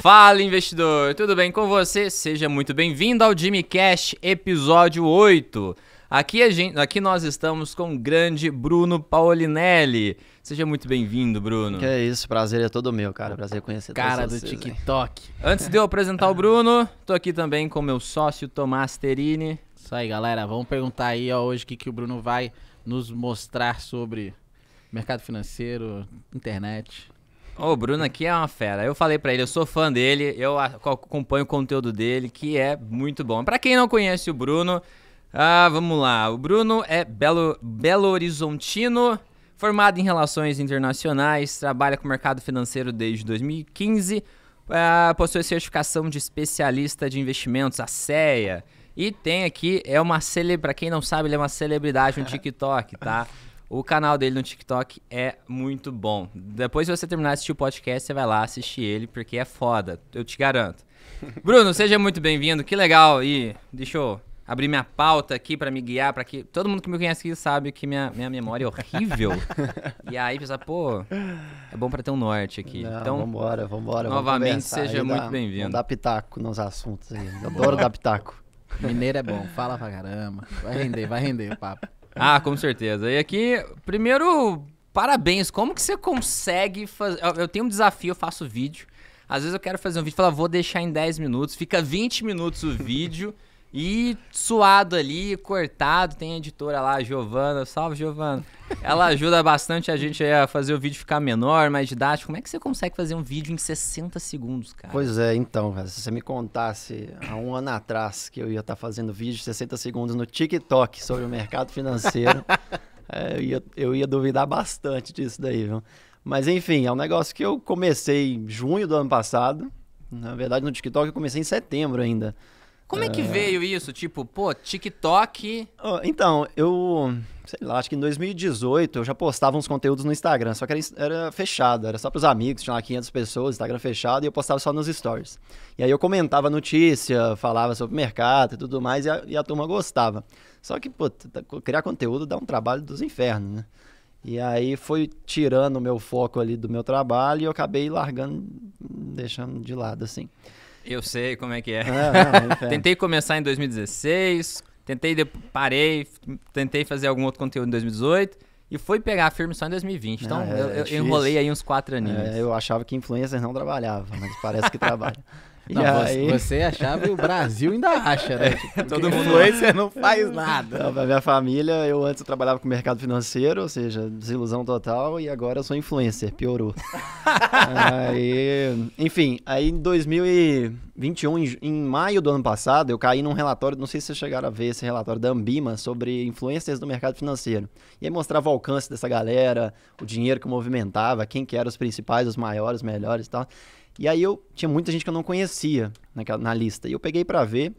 Fala investidor, tudo bem com você? Seja muito bem-vindo ao Jimmy Cash, episódio 8. Aqui, a gente, aqui nós estamos com o grande Bruno Paolinelli. Seja muito bem-vindo, Bruno. Que é isso, prazer é todo meu, cara. Prazer conhecer Cara do vocês, TikTok. Hein? Antes de eu apresentar o Bruno, tô aqui também com meu sócio Tomás Terini. Isso aí, galera. Vamos perguntar aí ó, hoje o que, que o Bruno vai nos mostrar sobre mercado financeiro, internet. O Bruno aqui é uma fera. Eu falei para ele, eu sou fã dele, eu acompanho o conteúdo dele, que é muito bom. Para quem não conhece o Bruno, ah, vamos lá. O Bruno é belo, belo horizontino, formado em relações internacionais, trabalha com o mercado financeiro desde 2015, ah, possui certificação de especialista de investimentos, a CEA. E tem aqui, é uma celebre, pra quem não sabe, ele é uma celebridade no TikTok, tá? O canal dele no TikTok é muito bom. Depois que você terminar de assistir o podcast, você vai lá assistir ele, porque é foda, eu te garanto. Bruno, seja muito bem-vindo, que legal. E deixa eu abrir minha pauta aqui para me guiar, para que todo mundo que me conhece aqui sabe que minha, minha memória é horrível. e aí pensa, pô, é bom para ter um norte aqui. Não, então, vambora, vambora. Novamente, seja muito bem-vindo. Dá pitaco nos assuntos aí. Eu adoro dar pitaco. Mineiro é bom, fala pra caramba. Vai render, vai render o papo. É. Ah, com certeza. E aqui, primeiro, parabéns. Como que você consegue fazer. Eu tenho um desafio, eu faço vídeo. Às vezes eu quero fazer um vídeo e falar, ah, vou deixar em 10 minutos. Fica 20 minutos o vídeo. E suado ali, cortado, tem a editora lá, a Giovana. Salve, Giovana. Ela ajuda bastante a gente a fazer o vídeo ficar menor, mais didático. Como é que você consegue fazer um vídeo em 60 segundos, cara? Pois é, então, se você me contasse há um ano atrás que eu ia estar tá fazendo vídeo de 60 segundos no TikTok sobre o mercado financeiro, é, eu, ia, eu ia duvidar bastante disso daí, viu? Mas enfim, é um negócio que eu comecei em junho do ano passado. Na verdade, no TikTok eu comecei em setembro ainda. Como é que é. veio isso? Tipo, pô, TikTok. Então, eu. Sei lá, acho que em 2018 eu já postava uns conteúdos no Instagram, só que era, era fechado, era só pros amigos, tinha lá 500 pessoas, Instagram fechado, e eu postava só nos stories. E aí eu comentava notícia, falava sobre mercado e tudo mais, e a, e a turma gostava. Só que, pô, criar conteúdo dá um trabalho dos infernos, né? E aí foi tirando o meu foco ali do meu trabalho e eu acabei largando, deixando de lado, assim. Eu sei como é que é. é não, tentei começar em 2016, tentei, parei, tentei fazer algum outro conteúdo em 2018. E foi pegar firme só em 2020. Então, é, eu, é eu enrolei aí uns quatro aninhos. É, eu achava que influencer não trabalhava, mas parece que trabalha. Não, aí... Você achava e o Brasil ainda acha, né? É, tipo, Todo é. influencer não faz nada. Não, minha família, eu antes eu trabalhava com o mercado financeiro, ou seja, desilusão total, e agora eu sou influencer, piorou. aí, enfim, aí em 2021, em, em maio do ano passado, eu caí num relatório, não sei se vocês chegaram a ver esse relatório da Ambima sobre influencers do mercado financeiro. E aí mostrava o alcance dessa galera, o dinheiro que movimentava, quem que eram os principais, os maiores, melhores e tal. E aí eu tinha muita gente que eu não conhecia naquela, na lista. E eu peguei para ver.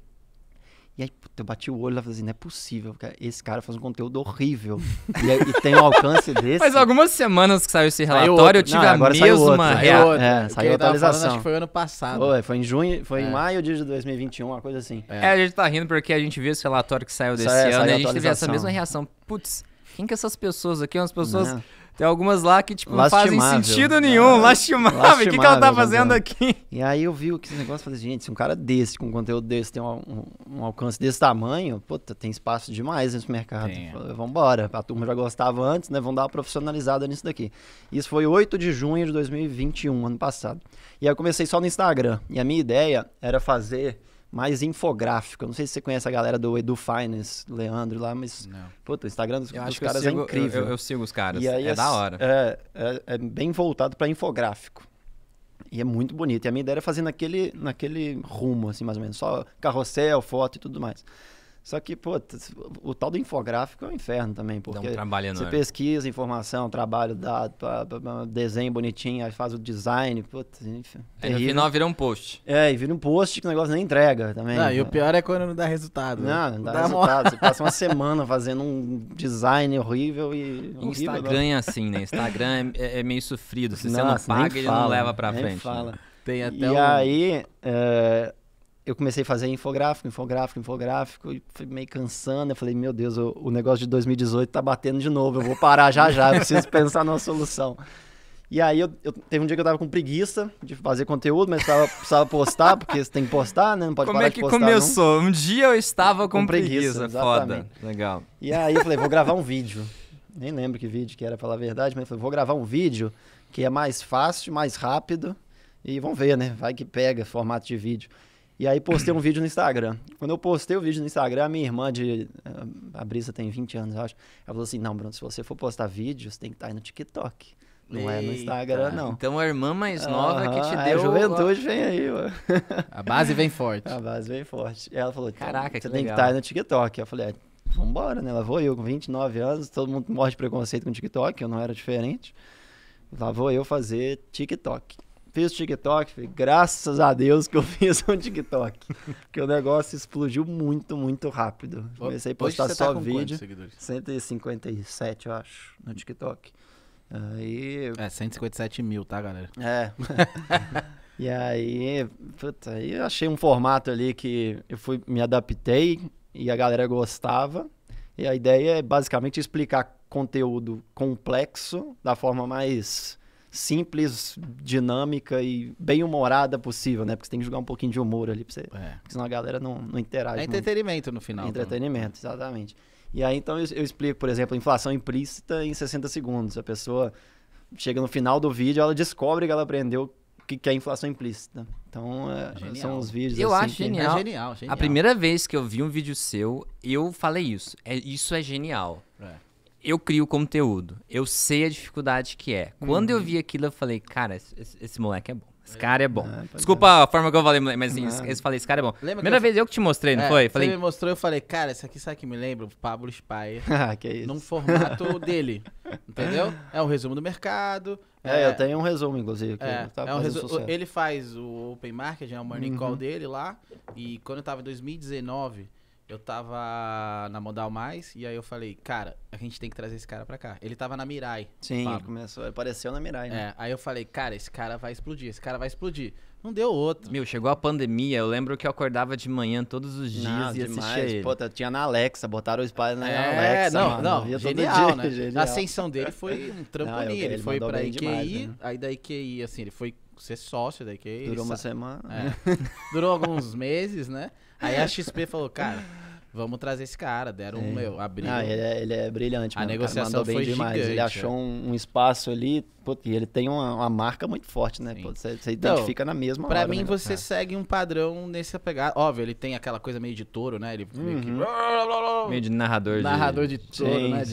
E aí, puta, eu bati o olho e falei assim, não é possível, cara. esse cara faz um conteúdo horrível. e, e, tem um alcance desse. Mas algumas semanas que saiu esse relatório, saiu eu tive não, agora a saiu mesma outro, saiu outro. É, saiu a atualização. Falando, acho que foi ano passado. Foi, foi em junho, foi é. em maio de 2021, uma coisa assim. É. é. a gente tá rindo porque a gente viu esse relatório que saiu desse ano e a gente teve essa mesma reação. Putz, quem que essas pessoas aqui? Umas pessoas não. Tem algumas lá que, tipo, não fazem sentido nenhum. Ah, lastimável. O que, que ela tá fazendo aqui? E aí eu vi o que esse negócio falei, gente, se um cara desse, com um conteúdo desse, tem um, um, um alcance desse tamanho, puta, tem espaço demais nesse mercado. Tem. Vambora. A turma já gostava antes, né? Vamos dar uma profissionalizada nisso daqui. Isso foi 8 de junho de 2021, ano passado. E aí eu comecei só no Instagram. E a minha ideia era fazer mais infográfico. Não sei se você conhece a galera do Edu Finance, Leandro lá, mas. Puta, o Instagram dos, dos caras é sigo, é incrível. Eu, eu, sigo os caras. é as, da hora. É, é, é bem voltado para infográfico. E é muito bonito. E a minha ideia era fazer naquele, naquele rumo, assim, mais ou menos. Só carrossel, foto e tudo mais. Só que, pô, o tal do infográfico é um inferno também, porque um trabalho você pesquisa informação, trabalho, dado, desenho bonitinho, aí faz o design, putz, enfim. Aí no final vira um post. É, e vira um post que o negócio nem entrega também. Não, e o né? pior é quando não dá resultado. Né? Não, não dá, dá resultado. Você passa uma semana fazendo um design horrível e... Horrível, Instagram é assim, né? Instagram é, é, é meio sofrido. Se você não paga, ele fala, não leva pra frente. Né? Fala. Né? Tem até e um... aí... É eu comecei a fazer infográfico, infográfico, infográfico, e fui meio cansando. Eu falei, meu Deus, o, o negócio de 2018 tá batendo de novo, eu vou parar já já, eu preciso pensar numa solução. E aí, eu, eu, teve um dia que eu tava com preguiça de fazer conteúdo, mas precisava, precisava postar, porque você tem que postar, né? Não pode Como parar é que de postar, começou? Não. Um dia eu estava com, com preguiça, preguiça exatamente. foda. Legal. E aí, eu falei, vou gravar um vídeo. Nem lembro que vídeo que era, falar a verdade, mas eu falei, vou gravar um vídeo que é mais fácil, mais rápido, e vamos ver, né? Vai que pega formato de vídeo. E aí postei um vídeo no Instagram. Quando eu postei o vídeo no Instagram, a minha irmã de. Eh, a Brisa tem 20 anos, eu acho. Ela falou assim: não, Bruno, se você for postar vídeos, tem que estar tá aí no TikTok. Não Eita. é no Instagram, não. Então a irmã mais nova que te deu. A juventude vem aí, A base vem forte. A base vem forte. E ela falou: Caraca, você que tem legal. que tá estar aí no TikTok. Eu falei: é, vambora, né? Lá vou eu com 29 anos, todo mundo morre de preconceito com TikTok, eu não era diferente. Lá vou eu fazer TikTok fiz o TikTok, graças a Deus que eu fiz um TikTok. porque o negócio explodiu muito, muito rápido. Comecei a postar tá só tá vídeo. 157, eu acho, no TikTok. Aí... É, 157 mil, tá, galera? É. e aí, puta, aí eu achei um formato ali que eu fui, me adaptei e a galera gostava. E a ideia é basicamente explicar conteúdo complexo da forma mais simples, dinâmica e bem humorada possível, né? Porque você tem que jogar um pouquinho de humor ali, pra você, é. porque senão a galera não, não interage. É entretenimento muito. no final. entretenimento, exatamente. E aí, então, eu, eu explico, por exemplo, inflação implícita em 60 segundos. A pessoa chega no final do vídeo, ela descobre que ela aprendeu que, que é inflação implícita. Então, é, são os vídeos Eu assim acho que... genial. É genial, genial. A primeira vez que eu vi um vídeo seu, eu falei isso. É, isso é genial. É eu crio conteúdo. Eu sei a dificuldade que é. Quando uhum. eu vi aquilo, eu falei, cara, esse, esse moleque é bom. Esse é. cara é bom. Ah, Desculpa é. a forma que eu falei, mas assim, ah. eu falei, esse cara é bom. Lembra Primeira eu... vez eu que te mostrei, não é, foi? Falei... Você me mostrou, eu falei, cara, esse aqui sabe que me lembra? O Pablo Spire. ah, que isso. Num formato dele, entendeu? É um resumo do mercado. É, é... eu tenho um resumo, inclusive. é, tá é um resumo. Ele faz o Open Market, é o Morning uhum. Call dele lá. E quando eu tava em 2019 eu tava na Modal Mais e aí eu falei, cara, a gente tem que trazer esse cara pra cá. Ele tava na Mirai. Sim, ele começou, apareceu na Mirai, né? É, aí eu falei, cara, esse cara vai explodir, esse cara vai explodir. Não deu outro. Meu, chegou a pandemia, eu lembro que eu acordava de manhã todos os dias não, e demais. assistia ele. Pô, tá, tinha na Alexa, botaram o Spy na é, Alexa. Não, mano, não, genial, né? Genial. A ascensão dele foi um trampolim, não, ele, ele foi pra IQI, demais, né? aí da IQI, assim, ele foi ser sócio da IQI. Durou uma sabe. semana. É. Durou alguns meses, né? Aí a XP falou, cara Vamos trazer esse cara. Deram um, é. meu, abriu. Ah, ele, é, ele é brilhante. A mano. negociação foi demais. Gigante, ele achou é. um, um espaço ali, porque e ele tem uma, uma, marca muito forte, né? Pô, você, você então, identifica na mesma pra hora. Pra mim, né? você é. segue um padrão nesse pegada. Óbvio, ele tem aquela coisa meio de touro, né? Ele uhum. meio, que... Uhum. meio de narrador. Narrador de, touro, gente, né?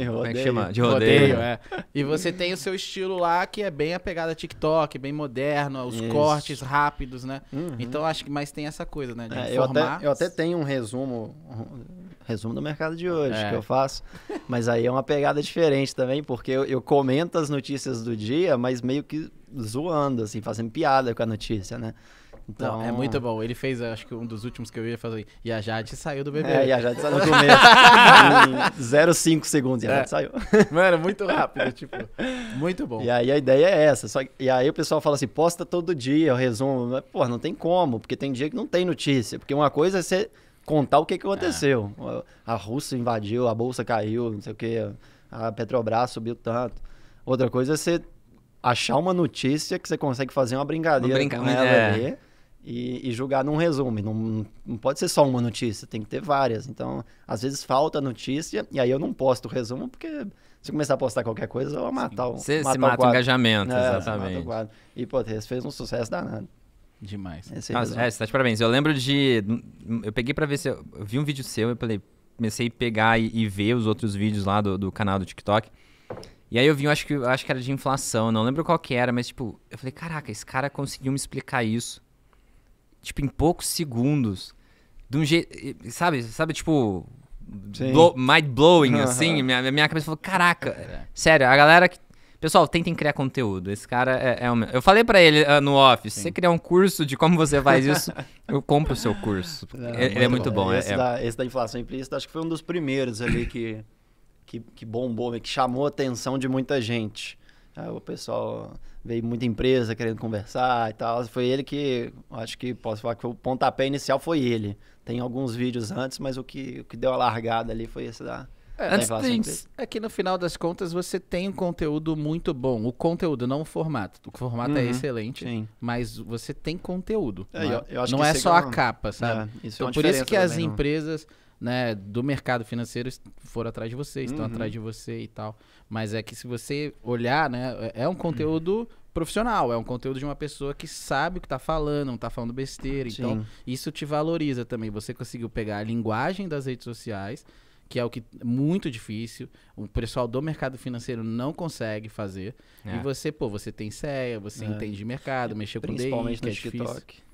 De... Como é que chama? De rodeio. rodeio é. E você tem o seu estilo lá, que é bem a pegada TikTok, bem moderno, os Isso. cortes rápidos, né? Uhum. Então, acho que mais tem essa coisa, né? É, eu, até, eu até tenho um resumo resumo do mercado de hoje é. que eu faço. Mas aí é uma pegada diferente também, porque eu, eu comento as notícias do dia, mas meio que zoando, assim, fazendo piada com a notícia, né? Então... Não, é então muito bom. Ele fez, acho que um dos últimos que eu ia fazer. E a Jade saiu do bebê. É, e a Jade saiu do começo. 0,5 segundos, e a é. Jade é. saiu. Mano, muito rápido, tipo, muito bom. E aí a ideia é essa. Só, e aí o pessoal fala assim, posta todo dia, o resumo. Pô, não tem como, porque tem dia que não tem notícia. Porque uma coisa é você contar o que, que é. aconteceu. É. A Rússia invadiu, a bolsa caiu, não sei o que, a Petrobras subiu tanto. Outra coisa é você achar uma notícia que você consegue fazer uma brincadeira brinca... com ela é. ali e, e julgar num resumo. Não, não pode ser só uma notícia, tem que ter várias. Então, às vezes falta notícia e aí eu não posto o resumo porque se começar a postar qualquer coisa, eu vou matar Sim. o Você se mata o, o engajamento, é, exatamente. Mata o e, pô, fez um sucesso danado. Demais. É, esse ah, é, você tá de parabéns. Eu lembro de. Eu peguei para ver se. Eu, eu, vi um vídeo seu, eu falei, comecei a pegar e, e, ver os outros vídeos lá do, do canal do TikTok. E aí eu vi, eu acho que, eu acho que era de inflação, não lembro qual que era, mas tipo, eu falei, caraca, esse cara conseguiu me explicar isso. Tipo, em poucos segundos. De um jeito. Sabe, sabe, tipo. Blow, mind blowing, uhum. assim. Minha, minha cabeça falou, caraca. É. Sério, a galera que Pessoal, tentem criar conteúdo. Esse cara é, é o meu. Eu falei para ele uh, no office: você criar um curso de como você faz isso, eu compro o seu curso. ele é muito bom. bom. É, esse, é, da, esse da inflação implícita, acho que foi um dos primeiros ali que, que, que bombou, que chamou a atenção de muita gente. Aí ah, o pessoal veio muita empresa querendo conversar e tal. Foi ele que, acho que posso falar que o pontapé inicial foi ele. Tem alguns vídeos antes, mas o que, o que deu a largada ali foi esse da, é, Antes things. É que no final das contas você tem um conteúdo muito bom. O conteúdo, não o formato. O formato é uhum, é excelente, sim. mas você tem conteúdo. É, né? não, eu, eu não é só é a capa, sabe? É, é então, é por isso que as empresas né, do mercado financeiro foram atrás de você, estão uhum. atrás de você e tal. Mas é que se você olhar, né, é um conteúdo uhum. profissional, é um conteúdo de uma pessoa que sabe o que está falando, não está falando besteira. Então sim. Então, isso te valoriza também. Você conseguiu pegar a linguagem das redes sociais que é o que é muito difícil, o pessoal do mercado financeiro não consegue fazer. É. E você, pô, você tem ceia, você é. entende de mercado, mexer com DI, que é TikTok. Difícil.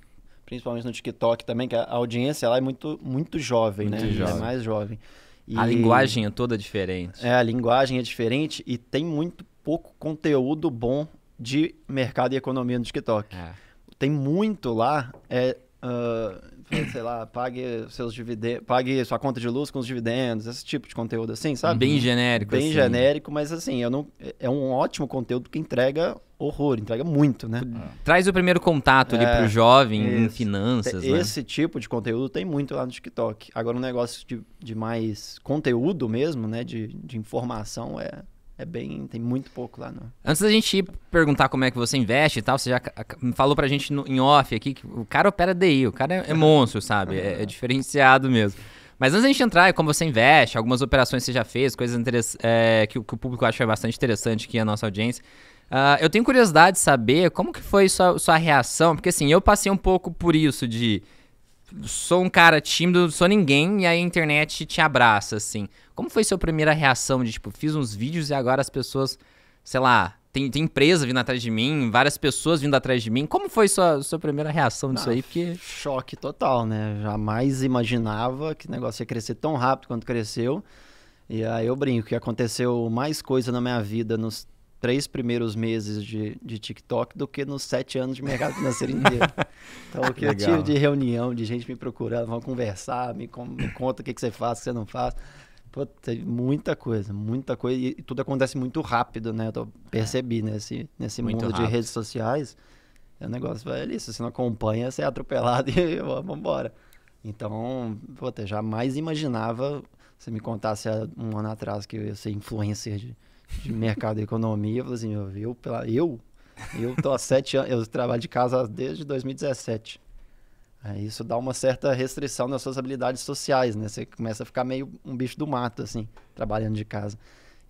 Principalmente no TikTok também, que a audiência lá é muito, muito jovem, muito né? Jovem. É mais jovem. E... A linguagem é toda diferente. É, a linguagem é diferente e tem muito pouco conteúdo bom de mercado e economia no TikTok. É. Tem muito lá, é, uh, você, assim, sei lá, pague seus dividendos, pague sua conta de luz com os dividendos, esse tipo de conteúdo assim, sabe? Bem genérico. Bem assim. genérico, mas assim, eu não, é um ótimo conteúdo que entrega horror, entrega muito, né? Traz o primeiro contato é, ali pro jovem em finanças, né? Esse né? tipo de conteúdo tem muito lá no TikTok. Agora, um negócio de, de mais conteúdo mesmo, né, de, de informação é é bem. Tem muito pouco lá, não. Né? Antes da gente ir perguntar como é que você investe e tal, você já falou pra gente no, em off aqui que o cara opera DI, o cara é, é monstro, sabe? É, é, diferenciado mesmo. Mas antes da gente entrar em como você investe, algumas operações que você já fez, coisas é, que, que, o público acha bastante interessante aqui, a nossa audiência. Uh, eu tenho curiosidade de saber como que foi sua, sua reação, porque assim, eu passei um pouco por isso de sou um cara tímido, sou ninguém, e aí a internet te abraça, assim. Como foi sua primeira reação de, tipo, fiz uns vídeos e agora as pessoas, sei lá, tem, tem empresa vindo atrás de mim, várias pessoas vindo atrás de mim. Como foi sua, sua primeira reação disso ah, aí? Porque... Choque total, né? Jamais imaginava que o negócio ia crescer tão rápido quanto cresceu. E aí eu brinco que aconteceu mais coisa na minha vida nos três primeiros meses de, de TikTok do que nos sete anos de mercado financeiro inteiro. então, o que Legal. eu tive de reunião, de gente me procurando, vamos conversar, me, com, me conta o que, que você faz, o que você não faz. Pô, tem muita coisa, muita coisa. E tudo acontece muito rápido, né? Eu é. percebi nesse, nesse mundo rápido. de redes sociais. É um negócio, velho, é se você não acompanha, você é atropelado e vamos embora. Então, pô, eu jamais imaginava, se me contasse um ano atrás que eu ia ser influencer de, de mercado e economia, eu falei assim, eu, eu, eu, eu tô há sete anos, eu trabalho de casa desde 2017. Aí isso dá uma certa restrição nas suas habilidades sociais, né? Você começa a ficar meio um bicho do mato, assim, trabalhando de casa.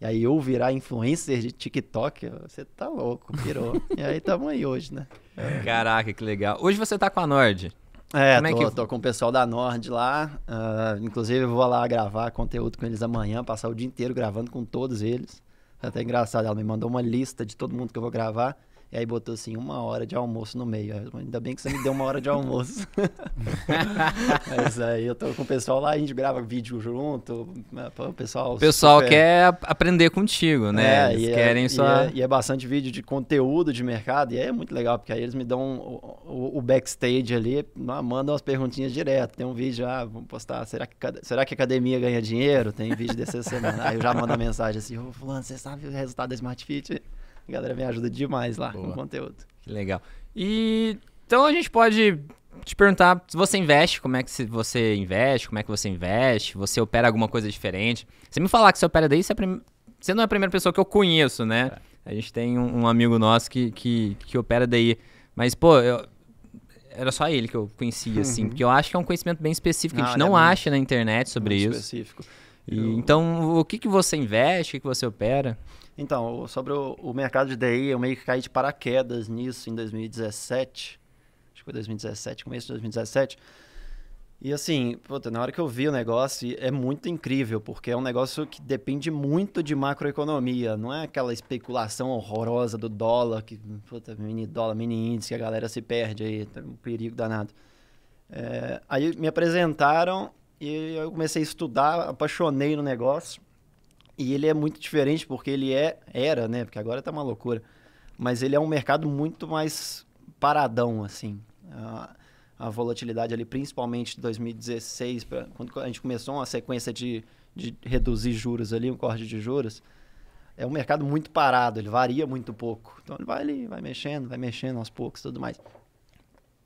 E aí eu virar influencer de TikTok, você tá louco, pirou. e aí estamos aí hoje, né? É. Caraca, que legal. Hoje você tá com a Nord. É, Como é tô, é que... tô com o pessoal da Nord lá. Uh, inclusive, eu vou lá gravar conteúdo com eles amanhã, passar o dia inteiro gravando com todos eles. É até engraçado, ela me mandou uma lista de todo mundo que eu vou gravar. E aí botou assim, uma hora de almoço no meio. Eu, ainda bem que você me deu uma hora de almoço. Mas aí eu tô com o pessoal lá, a gente grava vídeo junto. Né, o pessoal, pessoal super... quer aprender contigo, né? É, eles é, querem só. E é, e é, bastante vídeo de conteúdo de mercado. E é muito legal, porque aí eles me dão o, o, o backstage ali, mandam as perguntinhas direto. Tem um vídeo, ah, vamos postar, será que, será que a academia ganha dinheiro? Tem vídeo dessa semana. aí eu já mando a mensagem assim, ô oh, fulano, você sabe o resultado da Smart Fit? A galera me ajuda demais lá Boa. o conteúdo. Que legal. E então a gente pode te perguntar se você investe, como é que você investe, como é que você investe, você opera alguma coisa diferente. Você me falar que você opera daí, você, é prim... você não é a primeira pessoa que eu conheço, né? É. A gente tem um, um, amigo nosso que, que, que opera daí. Mas, pô, eu... era só ele que eu conhecia, assim, uhum. assim, porque eu acho que é um conhecimento bem específico, não, a gente é não é acha na internet sobre isso. Específico. E, eu... Então, o que, que você investe, o que, que você opera? Então, sobre o, o, mercado de DI, eu meio que caí de paraquedas nisso em 2017. Acho que foi 2017, começo de 2017. E assim, puta, na hora que eu vi o negócio, é muito incrível, porque é um negócio que depende muito de macroeconomia. Não é aquela especulação horrorosa do dólar, que, puta, mini dólar, mini índice, que a galera se perde aí, tá um perigo danado. É, aí me apresentaram e eu comecei a estudar, apaixonei no negócio. E ele é muito diferente porque ele é era, né? Porque agora tá uma loucura. Mas ele é um mercado muito mais paradão, assim. A, a volatilidade ali, principalmente de 2016, pra, quando a gente começou uma sequência de, de reduzir juros ali, um corte de juros, é um mercado muito parado, ele varia muito pouco. Então ele vai ali, vai mexendo, vai mexendo aos poucos tudo mais.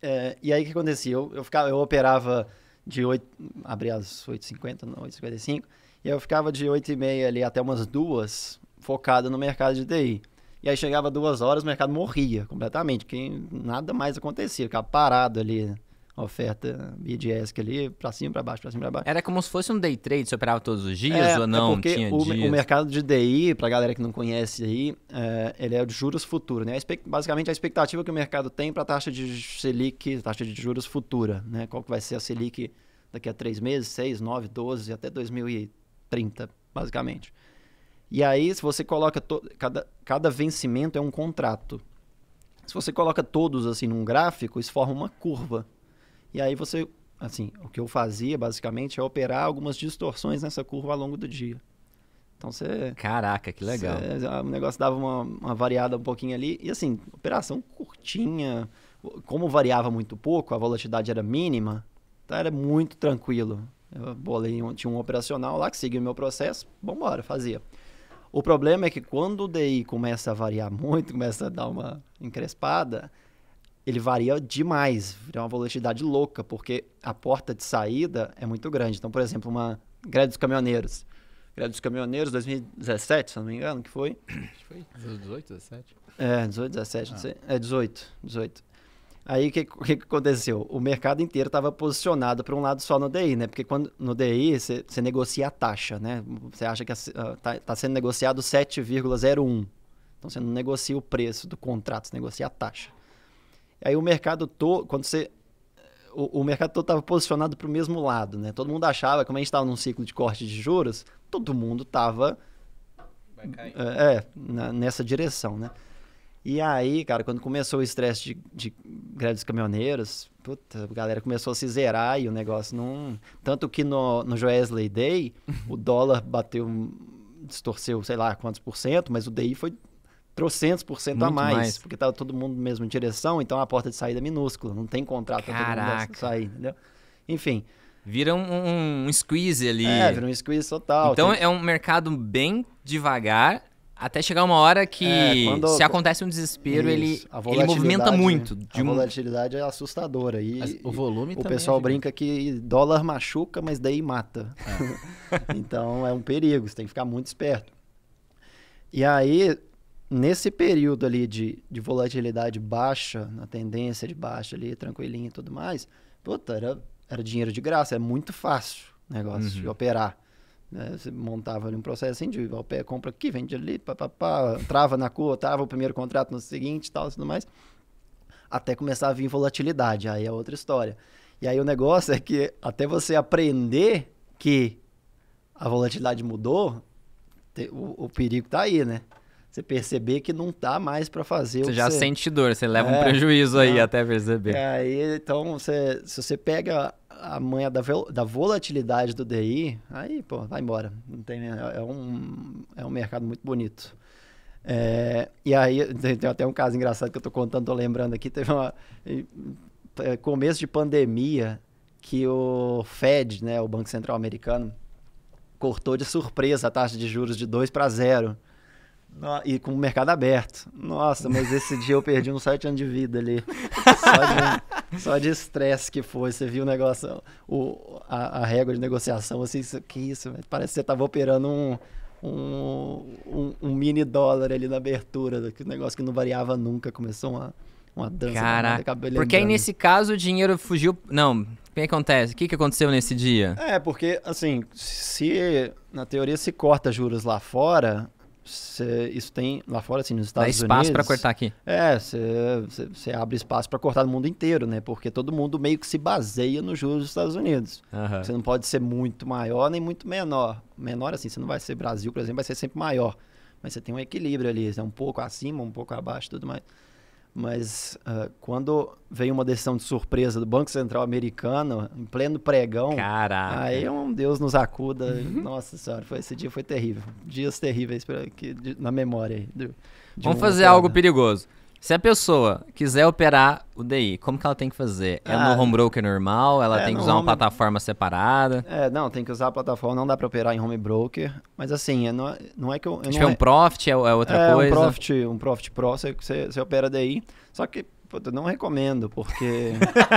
É, e aí o que acontecia? Eu, eu, ficava, eu operava de 8, abri às 8h50, 8h55, e eu ficava de 8 e meia ali até umas duas, focado no mercado de TI. E aí chegava duas horas, o mercado morria completamente, porque nada mais acontecia, ficava parado ali oferta BDS ali, pra cima, pra baixo, pra cima, pra baixo. Era como se fosse um day trade, você operava todos os dias é, ou é não? É porque o, dias. o, mercado de DI, pra galera que não conhece aí, é, ele é de juros futuro né? Basicamente a expectativa que o mercado tem pra taxa de Selic, taxa de juros futura, né? Qual que vai ser a Selic daqui a três meses, seis, nove, doze, até 2030, 30, basicamente. E aí, se você coloca. Cada, cada vencimento é um contrato. Se você coloca todos assim num gráfico, isso forma uma curva. E aí você. Assim, o que eu fazia basicamente é operar algumas distorções nessa curva ao longo do dia. Então você. Caraca, que legal. Você, ah, o negócio dava uma, uma variada um pouquinho ali. E assim, operação curtinha. Como variava muito pouco, a volatilidade era mínima, então era muito tranquilo. Eu bolei um, tinha um operacional lá que seguia o meu processo, vambora, fazia. O problema é que quando o DI começa a variar muito, começa a dar uma encrespada, ele varia demais, é uma velocidade louca, porque a porta de saída é muito grande. Então, por exemplo, uma greve dos caminhoneiros. Greve dos caminhoneiros 2017, se não me engano, que foi? Acho que foi 18, 17. É, 18, 17, ah. não sei. É 18, 18. Aí o que, que, aconteceu? O mercado inteiro estava posicionado para um lado só no DI, né? Porque quando no DI você negocia a taxa, né? Você acha que está tá sendo negociado 7,01. Então você não negocia o preço do contrato, você negocia a taxa. Aí o mercado todo, quando você. O, o mercado todo estava posicionado para o mesmo lado, né? Todo mundo achava, como a gente estava num ciclo de corte de juros, todo mundo estava. É, é nessa direção, né? E aí, cara, quando começou o estresse de, de, grandes caminhoneiros, puta, a galera começou a se zerar e o negócio não. Tanto que no, no Joesley Day, o dólar bateu, distorceu, sei lá quantos por cento, mas o DI foi trocentos por cento a mais, mais, porque tava todo mundo na mesma direção, então a porta de saída é minúscula, não tem contrato para todo sair, entendeu? Enfim. Vira um, um, squeeze ali. É, vira um squeeze total. Então tem... é um mercado bem devagar, até chegar uma hora que, é, quando... se acontece um desespero, Isso. ele, ele movimenta muito. Né? a volatilidade é assustadora. E, o volume e O pessoal é brinca que dólar machuca, mas daí mata. É. então é um perigo, você tem que ficar muito esperto. E aí, nesse período ali de, de volatilidade baixa, na tendência de baixa ali, tranquilinho e tudo mais, puta, era, era dinheiro de graça, é muito fácil o negócio uhum. de operar. Né? Você montava ali um processo ao assim, pé, compra aqui, vende ali, pá, pá, pá, trava na cor, trava o primeiro contrato no seguinte tal, tudo mais. Até começar a vir volatilidade, aí é outra história. E aí o negócio é que até você aprender que a volatilidade mudou, o, o perigo tá aí, né? Você perceber que não tá mais para fazer você já você... sente dor, você leva é, um prejuízo aí não. até perceber. aí, então, você, se você pega a manha da, da volatilidade do DI, aí, pô, vai embora. Não tem, é, é, um, é um mercado muito bonito. É, e aí, tem até um caso engraçado que eu estou contando, tô lembrando aqui, teve uma... É, começo de pandemia, que o Fed, né, o Banco Central Americano, cortou de surpresa a taxa de juros de 2 para 0. E com o mercado aberto. Nossa, mas esse dia eu perdi uns 7 anos de vida ali. Só de estresse que foi. Você viu o negócio, o, a, a régua de negociação, assim, isso, que isso, véio? parece que você estava operando um, um, um, um, mini dólar ali na abertura, né? que negócio que não variava nunca. Começou uma, uma dança. Caraca, porque aí nesse caso o dinheiro fugiu. Não, o que acontece? O que, que aconteceu nesse dia? É, porque, assim, se na teoria se corta juros lá fora, Cê, isso tem lá fora, assim, nos Estados Unidos. Dá espaço para cortar aqui. É, você abre espaço para cortar no mundo inteiro, né? Porque todo mundo meio que se baseia nos juros dos Estados Unidos. Você uhum. não pode ser muito maior nem muito menor. Menor, assim, você não vai ser Brasil, por exemplo, vai ser sempre maior. Mas você tem um equilíbrio ali, é um pouco acima, um pouco abaixo tudo mais mas uh, quando veio uma decisão de surpresa do Banco Central americano, em pleno pregão, Caraca. aí é um Deus nos acuda. Uhum. Nossa senhora, foi, esse dia foi terrível. Dias terríveis pra, que, de, na memória. De, de Vamos um fazer algo perigoso. Se a pessoa quiser operar o DI, como que ela tem que fazer? É ah, no home broker normal? Ela é tem que usar home... uma plataforma separada? É, não, tem que usar a plataforma, não dá para operar em home broker. Mas assim, não, é, não é que eu. eu tipo, é um profit, é, é outra é coisa? É um profit, um profit pro, você, você, você opera DI. Só que Puta, não recomendo, porque.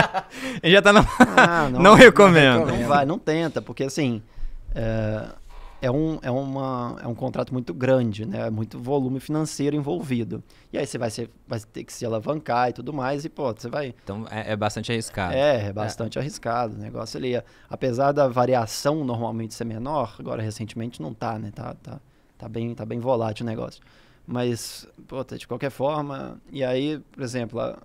já tá na. No... Ah, não, não, recomendo. Não, vai, não tenta, porque assim. É é um, é, uma, é um contrato muito grande, né? muito volume financeiro envolvido. E aí você vai, ser, vai ter que se alavancar e tudo mais, e pô, você vai. Então é, é bastante arriscado. É, é bastante é. arriscado. O negócio ali, apesar da variação normalmente ser menor, agora recentemente não tá, né? Tá, tá, tá, bem, tá bem volátil o negócio. Mas, pô, tá, de qualquer forma. E aí, por exemplo, a,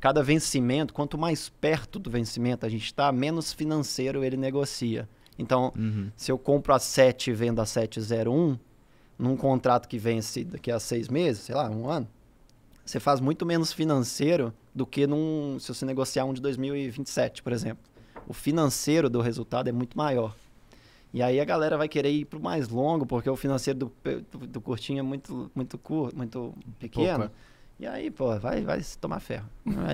cada vencimento, quanto mais perto do vencimento a gente está, menos financeiro ele negocia. Então, uhum. se eu compro a 7 e vendo a 701, num contrato que vence daqui a seis meses, sei lá, um ano, você faz muito menos financeiro do que num, se você negociar um de 2027, por exemplo. O financeiro do resultado é muito maior. E aí a galera vai querer ir para o mais longo, porque o financeiro do, do, do curtinho é muito, muito curto, muito pequeno. Pouco, é? E aí, pô, vai, vai tomar ferro.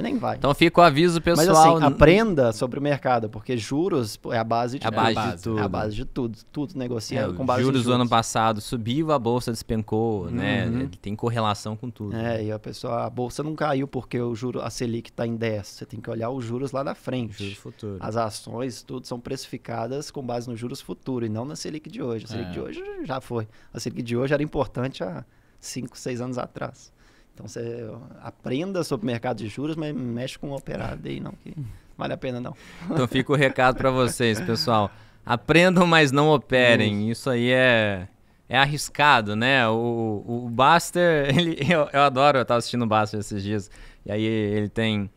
nem vai. Então fica o aviso pessoal. Mas assim, aprenda sobre o mercado, porque juros pô, é a base de, é a base tudo. de tudo. É a base de tudo. Tudo negocia é, com base juros do ano passado subiu, a bolsa despencou, né? uhum. né? tem correlação com tudo. É, né? e a pessoa, a bolsa não caiu porque o juro, a Selic está em 10. Você tem que olhar os juros lá da frente. Juros futuro. As ações, tudo são precificadas com base nos juros futuro e não na Selic de hoje. A Selic é. de hoje já foi. A Selic de hoje era importante há 5, 6 anos atrás. Então você aprenda sobre o mercado de juros, mas mexe com o operário aí, não, que vale a pena não. Então fica o recado para vocês, pessoal. Aprendam, mas não operem. Isso aí é, é arriscado, né? O, o Buster, ele, eu, eu adoro, eu tava assistindo o Buster esses dias, e aí ele tem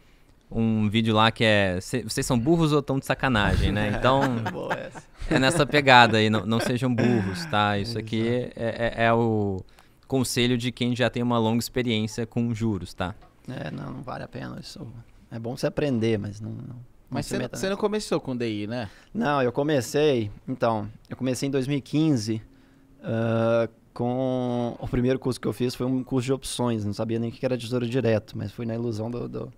um vídeo lá que é vocês são burros ou estão de sacanagem, né? Então é nessa pegada aí, não, não sejam burros, tá? Isso aqui é, é, é o conselho de quem já tem uma longa experiência com juros, tá? É, não, não vale a pena isso. É bom você aprender, mas não. não mas você, você não começou com DI, né? Não, eu comecei. Então, eu comecei em 2015 uh, ah, com. O primeiro curso que eu fiz foi um curso de opções. Não sabia nem o que era tesouro direto, mas fui na ilusão do, do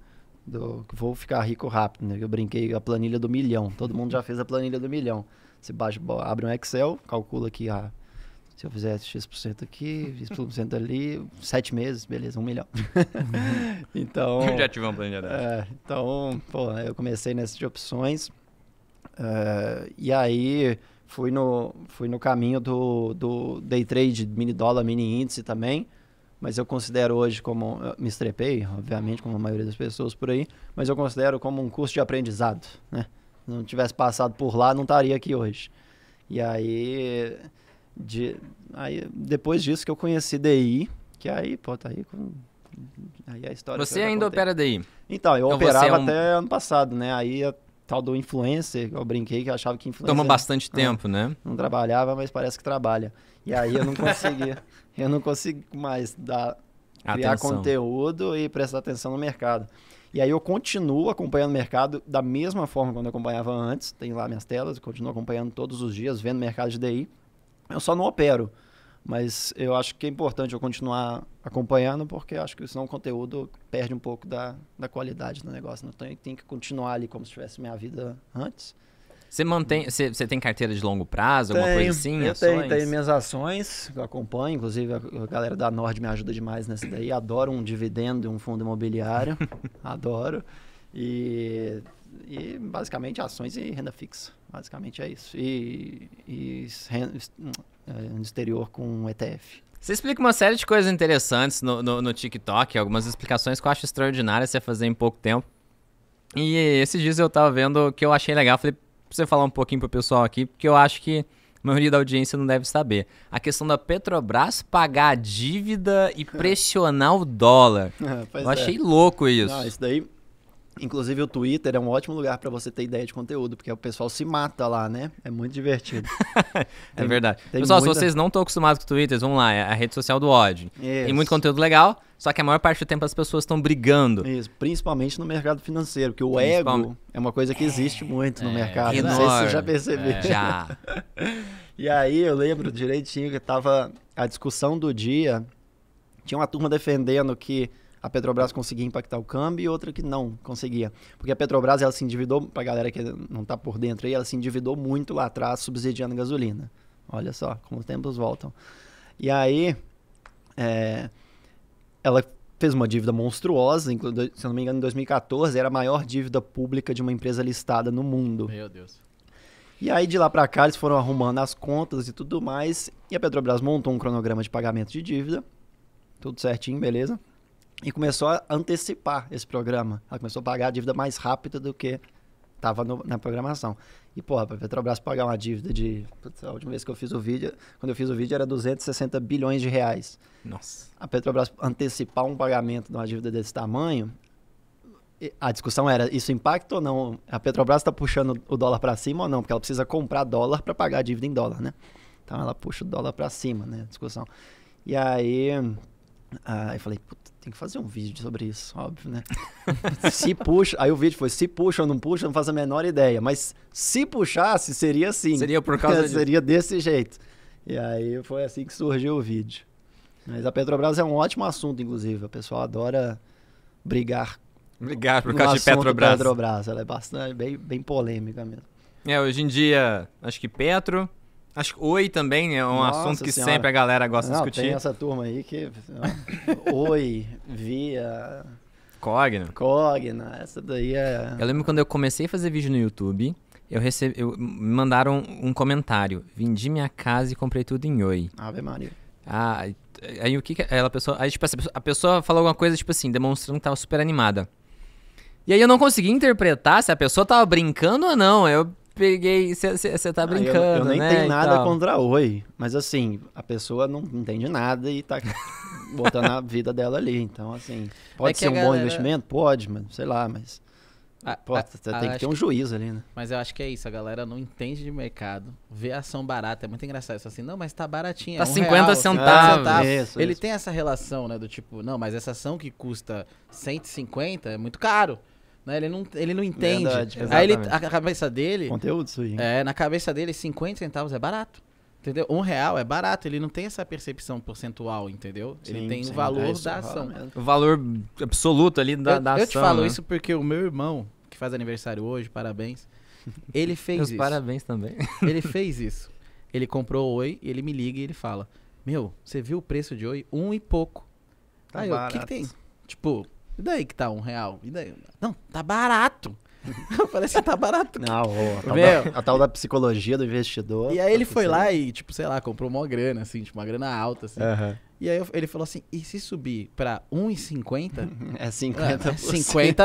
do vou ficar rico rápido, né? Eu brinquei a planilha do milhão. Todo mundo já fez a planilha do milhão. Você baixa, abre um Excel, calcula aqui a se eu fizesse X% aqui, X% ali, sete meses, beleza, um milhão. Uhum. então. já tive um planejamento. é, Então, pô, eu comecei nessa de opções. Uh, e aí fui no, fui no caminho do, do day trade, mini dólar, mini índice também. Mas eu considero hoje como. Me estrepei, obviamente, como a maioria das pessoas por aí, mas eu considero como um curso de aprendizado. Né? Se não tivesse passado por lá, não estaria aqui hoje. E aí de, aí, depois disso que eu conheci DI, que aí, pô, tá aí com... Aí a história Você ainda opera DI? Então, eu então operava é um... até ano passado, né? Aí a tal do influencer, eu brinquei que eu achava que influencer... Toma bastante não, tempo, né? Não trabalhava, mas parece que trabalha. E aí eu não conseguia, eu não consigo mais dar, criar atenção. conteúdo e prestar atenção no mercado. E aí eu continuo acompanhando o mercado da mesma forma que eu acompanhava antes, tem lá minhas telas, eu continuo acompanhando todos os dias, vendo o mercado de DI. Eu só não opero. Mas eu acho que é importante eu continuar acompanhando, porque acho que senão o conteúdo perde um pouco da, da qualidade do negócio. Né? Então tem que continuar ali como se tivesse minha vida antes. Você mantém, você, tem carteira de longo prazo, alguma coisa assim? Eu ações? tenho, tenho minhas ações, eu acompanho, inclusive a, a galera da Nord me ajuda demais nessa daí. Adoro um dividendo, um fundo imobiliário, adoro. E, e basicamente ações e renda fixa. Basicamente é isso. E, e hum, é, no exterior com ETF. Você explica uma série de coisas interessantes no, no, no TikTok, algumas explicações que eu acho extraordinárias você fazer em pouco tempo. E esses dias eu tava vendo que eu achei legal, falei pra você falar um pouquinho pro pessoal aqui, porque eu acho que a maioria da audiência não deve saber. A questão da Petrobras pagar a dívida e pressionar o dólar. É, eu achei é. louco isso. Não, isso daí Inclusive o Twitter é um ótimo lugar para você ter ideia de conteúdo, porque o pessoal se mata lá, né? É muito divertido. é tem, verdade. Tem pessoal, muita... se vocês não estão acostumados com o Twitter, vamos lá, é a rede social do ódio. Isso. Tem muito conteúdo legal, só que a maior parte do tempo as pessoas estão brigando. Isso, principalmente no mercado financeiro, que o ego é uma coisa que existe é, muito no é, mercado. Enorme. Não sei se você já percebeu. É, já. e aí eu lembro direitinho que tava a discussão do dia, tinha uma turma defendendo que a Petrobras conseguia impactar o câmbio e outra que não conseguia. Porque a Petrobras ela se endividou, para a galera que não está por dentro aí, ela se endividou muito lá atrás subsidiando gasolina. Olha só como os tempos voltam. E aí, é, ela fez uma dívida monstruosa, se eu não me engano, em 2014 era a maior dívida pública de uma empresa listada no mundo. Meu Deus. E aí de lá para cá eles foram arrumando as contas e tudo mais, e a Petrobras montou um cronograma de pagamento de dívida. Tudo certinho, beleza? e começou a antecipar esse programa. Ela começou a pagar a dívida mais rápido do que estava na programação. E, porra, para Petrobras pagar uma dívida de. Putz, a última vez que eu fiz o vídeo, quando eu fiz o vídeo, era 260 bilhões de reais. Nossa. A Petrobras antecipar um pagamento de uma dívida desse tamanho. A discussão era: isso impacta ou não? A Petrobras está puxando o dólar para cima ou não? Porque ela precisa comprar dólar para pagar a dívida em dólar, né? Então ela puxa o dólar para cima, né? Discussão. E aí. Ah, eu falei, tem que fazer um vídeo sobre isso, óbvio, né? se puxa, aí o vídeo foi se puxa ou não puxa, não faz a menor ideia, mas se puxasse seria assim. Seria por causa disso. seria desse jeito. E aí foi assim que surgiu o vídeo. Mas a Petrobras é um ótimo assunto, inclusive. O pessoal adora brigar. Brigar por causa de Petrobras. Petrobras. Ela é bastante bem, bem polêmica mesmo. É, hoje em dia, acho que Petro, Acho que oi também né? é um Nossa assunto que senhora. sempre a galera gosta não, de discutir. Tem essa turma aí que. oi, via. Cogna. Cogna, essa daí é. Eu lembro quando eu comecei a fazer vídeo no YouTube, eu recebi. Eu, me mandaram um comentário. Vendi minha casa e comprei tudo em oi. Ave Maria. Ah, aí o que, que ela pessoa. Aí, tipo, a pessoa falou alguma coisa, tipo assim, demonstrando que tava super animada. E aí eu não consegui interpretar se a pessoa tava brincando ou não. Eu peguei, você tá brincando, ah, eu, eu nem né, tenho nada contra Oi, mas assim, a pessoa não entende nada e tá botando a vida dela ali, então assim, é pode é ser um galera... bom investimento? Pode, mas sei lá, mas... A, Pô, a, a, tem que ter um juiz ali, né? Mas eu acho que é isso, a galera não entende de mercado, vê ação barata, é muito engraçado isso assim, não, mas tá baratinha. É tá um 50 real, centavos. Ah, centavos. Isso, Ele isso. tem essa relação, né, do tipo, não, mas essa ação que custa 150 é muito caro. Né? Ele, não, ele não entende. Verdade, aí ele, a cabeça dele. Conteúdo, isso aí. É, na cabeça dele, 50 centavos é barato. Entendeu? Um real é barato, ele não tem essa percepção percentual, entendeu? Sim, ele tem sim, o valor é da ação. O valor absoluto ali da, eu, da ação. Eu te falo né? isso porque o meu irmão, que faz aniversário hoje, parabéns. Ele fez Meus isso. parabéns também. Ele fez isso. Ele comprou oi, ele me liga e ele fala: Meu, você viu o preço de oi? Um e pouco. Tá Aí o que, que tem? Tipo, e daí que tá um real? E daí? Não, tá barato. parece que assim, tá barato. Não, a tal, da, a tal, da, psicologia do investidor. E aí ele tá foi lá e, tipo, sei lá, comprou uma grana, assim, tipo, uma grana alta, assim. Uhum. E aí eu, ele falou assim, e se subir pra 1,50? É 50%. É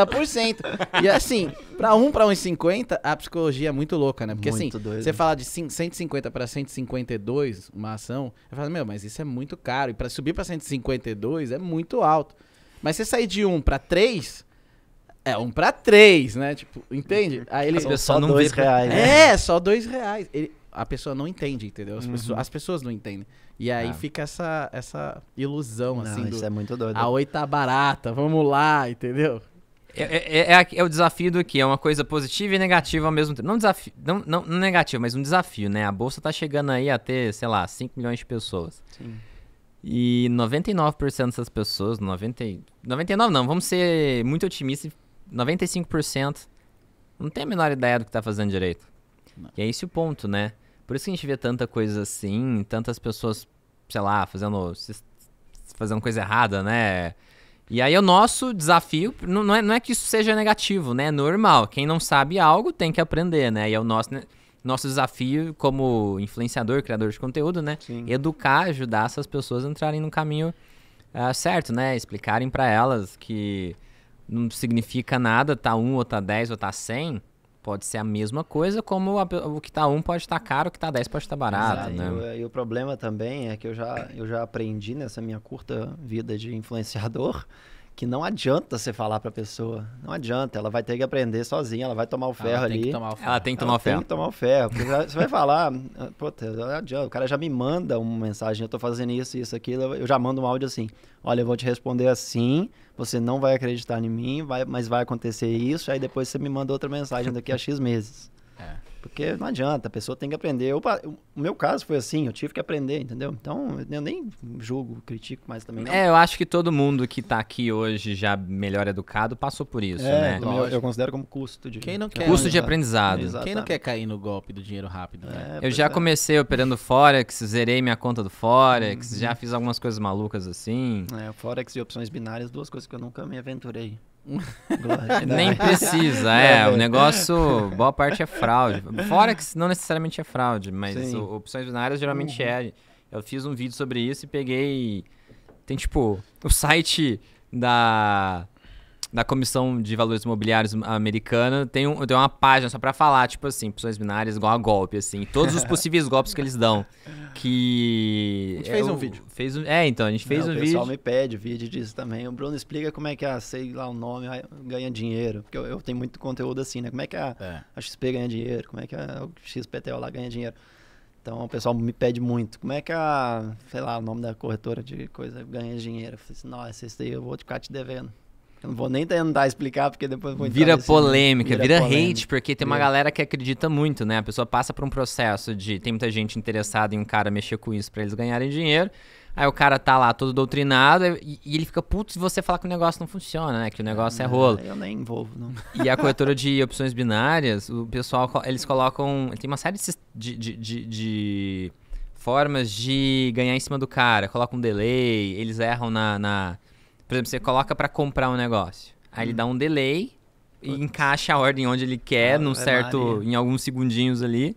50%. e assim, pra 1 pra 1,50, a psicologia é muito louca, né? Porque assim, muito assim, você fala de 5, 150 pra 152 uma ação, eu falo, meu, mas isso é muito caro. E pra subir pra 152 é muito alto. Mas você sair de um para três, é um para três, né? Tipo, entende? Aí ele, só não dois vê reais. Né? É, só dois reais. Ele, a pessoa não entende, entendeu? As, uhum. pessoas, as pessoas não entendem. E aí ah. fica essa, essa ilusão, não, assim. Isso do, é muito doido. A tá barata, vamos lá, entendeu? É, é, é, é, é o desafio do que? É uma coisa positiva e negativa ao mesmo tempo. Não, desafio, não, não, não negativo, mas um desafio, né? A bolsa tá chegando aí a ter, sei lá, 5 milhões de pessoas. Sim. E 99% dessas pessoas, 90, 99 não, vamos ser muito otimistas, 95% não tem a menor ideia do que tá fazendo direito. Não. E é esse o ponto, né? Por isso que a gente vê tanta coisa assim, tantas pessoas, sei lá, fazendo, fazendo coisa errada, né? E aí é o nosso desafio, não é, não é que isso seja negativo, né? É normal, quem não sabe algo tem que aprender, né? E é o nosso... Né? nosso desafio como influenciador, criador de conteúdo, né? Sim. Educar, ajudar essas pessoas a entrarem no caminho uh, certo, né? Explicarem para elas que não significa nada tá 1 um, ou tá 10 ou tá 100. Pode ser a mesma coisa, como a, o que tá 1 um pode estar tá caro, o que tá 10 pode estar tá barato, Exato. né? E, e o problema também é que eu já, eu já aprendi nessa minha curta vida de influenciador que não adianta você falar para a pessoa. Não adianta, ela vai ter que aprender sozinha, ela vai tomar o ferro ela ali. O ferro. Ela tem que tomar ela o ferro. Tem que tomar o ferro. você vai falar, puta, não adianta. O cara já me manda uma mensagem, eu estou fazendo isso, isso, aquilo. Eu já mando um áudio assim: olha, eu vou te responder assim, você não vai acreditar em mim, vai, mas vai acontecer isso. Aí depois você me manda outra mensagem daqui a X meses. É. Porque não adianta, a pessoa tem que aprender. Eu, o meu caso foi assim, eu tive que aprender, entendeu? Então, eu nem julgo, critico mais também. Não. É, eu acho que todo mundo que está aqui hoje já melhor educado passou por isso, é, né? Eu, eu, considero como custo de Quem não quer, custo de aprendizado. Exatamente. Quem não quer cair no golpe do dinheiro rápido, né? é, eu já é. comecei operando Forex, zerei minha conta do Forex, uhum. já fiz algumas coisas malucas assim. É, Forex e opções binárias, duas coisas que eu nunca me aventurei. Nem precisa, é. o negócio, boa parte é fraude. Fora que não necessariamente é fraude, mas opções binárias geralmente uhum. é. Eu fiz um vídeo sobre isso e peguei. Tem tipo o site da da Comissão de Valores Imobiliários americana, tem, um, tem uma página só para falar, tipo assim, pessoas binárias igual a golpe, assim, todos os possíveis golpes que eles dão. Que. A gente fez é um vídeo. Fez um, é, então, a gente fez Não, um vídeo. O pessoal vídeo. me pede vídeo disso também. O Bruno explica como é que a, sei lá o nome, ganha dinheiro. Porque eu, eu tenho muito conteúdo assim, né? Como é que a, é. a XP ganha dinheiro? Como é que a, o XPTO lá ganha dinheiro? Então o pessoal me pede muito. Como é que a, sei lá, o nome da corretora de coisa ganha dinheiro? Eu falei assim, nossa, esse daí eu vou ficar te devendo. Eu não vou nem tentar explicar, porque depois vou Vira polêmica, vira, vira polêmica. hate, porque tem uma galera que acredita muito, né? A pessoa passa por um processo de tem muita gente interessada em um cara mexer com isso para eles ganharem dinheiro. Aí o cara tá lá todo doutrinado e, e ele fica puto se você falar que o negócio não funciona, né? Que o negócio é, é rolo. Eu nem envolvo, não. E a corretora de opções binárias, o pessoal, eles colocam. Tem uma série de, de, de, de formas de ganhar em cima do cara. Colocam um delay, eles erram na, na por exemplo, você coloca para comprar um negócio. Aí ele dá um delay e encaixa a ordem onde ele quer, ah, num é certo, Maria. em alguns segundinhos ali.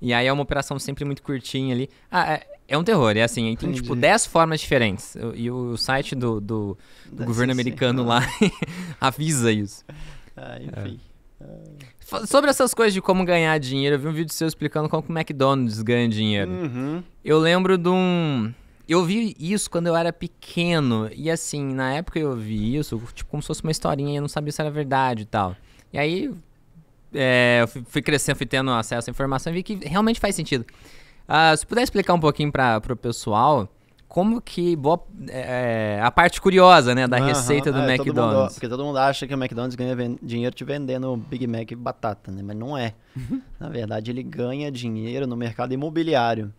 E aí é uma operação sempre muito curtinha ali. Ah, é, é um terror, é assim, Entendi. tem tipo 10 formas diferentes. E o site do, do, do governo assim, americano né? lá avisa isso. Ah, é. enfim. É. Sobre essas coisas de como ganhar dinheiro, eu vi um vídeo seu explicando como o McDonald's ganha dinheiro. Uhum. Eu lembro de um eu vi isso quando eu era pequeno. E assim, na época eu vi isso, tipo, como se fosse uma historinha, eu não sabia se era verdade e tal. E aí é, eu fui, crescendo, fui tendo acesso à informação e vi que realmente faz sentido. Uh, se puder explicar um pouquinho para o pessoal como que boa, é, é, a parte curiosa né, da uhum, receita do é, McDonald's. Todo mundo, porque todo mundo acha que o McDonald's ganha dinheiro te vendendo Big Mac e batata, né? mas não é. Na verdade, ele ganha dinheiro no mercado imobiliário.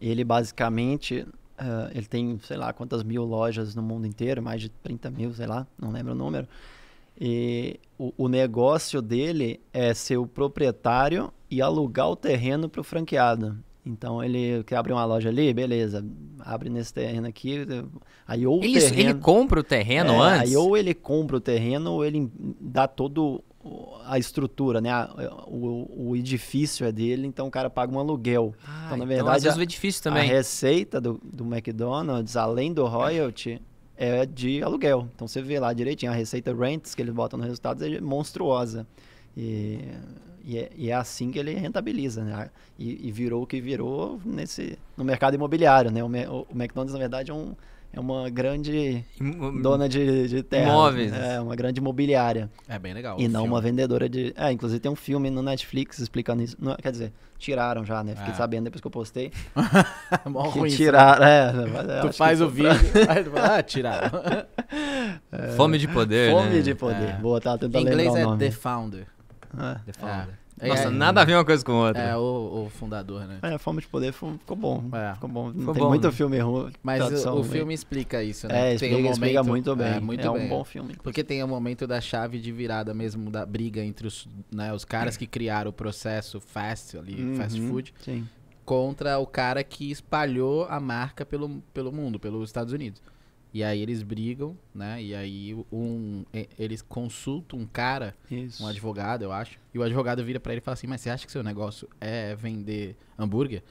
Ele basicamente, uh, ele tem sei lá quantas mil lojas no mundo inteiro, mais de 30 mil, sei lá, não lembro o número. E o, o negócio dele é ser o proprietário e alugar o terreno para o franqueado. Então ele quer abrir uma loja ali, beleza, abre nesse terreno aqui. Aí ou ele, terreno, ele compra o terreno é, antes? Aí ou ele compra o terreno ou ele dá todo a estrutura, né? A, o, o, edifício é dele, então o cara paga um aluguel. Ah, então, na então, verdade, então, a, o edifício também. a receita do, do McDonald's, além do royalty, é. é de aluguel. Então você vê lá direitinho, a receita rents que eles botam nos resultados é monstruosa. E, e, é, e é assim que ele rentabiliza, né? E, e, virou o que virou nesse, no mercado imobiliário, né? O, o McDonald's, na verdade, é um é uma grande dona de, de terra. Imóveis. Né? É, uma grande imobiliária. É bem legal. E não filme. uma vendedora de. É, inclusive tem um filme no Netflix explicando isso. Não, quer dizer, tiraram já, né? Fiquei é. sabendo depois que eu postei. Mó que ruim. Tiraram, é, é Tu faz o vídeo, aí tu fala, ah, tiraram. É. Fome de poder. Fome né? de poder. É. Boa, tá tentando Em inglês lembrar é The Founder. The Founder. É, Nossa, é, nada é. a ver uma coisa com outra. É, o, o fundador, né? É, a Fome de Poder ficou bom. É. Ficou bom. Não ficou tem bom, muito né? filme ruim. Mas o, o filme explica isso, né? É, explica, um momento, explica muito bem. É, muito é bem. um bom filme. Porque tem o um momento da chave de virada mesmo, da briga entre os, né, os caras que criaram o processo fast ali, uhum, fast food. Sim. Contra o cara que espalhou a marca pelo, pelo mundo, pelos Estados Unidos. E aí eles brigam, né? E aí um, eles consultam um cara, Isso. um advogado, eu acho. E o advogado vira para ele e fala assim: Mas você acha que seu negócio é vender hambúrguer?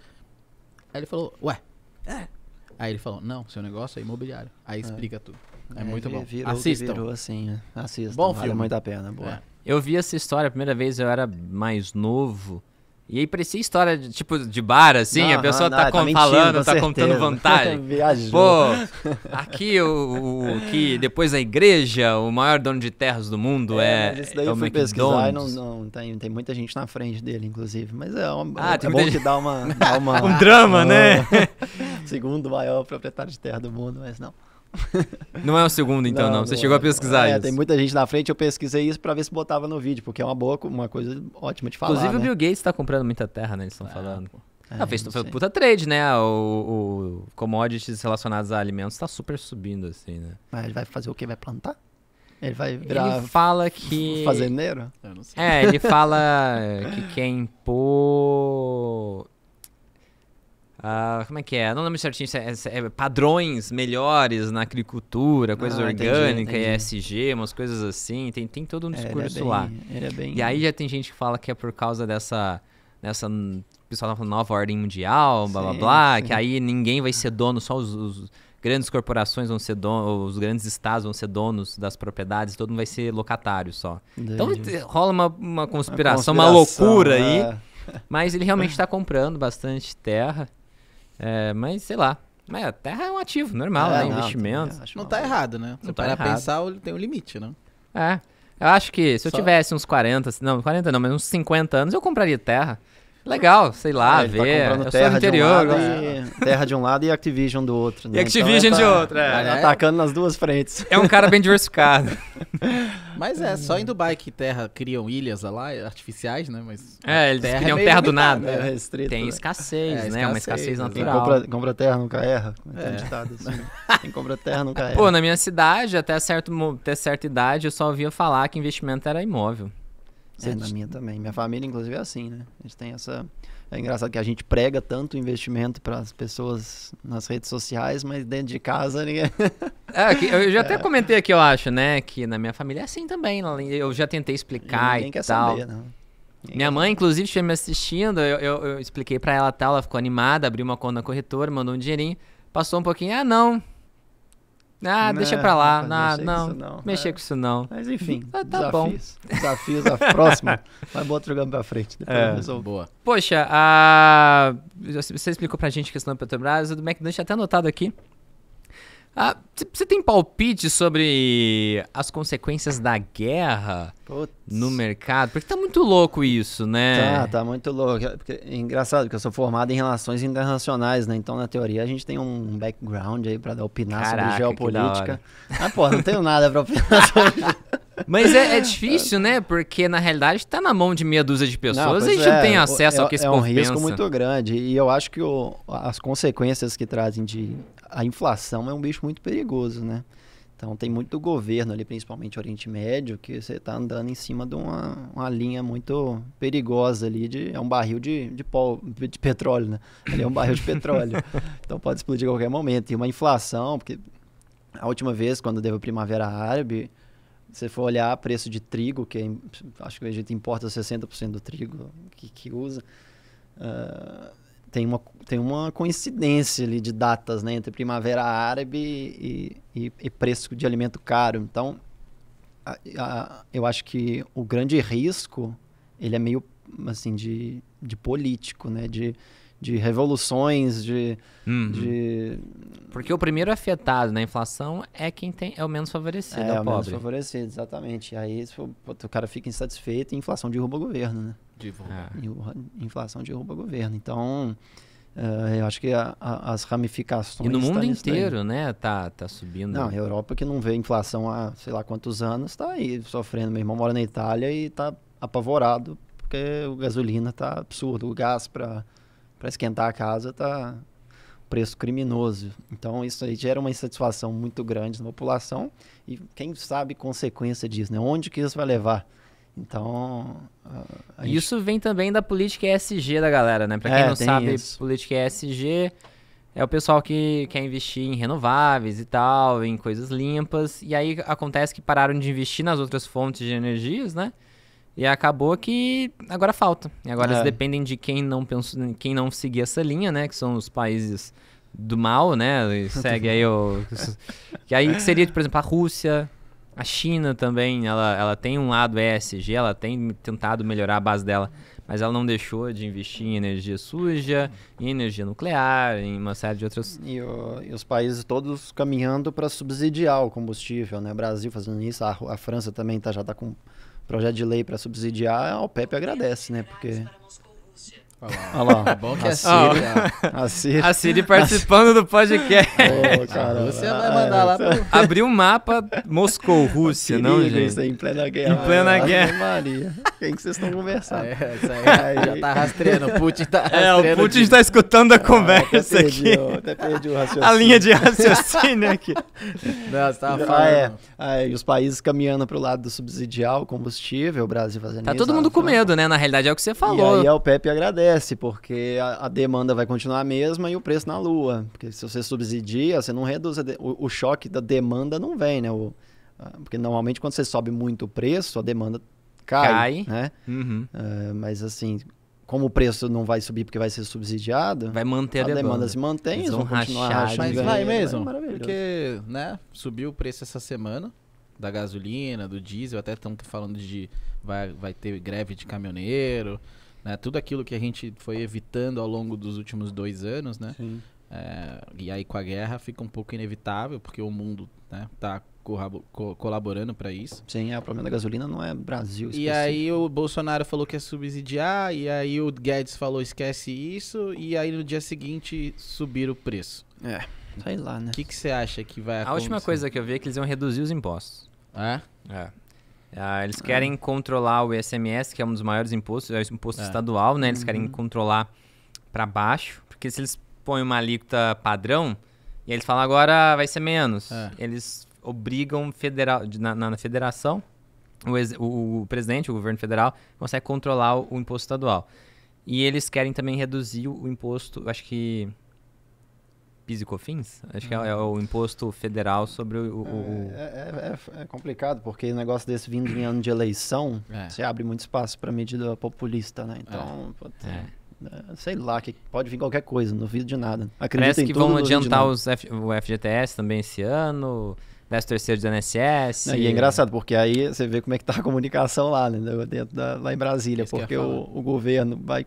Aí ele falou: Ué, é. Aí ele falou: Não, seu negócio é imobiliário. Aí é. explica tudo. É, é muito bom. Virou Assistam. Virou assim, né? Assistam. Bom vale muito a pena. Boa. É. Eu vi essa história a primeira vez, eu era mais novo. E aí parecia história de, tipo de bar, assim, não, a pessoa tá não, tá, não, com, tá falando, tá certeza. contando vantagem. Viajou. Pô, aqui o, o, que depois a igreja, o maior dono de terras do mundo é. é isso daí é eu fui McDonald's. pesquisar e não, não tem, tem muita gente na frente dele, inclusive. Mas é, um, é, ah, é, é bom gente... que dá uma. Dá uma um drama, uma, né? segundo maior proprietário de terra do mundo, mas não. Não é o segundo, então, não. não. Você não chegou é. a pesquisar é, isso. Tem muita gente na frente, eu pesquisei isso para ver se botava no vídeo, porque é uma boa, uma coisa ótima de falar. Inclusive, né? o Bill Gates tá comprando muita terra, né? Eles estão é, falando. É, não, fez é, não puta trade, né? O, o, commodities relacionados a alimentos tá super subindo, assim, né? Mas ele vai fazer o quê? Vai plantar? Ele vai virar. Ele fala que. Fazendeiro? Eu não sei. É, ele fala que quer impor ah, como é que é? Não lembro certinho se é, se é padrões melhores na agricultura, ah, coisa ah, orgânica, entendi, entendi. ESG, umas coisas assim. Tem, tem todo um discurso bem, lá. Bem... E aí já tem gente que fala que é por causa dessa. dessa o pessoal tá falando nova ordem mundial, sim, blá blá blá, sim. que aí ninguém vai ser dono, só os, os grandes corporações vão ser donos, os grandes estados vão ser donos das propriedades, todo mundo vai ser locatário só. Então eh, rola uma, uma, conspiração, uma, conspiração, uma loucura é. aí. Mas ele realmente está comprando bastante terra. É, mas sei lá. Mas a terra é um ativo, normal, é, né? Não, Investimento. Não está tá errado, né? Se não para tá pensar, tem um limite, né? É. Eu acho que se Só... eu tivesse uns 40, não, 40 não, mas uns 50 anos, eu compraria terra. Legal, sei lá, é, tá ver. Tá terra interior. De um lado e, terra de um lado e Activision do outro. Né? E então, Activision então, de tá outro, é. Tá atacando nas duas frentes. É um cara bem diversificado. Mas é, só em Dubai que terra criam ilhas lá, artificiais, né? Mas é, eles terra é criam é terra do nada. É, é restrito, tem escassez, né? Escassez, é, né? Uma escassez natural. Quem compra, compra terra nunca erra. É. Um ditado assim. Né? Quem compra terra nunca erra. Pô, na minha cidade, até, certo, até certa idade, eu só ouvia falar que investimento era imóvel é, na minha também. Minha família, inclusive, é assim, né? A gente tem essa. É engraçado que a gente prega tanto investimento para as pessoas nas redes sociais, mas dentro de casa ninguém. é, eu já até é. comentei aqui, eu acho, né? Que na minha família é assim também. Eu já tentei explicar ninguém e quer tal. Saber, não. minha mãe, inclusive, esteve me assistindo. Eu, eu, eu expliquei para ela tal. Ela ficou animada, abriu uma conta corretora, mandou um dinheirinho. Passou um pouquinho. Ah, não. Ah, né? deixa pra lá. Não, não, não, mexer é. com isso não. Mas enfim, ah, tá desafios, bom. Desafios, a próxima. Vai bota jogando pra frente. Depois é. resolve. Boa. Poxa, a... você explicou pra gente a questão da Petrobras. O do McDonald's até anotado aqui. Ah, você ah, tem palpite sobre as consequências da guerra Putz. no mercado? Porque tá muito louco isso, né? Tá, tá muito louco. É, porque, é engraçado, porque eu sou formado em relações internacionais, né? Então, na teoria, a gente tem um background aí pra opinar Caraca, sobre geopolítica. Ah, pô, não tenho nada pra opinar sobre Mas é, é, difícil, né? Porque na realidade está na mão de meia dúzia de pessoas não, e a gente é, não tem acesso é, ao que esse é pensa. um risco muito grande e eu acho que o, as consequências que trazem de a inflação é um bicho muito perigoso, né? Então tem muito governo ali, principalmente Oriente Médio, que você está andando em cima de uma, uma linha muito perigosa ali, de, é um barril de, de, pol, de petróleo, né? Ali é um barril de petróleo. então pode explodir a qualquer momento. E uma inflação, porque a última vez, quando teve a Primavera Árabe, você for olhar preço de trigo, que é, acho que a gente importa 60% do trigo que, que usa, uh, tem uma, tem uma coincidência ali de datas, né? Entre primavera árabe e, e, e preço de alimento caro. Então, a, a, eu acho que o grande risco, ele é meio, assim, de, de político, né? De, de revoluções, de, uhum. de, Porque o primeiro afetado na inflação é quem tem é o menos favorecido, é, é o pobre. menos favorecido, exatamente. E aí pô, o cara fica insatisfeito e a inflação derruba o governo, né? de É. Inflação derruba governo. Então, uh, eu acho que a, a, as ramificações. E no mundo inteiro, né? Tá, tá subindo. Não, a Europa que não vê inflação há sei lá quantos anos, está aí sofrendo. Meu irmão mora na Itália e está apavorado porque o gasolina tá absurdo. O gás para esquentar a casa tá preço criminoso. Então isso aí gera uma insatisfação muito grande na população e quem sabe consequência disso, né? Onde que isso vai levar? Então. Gente... Isso vem também da política ESG da galera, né? Pra quem é, não sabe, isso. política ESG é o pessoal que quer investir em renováveis e tal, em coisas limpas. E aí acontece que pararam de investir nas outras fontes de energias, né? E acabou que agora falta. E agora é. eles dependem de quem não pensou, quem não seguir essa linha, né? Que são os países do mal, né? E segue aí o. que aí seria, por exemplo, a Rússia, a China também, ela, ela tem um lado ESG, ela tem tentado melhorar a base dela, mas ela não deixou de investir em energia suja, em energia nuclear, em uma série de outras... E, o, e os países todos caminhando para subsidiar o combustível, né? O Brasil fazendo isso, a, a França também tá, já está com projeto de lei para subsidiar, a OPEP agradece, né? Porque... Olha lá. Olha lá. É bom que é a Siri, oh. a Siri. A Siri participando a... do podcast. Oh, cara, Você vai mandar lá. Pra... Abriu um mapa Moscou, Rússia, não, gente? em plena guerra. Em plena lá, guerra. Maria. Quem que vocês estão conversando? É, isso aí, aí já tá rastreando. O Putin tá É, o Putin está escutando a ah, conversa ah, aqui. até perdi o raciocínio. A linha de raciocínio aqui. Nossa, tava ah, falando. É, ah, é, e os países caminhando pro lado do subsidiar o combustível, o Brasil fazendo tá isso. Tá todo mundo com medo, né? Na realidade é o que você falou. E aí é o Pepe agradece porque a, a, demanda vai continuar a mesma e o preço na lua. Porque se você subsidia, você não reduz. De... O, o, choque da demanda não vem, né? O, porque normalmente quando você sobe muito o preço, a demanda cai. cai. Né? Uhum. Uh, mas assim, como o preço não vai subir porque vai ser subsidiado, vai manter a, a demanda. demanda se mantém, eles vão, vão continuar rachar, mas vai mesmo, é vai porque né, subiu o preço essa semana da gasolina, do diesel, até estão falando de vai, vai ter greve de caminhoneiro né? Tudo aquilo que a gente foi evitando ao longo dos últimos dois anos, né? Sim. É, e aí com a guerra fica um pouco inevitável, porque o mundo né, tá co colaborando para isso. Sim, é, o problema da gasolina não é Brasil. E aí o Bolsonaro falou que ia subsidiar, e aí o Guedes falou esquece isso, e aí no dia seguinte subir o preço. É, sei lá, né? O que você acha que vai acontecer? A última coisa que eu vi é que eles iam reduzir os impostos. É? É. Ah, eles ah. querem ah. controlar o ICMS, que é um dos maiores impostos, é o imposto é. estadual, né? Eles uhum. querem controlar para baixo, porque se eles põem uma alíquota padrão, e eles falam agora vai ser menos, é. eles obrigam federal, na, na, federação, o, ex, o, o, presidente, o governo federal, consegue controlar o, o imposto estadual. E eles querem também reduzir o imposto, acho que PIS e COFINS? Acho que é, é uhum. o imposto federal sobre o... o... É, é é, é, é, complicado, porque o negócio desse vindo em ano de eleição, você abre muito espaço para medida populista, né? Então, sei lá, que pode vir qualquer coisa, não duvido de nada. Acredito Parece que vão adiantar os F, o FGTS também esse ano, 13 terceiro do NSS. Não, e é engraçado, porque aí você vê como é que tá a comunicação lá, né, dentro da, lá em Brasília, Isso porque o, o, governo vai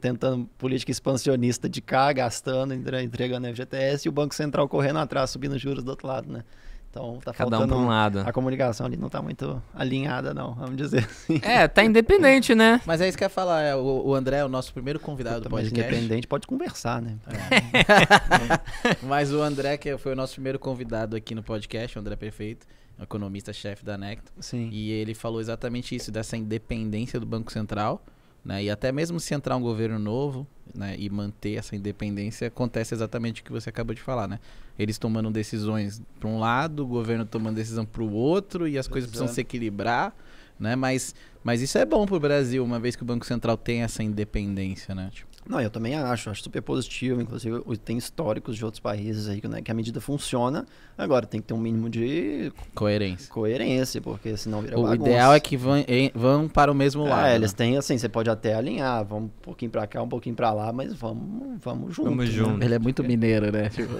tentando política expansionista de cá, gastando, entregando FGTS, e o Banco Central correndo atrás, subindo juros do outro lado, né? Então tá Cada faltando um um lado. A comunicação ali não tá muito alinhada, não, vamos dizer assim. É, tá independente, né? Mas é isso que eu ia falar. É, o, o André é o nosso primeiro convidado do podcast. independente pode conversar, né? é. Mas o André, que foi o nosso primeiro convidado aqui no podcast, o André Perfeito, economista-chefe da Necto. Sim. E ele falou exatamente isso, dessa independência do Banco Central né? E até mesmo se entrar um governo novo né, e manter essa independência, acontece exatamente o que você acabou de falar. Né? Eles tomando decisões para um lado, o governo tomando decisão para o outro e as Exato. coisas precisam é. se equilibrar. Né? Mas, mas isso é bom para o Brasil, uma vez que o Banco Central tem essa independência. Né? Tipo, não, eu também acho, acho super positivo. Inclusive, tem históricos de outros países aí né, que a medida funciona. Agora, tem que ter um mínimo de. Coerência. Coerência, porque senão vira O bagunça. ideal é que vão, em, vão para o mesmo é, lado. É, eles têm assim, você pode até alinhar, vamos um pouquinho para cá, um pouquinho para lá, mas vamos, vamos juntos Vamos né? junto. Ele é muito mineiro, né? Tipo...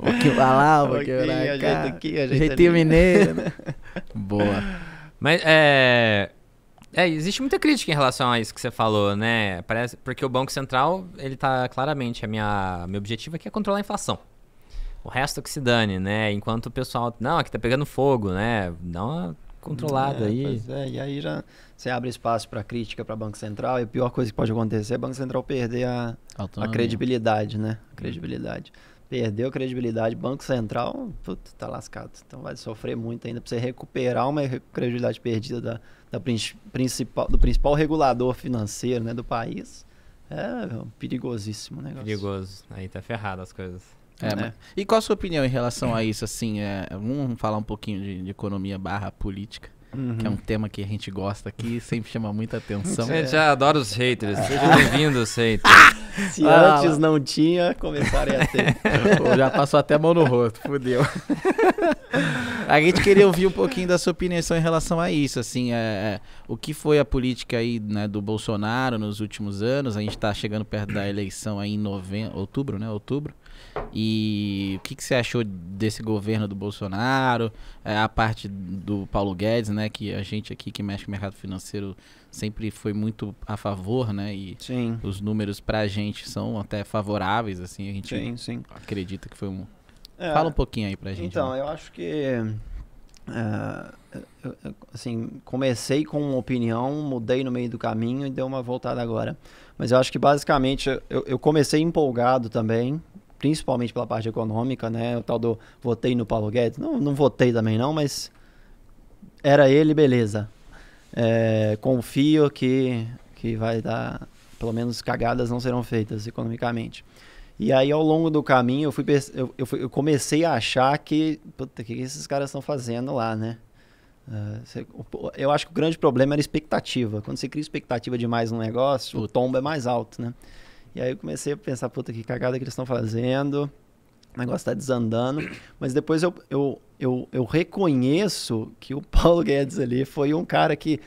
um que pra lá, um pouquinho aqui, a gente Jeitinho ali. mineiro, né? Boa. Mas é. É, existe muita crítica em relação a isso que você falou, né? Parece, porque o Banco Central, ele tá claramente, a minha, meu objetivo aqui é controlar a inflação. O resto é que se dane, né? Enquanto o pessoal, não, aqui tá pegando fogo, né? Dá uma controlada é, aí. É, e aí já você abre espaço para crítica para Banco Central e a pior coisa que pode acontecer é o Banco Central perder a, a credibilidade, né? A credibilidade. Hum. Perdeu credibilidade. Banco Central, puta, tá lascado. Então vai sofrer muito ainda para você recuperar uma credibilidade perdida da, da principal, do principal regulador financeiro né, do país. É, é um perigosíssimo negócio. Perigoso. Aí tá ferrado as coisas. É, é. Mas... E qual a sua opinião em relação a isso? Assim, é, vamos falar um pouquinho de, de economia barra política uhum. que é um tema que a gente gosta aqui, sempre chama muita atenção. A gente já adora os haters, é. sejam bem-vindos, haters. Se ah, antes não tinha, começarem a ter. Pô, já passou até a mão no rosto, fudeu. a gente queria ouvir um pouquinho da sua opinião em relação a isso, assim, é, é o que foi a política aí, né, do Bolsonaro nos últimos anos, a gente está chegando perto da eleição aí em novembro, outubro, né, outubro, e o que, que você achou desse governo do Bolsonaro? É, a parte do Paulo Guedes, né? Que a gente aqui que mexe com o mercado financeiro sempre foi muito a favor, né? E sim. os números pra gente são até favoráveis, assim. A gente sim, sim. acredita que foi um. É, Fala um pouquinho aí pra gente. Então, né? eu acho que. Uh, assim, comecei com uma opinião, mudei no meio do caminho e deu uma voltada agora. Mas eu acho que basicamente eu, eu comecei empolgado também, principalmente pela parte econômica, né? O tal do votei no Paulo Guedes. Não, não votei também não, mas era ele, beleza. É, confio que, que vai dar, pelo menos cagadas não serão feitas economicamente. E aí, ao longo do caminho, eu, fui, eu, eu, fui, eu comecei a achar que, puta, o que esses caras estão fazendo lá, né? É, eu acho que o grande problema era expectativa. Quando você cria expectativa demais no negócio, o tombo é mais alto, né? E aí eu comecei a pensar, puta, que cagada que eles estão fazendo. O negócio tá desandando. Mas depois eu, eu, eu, eu reconheço que o Paulo Guedes ali foi um cara que.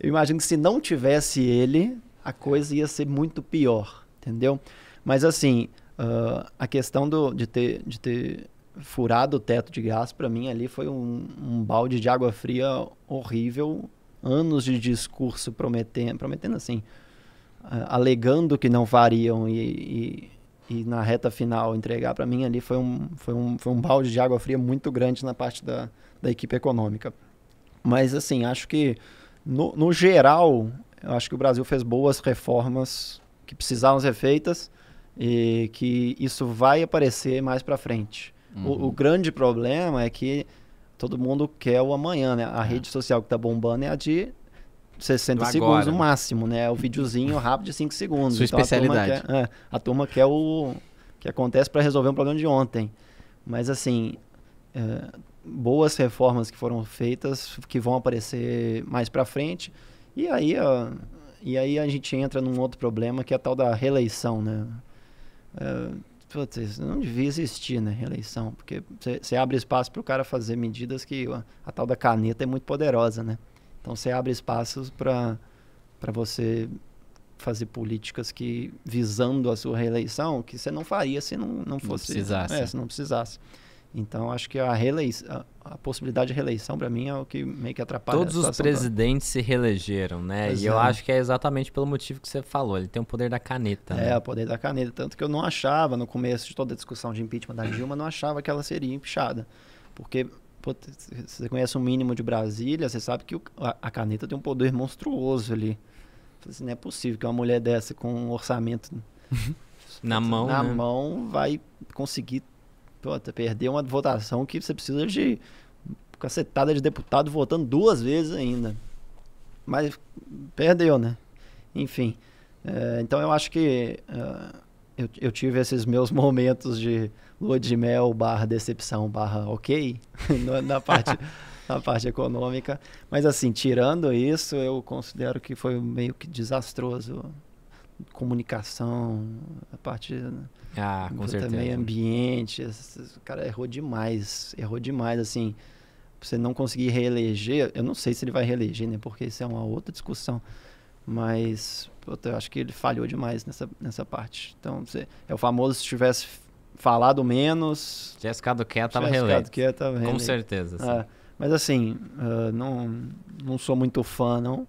Eu imagino que se não tivesse ele, a coisa ia ser muito pior, entendeu? Mas assim, uh, a questão do, de, ter, de ter furado o teto de gás, para mim ali foi um, um, balde de água fria horrível. Anos de discurso prometendo, prometendo assim, alegando que não variam e, e, e na reta final entregar para mim ali foi um, foi, um, foi um balde de água fria muito grande na parte da, da equipe econômica. Mas assim, acho que no, no geral, eu acho que o Brasil fez boas reformas que precisavam ser feitas e que isso vai aparecer mais para frente. Uhum. O, o, grande problema é que todo mundo quer o amanhã, né? A é. rede social que está bombando é a de 60 Agora. segundos no máximo, né? O videozinho rápido de 5 segundos. Sua então, especialidade. A turma quer, é, a turma quer o que acontece para resolver um problema de ontem. Mas, assim, é, boas reformas que foram feitas, que vão aparecer mais para frente. E aí, ó, e aí a gente entra num outro problema, que é a tal da reeleição, né? É, putz, não devia existir, né, reeleição. Porque você abre espaço para o cara fazer medidas que ó, a tal da caneta é muito poderosa, né? Então você abre espaços para você fazer políticas que visando a sua reeleição, que você não faria se não, não fosse. Não precisasse. É, se não precisasse. Então, acho que a, reeleição, a, a possibilidade de reeleição, para mim, é o que meio que atrapalha. Todos os presidentes toda. se reelegeram, né? Pois e é. eu acho que é exatamente pelo motivo que você falou. Ele tem o poder da caneta. É, né? o poder da caneta. Tanto que eu não achava, no começo de toda a discussão de impeachment da Dilma, não achava que ela seria empichada. Porque Pô, você conhece o um mínimo de Brasília, você sabe que o, a, a, caneta tem um poder monstruoso ali. Assim, não é possível que uma mulher dessa com um orçamento na mão, na né? mão vai conseguir pô, perder uma votação que você precisa de cacetada de deputado votando duas vezes ainda. Mas perdeu, né? Enfim. É, então eu acho que uh, eu, eu tive esses meus momentos de lua de mel barra decepção barra ok na parte na parte econômica mas assim tirando isso eu considero que foi meio que desastroso comunicação a parte ah, com certeza. também ambiente o cara errou demais errou demais assim você não conseguir reeleger eu não sei se ele vai reeleger né porque isso é uma outra discussão mas puta, eu acho que ele falhou demais nessa, nessa parte. Então, você, é o famoso se tivesse falado menos. Se tivesse ficado quieto, tava releito. Quieto, Com certeza. Sim. É, mas assim, uh, não, não sou muito fã, não.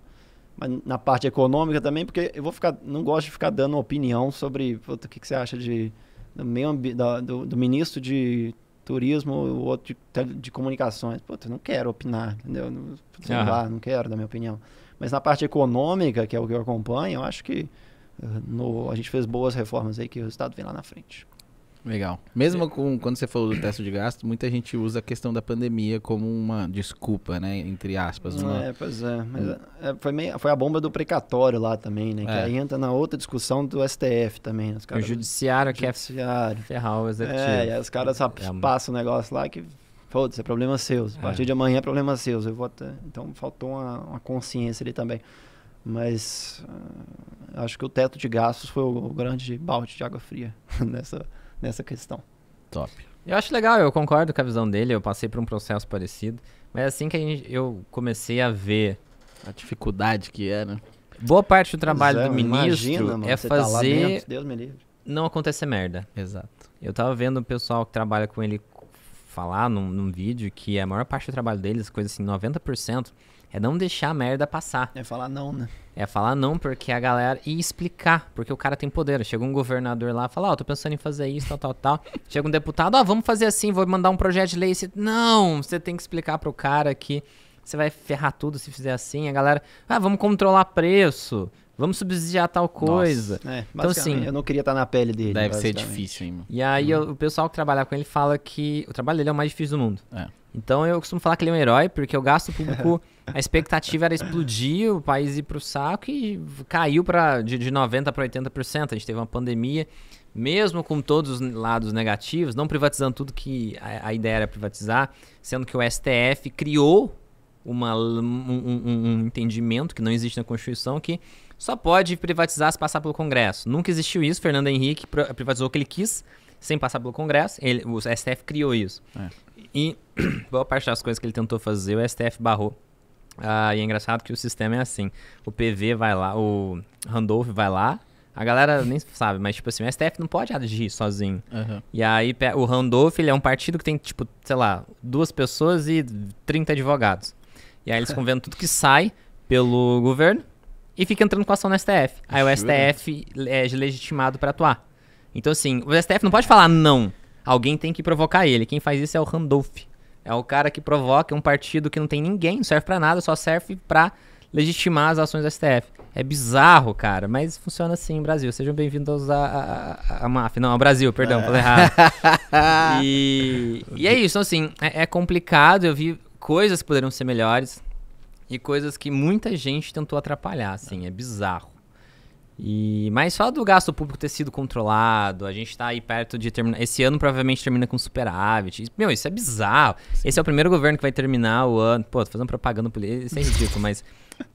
Mas na parte econômica também, porque eu vou ficar, não gosto de ficar dando opinião sobre puta, o que, que, você acha de, do, meio da, do, do ministro de turismo, o outro de, de comunicações. Puta, eu não quero opinar, entendeu? Não, uhum. não, quero dar minha opinião. Mas na parte econômica, que é o que eu acompanho, eu acho que eh, no, a gente fez boas reformas aí que o resultado vem lá na frente. Legal. Mesmo com, quando você falou do teste de gasto, muita gente usa a questão da pandemia como uma desculpa, né? Entre aspas. Uma... É, pois é. Mas é, foi, meio, foi a bomba do precatório lá também, né? Que é. aí entra na outra discussão do STF também. Né? Os caras, o judiciário, o judiciário. quer ferrar o executivo. É, e os caras é, passam um negócio lá que foda-se, é problema seu. A partir é. de amanhã é problema seu. Eu vou até... Então faltou uma, uma consciência ali também. Mas uh, acho que o teto de gastos foi o, o grande balde de água fria nessa, nessa questão. Top. Eu acho legal, eu concordo com a visão dele, eu passei por um processo parecido. Mas assim que gente, eu comecei a ver a dificuldade que era, Boa parte do trabalho é, do ministro imagina, é mano, é fazer tá dentro, não acontecer merda. Exato. Eu tava vendo o pessoal que trabalha com ele falar num, num, vídeo que a maior parte do trabalho deles, coisa assim, 90%, é não deixar a merda passar. É falar não, né? É falar não, porque a galera. E explicar, porque o cara tem poder. Chega um governador lá fala, ó, oh, tô pensando em fazer isso, tal, tal, tal. Chega um deputado, ó, oh, vamos fazer assim, vou mandar um projeto de lei. Você... Não, você tem que explicar pro cara que você vai ferrar tudo se fizer assim. A galera, ah, vamos controlar preço. Vamos subsidiar tal coisa. É, então, assim, eu não queria estar na pele dele. Deve ser difícil, hein? E aí, hum. o pessoal que trabalha com ele fala que o trabalho dele é o mais difícil do mundo. É. Então, eu costumo falar que ele é um herói, porque o gasto público, a expectativa era explodir, o país ir pro saco e caiu para de, de 90% para 80%. A gente teve uma pandemia, mesmo com todos os lados negativos, não privatizando tudo que a, a ideia era privatizar, sendo que o STF criou uma, um, um, entendimento que não existe na Constituição que só pode privatizar se passar pelo Congresso. Nunca existiu isso. Fernando Henrique privatizou o que ele quis sem passar pelo Congresso. Ele, o STF criou isso. É. E boa parte das coisas que ele tentou fazer, o STF barrou. Ah, e é engraçado que o sistema é assim. O PV vai lá, o Randolph vai lá, a galera nem sabe, mas tipo assim, o STF não pode agir sozinho. Uhum. E aí o Randolph, ele é um partido que tem, tipo, sei lá, duas pessoas e 30 advogados. E aí eles convendo tudo que sai pelo governo e fica entrando com ação no STF. Aí o STF é legitimado para atuar. Então, assim, o STF não pode falar não. Alguém tem que provocar ele. Quem faz isso é o Randolph. É o cara que provoca um partido que não tem ninguém, não serve para nada, só serve para legitimar as ações do STF. É bizarro, cara, mas funciona assim no Brasil. Sejam bem-vindos à MAF. Não, ao Brasil, perdão, é. falei errado. E, e é isso, então, assim, é, é complicado. Eu vi coisas que poderiam ser melhores e coisas que muita gente tentou atrapalhar, assim, é bizarro. E mas só do gasto público ter sido controlado, a gente tá aí perto de terminar. Esse ano provavelmente termina com superávit. Meu, isso é bizarro. Sim. Esse é o primeiro governo que vai terminar o ano. Pô, tô fazendo propaganda por isso é ridículo, mas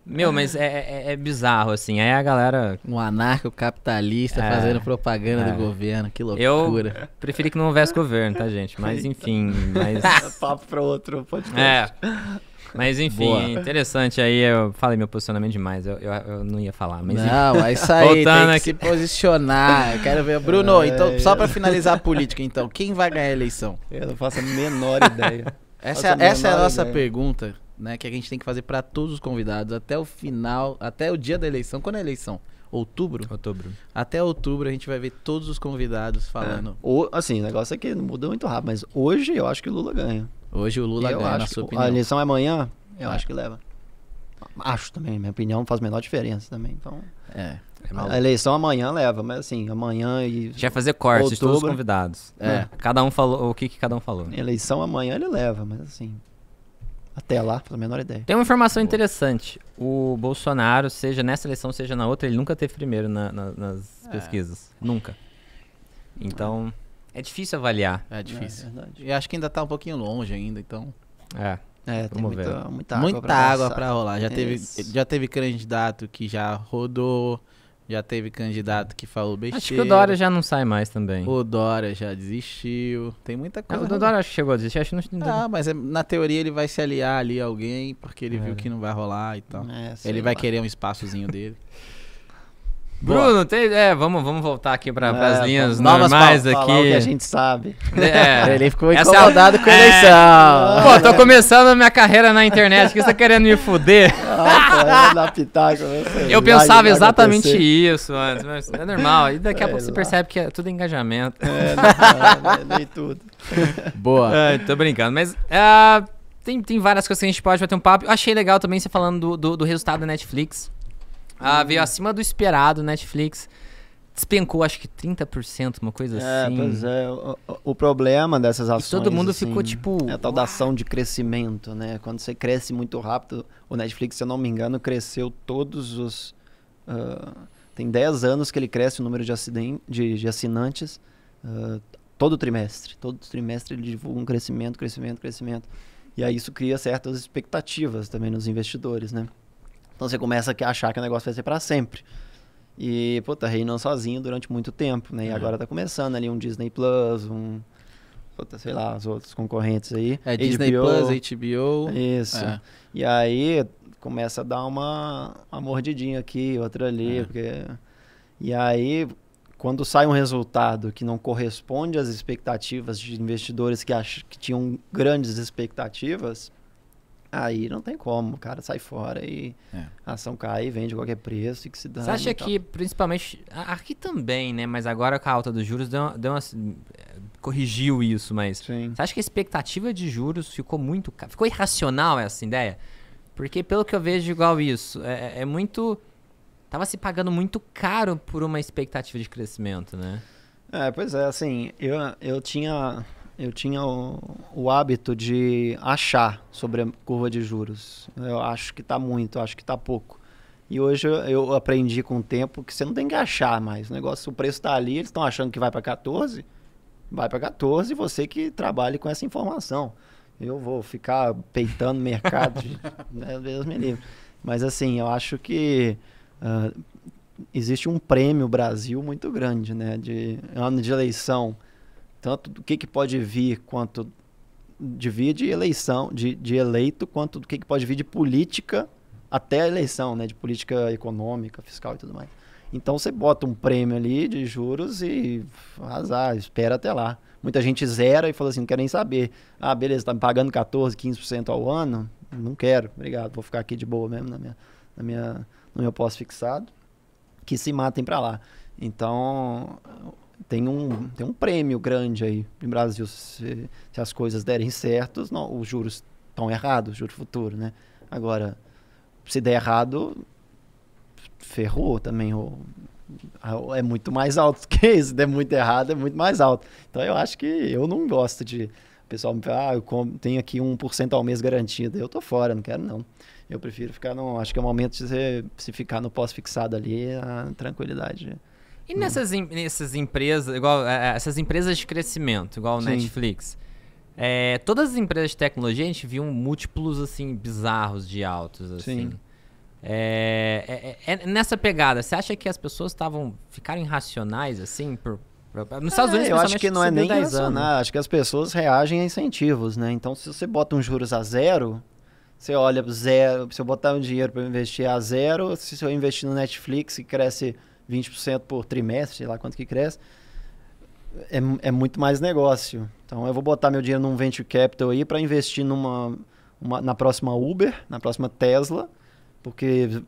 meu, mas é, é, é, bizarro, assim. Aí a galera. Um anarco-capitalista é, fazendo propaganda do é. governo, que loucura. Eu preferi que não houvesse governo, tá, gente? Mas enfim. Mas... Papo pra outro podcast. É. Mas enfim, Boa. interessante aí. Eu falei meu posicionamento demais. Eu, eu, eu não ia falar, mas. Não, é isso aí. Voltando tem que se posicionar. Eu quero ver. Bruno, é. então, só pra finalizar a política, então, quem vai ganhar a eleição? Eu não faço a menor ideia. Essa, a menor essa é a nossa ideia. pergunta né, que a gente tem que fazer para todos os convidados até o final, até o dia da eleição. Quando é a eleição? Outubro? Outubro. Até outubro a gente vai ver todos os convidados falando. É. assim, o negócio é que muda muito rápido, mas hoje eu acho que o Lula ganha. Hoje o Lula eu ganha, na sua opinião. A eleição é amanhã, eu é. acho que leva. Acho também, minha opinião faz menor diferença também. Então. É. é a eleição amanhã leva, mas assim, amanhã e. A gente vai fazer cortes, outubro, todos os convidados. É. é. Cada um falou o que, que cada um falou. Eleição amanhã ele leva, mas assim. Até lá, pela menor ideia. Tem uma informação Boa. interessante. O Bolsonaro, seja nessa eleição, seja na outra, ele nunca teve primeiro na, na, nas é. pesquisas. Nunca. Então, é, é difícil avaliar. É difícil. É, e acho que ainda tá um pouquinho longe ainda, então. É. É, tem muita, muita, água. Muita pra água para rolar. Já é teve, já teve candidato que já rodou já teve candidato que falou besteira. Acho que o Dória já não sai mais também. O Dória já desistiu. Tem muita coisa. Ah, o Dória chegou a desistir, acho que não. Ah, mas é, na teoria ele vai se aliar ali a alguém porque ele é. viu que não vai rolar e tal. É, ele vai lá. querer um espaçozinho dele. Bruno, tem, é, vamos, vamos voltar aqui para é, as linhas normais pra, aqui. que a gente sabe. É. Ele ficou é incomodado Essa, com a é. eleição. É. Pô, tô começando a minha carreira na internet, que você tá querendo me fuder? Ah, pô, pitaco, eu pensava exatamente isso antes, mas é normal. E daqui a pouco você percebe que é tudo engajamento. É, não, é, nem tudo. Boa. É, tô brincando, mas... Uh, tem, tem várias coisas que a gente pode bater um papo. Eu achei legal também você falando do, do, do resultado da Netflix. Ah, uhum. veio acima do esperado Netflix. Despencou, acho que 30%, uma coisa é, assim. Pois é, o, o problema dessas ações. E todo mundo assim, ficou tipo. É a tal da ação de crescimento, né? Quando você cresce muito rápido, o Netflix, se eu não me engano, cresceu todos os. Uh, tem 10 anos que ele cresce o número de, acidente, de, de assinantes uh, todo trimestre. Todo trimestre ele divulga um crescimento, crescimento, crescimento. E aí isso cria certas expectativas também nos investidores, né? Então você começa a achar que o negócio vai ser para sempre. E, puta, reinando sozinho durante muito tempo, né? E uhum. agora tá começando ali um Disney Plus, um. Puta, sei lá, os outros concorrentes aí. É, HBO, Disney Plus, HBO. Isso. É. E aí começa a dar uma, uma mordidinha aqui, outra ali. É. Porque... E aí, quando sai um resultado que não corresponde às expectativas de investidores que, ach... que tinham grandes expectativas Aí não tem como, cara sai fora e é. a ação cai, vende a qualquer preço e que se dá. Você acha que, principalmente, aqui também, né? Mas agora com a alta dos juros deu, deu uma, assim, corrigiu isso, mas Sim. você acha que a expectativa de juros ficou muito. Ficou irracional essa ideia? Porque pelo que eu vejo, igual isso, é, é, é muito. Tava se pagando muito caro por uma expectativa de crescimento, né? É, pois é, assim, eu, eu tinha eu tinha o, o, hábito de achar sobre a curva de juros. Eu acho que está muito, eu acho que está pouco. E hoje eu aprendi com o tempo que você não tem que achar mais. O negócio, o preço está ali, eles estão achando que vai para 14, vai para 14, você que trabalhe com essa informação. Eu vou ficar peitando mercado, né, Deus me livre. Mas assim, eu acho que uh, existe um prêmio Brasil muito grande, né? De ano de eleição tanto do que, que pode vir quanto de vir de eleição, de, de eleito, quanto do que, que pode vir de política até a eleição, né? De política econômica, fiscal e tudo mais. Então você bota um prêmio ali de juros e azar, espera até lá. Muita gente zera e fala assim, não quero nem saber. Ah, beleza, tá me pagando 14, 15% ao ano? Não quero, obrigado, vou ficar aqui de boa mesmo na minha, na minha, no meu posto fixado Que se matem para lá. Então, tem um, tem um prêmio grande aí no Brasil. Se, se as coisas derem certo, não, os juros estão errados, juro futuro, né? Agora, se der errado, ferrou também. ou é muito mais alto que isso. Se der muito errado, é muito mais alto. Então, eu acho que eu não gosto de... O pessoal me fala, ah, eu tenho aqui 1% ao mês garantido. Eu tô fora, não quero não. Eu prefiro ficar no... Acho que é o momento de você, se ficar no pós-fixado ali, a tranquilidade... E nessas, em, nessas empresas, igual é, é, essas empresas de crescimento, igual Sim. Netflix, é, todas as empresas de tecnologia a gente viu múltiplos assim bizarros de altos assim. Sim. É, é, é, é nessa pegada, você acha que as pessoas estavam ficaram irracionais assim por, nos Estados Unidos, eu acho que não é nem irracional, acho que as pessoas reagem a incentivos, né? Então, se você bota um juros a zero, você olha zero, se eu botar um dinheiro para investir a zero, se eu investir no Netflix e cresce 20% por trimestre, sei lá quanto que cresce, é, é muito mais negócio. Então eu vou botar meu dinheiro num venture capital aí para investir numa uma, na próxima Uber, na próxima Tesla, porque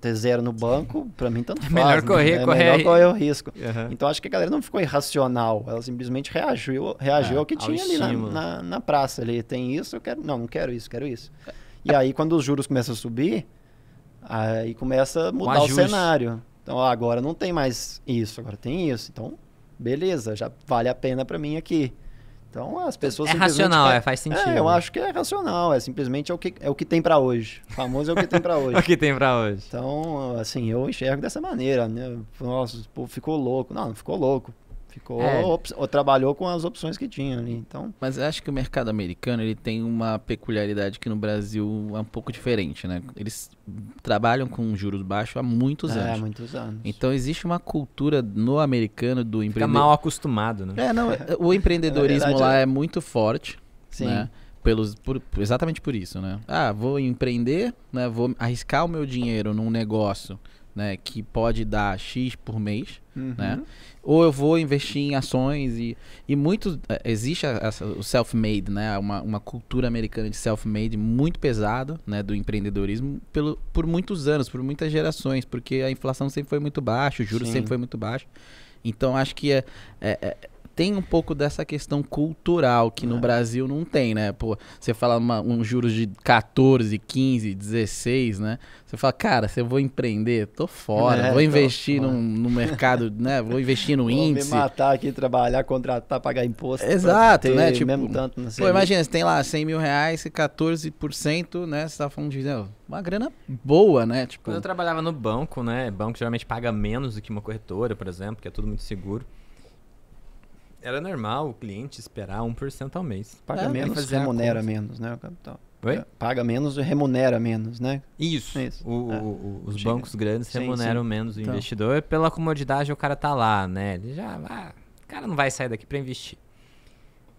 ter zero no banco, para mim tanto faz. É melhor né? correr, né? é correr. É melhor correr o risco. Uhum. Então acho que a galera não ficou irracional, ela simplesmente reagiu, reagiu é, ao que ao tinha ali na, na, na, praça. Ali. Tem isso, eu quero. Não, não quero isso, quero isso. É. E aí, quando os juros começam a subir, aí começa a mudar o cenário. Então, agora não tem mais isso, agora tem isso. Então, beleza, já vale a pena para mim aqui. Então, as é pessoas. É racional, é, faz é, sentido. É, eu né? acho que é racional, é simplesmente é o que, é o que tem para hoje. O famoso é o que tem para hoje. É o que tem para hoje. Então, assim, eu enxergo dessa maneira. Né? Nossa, o povo ficou louco. Não, não ficou louco ficou é. ou trabalhou com as opções que tinha ali. Então. Mas acho que o mercado americano ele tem uma peculiaridade que no Brasil é um pouco diferente, né? Eles trabalham com juros baixos há muitos é, anos. muitos anos. Então existe uma cultura no americano do empreendedor. Fica mal acostumado, né? É, não. É, o empreendedorismo é, verdade, lá é... é... muito forte. Sim. Né? Pelos, por, exatamente por isso, né? Ah, vou empreender, né? Vou arriscar o meu dinheiro num negócio né, que pode dar X por mês, uhum. né? Ou eu vou investir em ações e, e muito é, existe a, a, o self-made, né? Uma, uma cultura americana de self-made muito pesada, né, do empreendedorismo pelo, por muitos anos, por muitas gerações, porque a inflação sempre foi muito baixa, o juros Sim. sempre foi muito baixo. Então acho que é, é, é tem um pouco dessa questão cultural que é. no Brasil não tem, né? Pô, você fala uma, um juros de 14, 15, 16, né? Você fala, cara, se eu vou empreender, tô fora, é, vou investir no, no, mercado, né? Vou investir no vou índice. Vou me matar aqui, trabalhar, contratar, pagar imposto. Exato, né? Tipo, mesmo tanto, pô, imagina, você tem lá 100 mil reais e 14%, né? Você tá falando de uma grana boa, né? Tipo... Quando eu trabalhava no banco, né? Banco geralmente paga menos do que uma corretora, por exemplo, que é tudo muito seguro era normal o cliente esperar 1% ao mês. Paga é, menos, remunera menos, né, o capital. Oi? É, paga menos e remunera menos, né? Isso. É isso. O, ah, o, os chega. bancos grandes remuneram sim. menos o então. investidor pela comodidade o cara tá lá, né? Ele já, ah, o cara não vai sair daqui para investir.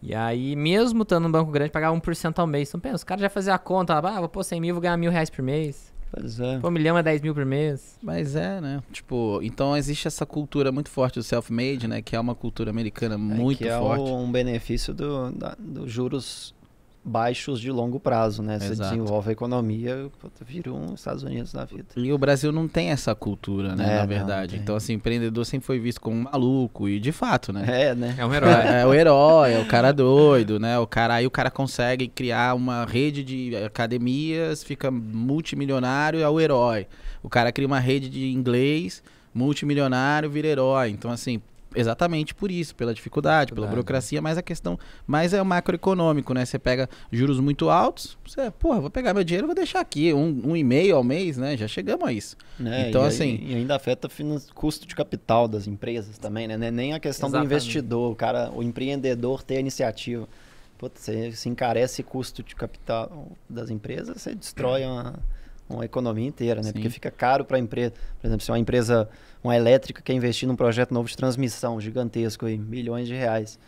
E aí, mesmo estando no banco grande, pagar 1% ao mês. Então, pensa, o cara já fazia a conta, ah, vou pôr 100 mil, vou ganhar mil reais por mês. Pois é. Pô, um milhão é 10 mil por mês. Mas é, né? Tipo, então existe essa cultura muito forte do self-made, né? Que é uma cultura americana é, muito é, que forte. É o, um benefício do, da, dos juros baixos de longo prazo, né? Você Exato. desenvolve a economia, vira um Estados Unidos na vida. E o Brasil não tem essa cultura, né? É, na verdade. Não, então, assim, empreendedor sempre foi visto como um maluco, e de fato, né? É, né? É um herói. É, é o herói, é o cara doido, né? O cara aí o cara consegue criar uma rede de academias, fica multimilionário, é o herói. O cara cria uma rede de inglês, multimilionário, vira herói. Então, assim, Exatamente por isso, pela dificuldade, pela burocracia, mas a questão mais é o macroeconômico, né? Você pega juros muito altos, você, porra, vou pegar meu dinheiro vou deixar aqui, um, um e meio ao mês, né? Já chegamos a isso. É, então, e, assim. E ainda afeta o custo de capital das empresas também, né? Nem a questão exatamente. do investidor, o cara, o empreendedor ter a iniciativa. Putz, você se encarece custo de capital das empresas, você destrói é. uma uma economia inteira, né? Sim. Porque fica caro para a empresa. Por exemplo, se uma empresa, uma elétrica quer investir num projeto novo de transmissão gigantesco, aí, milhões de reais.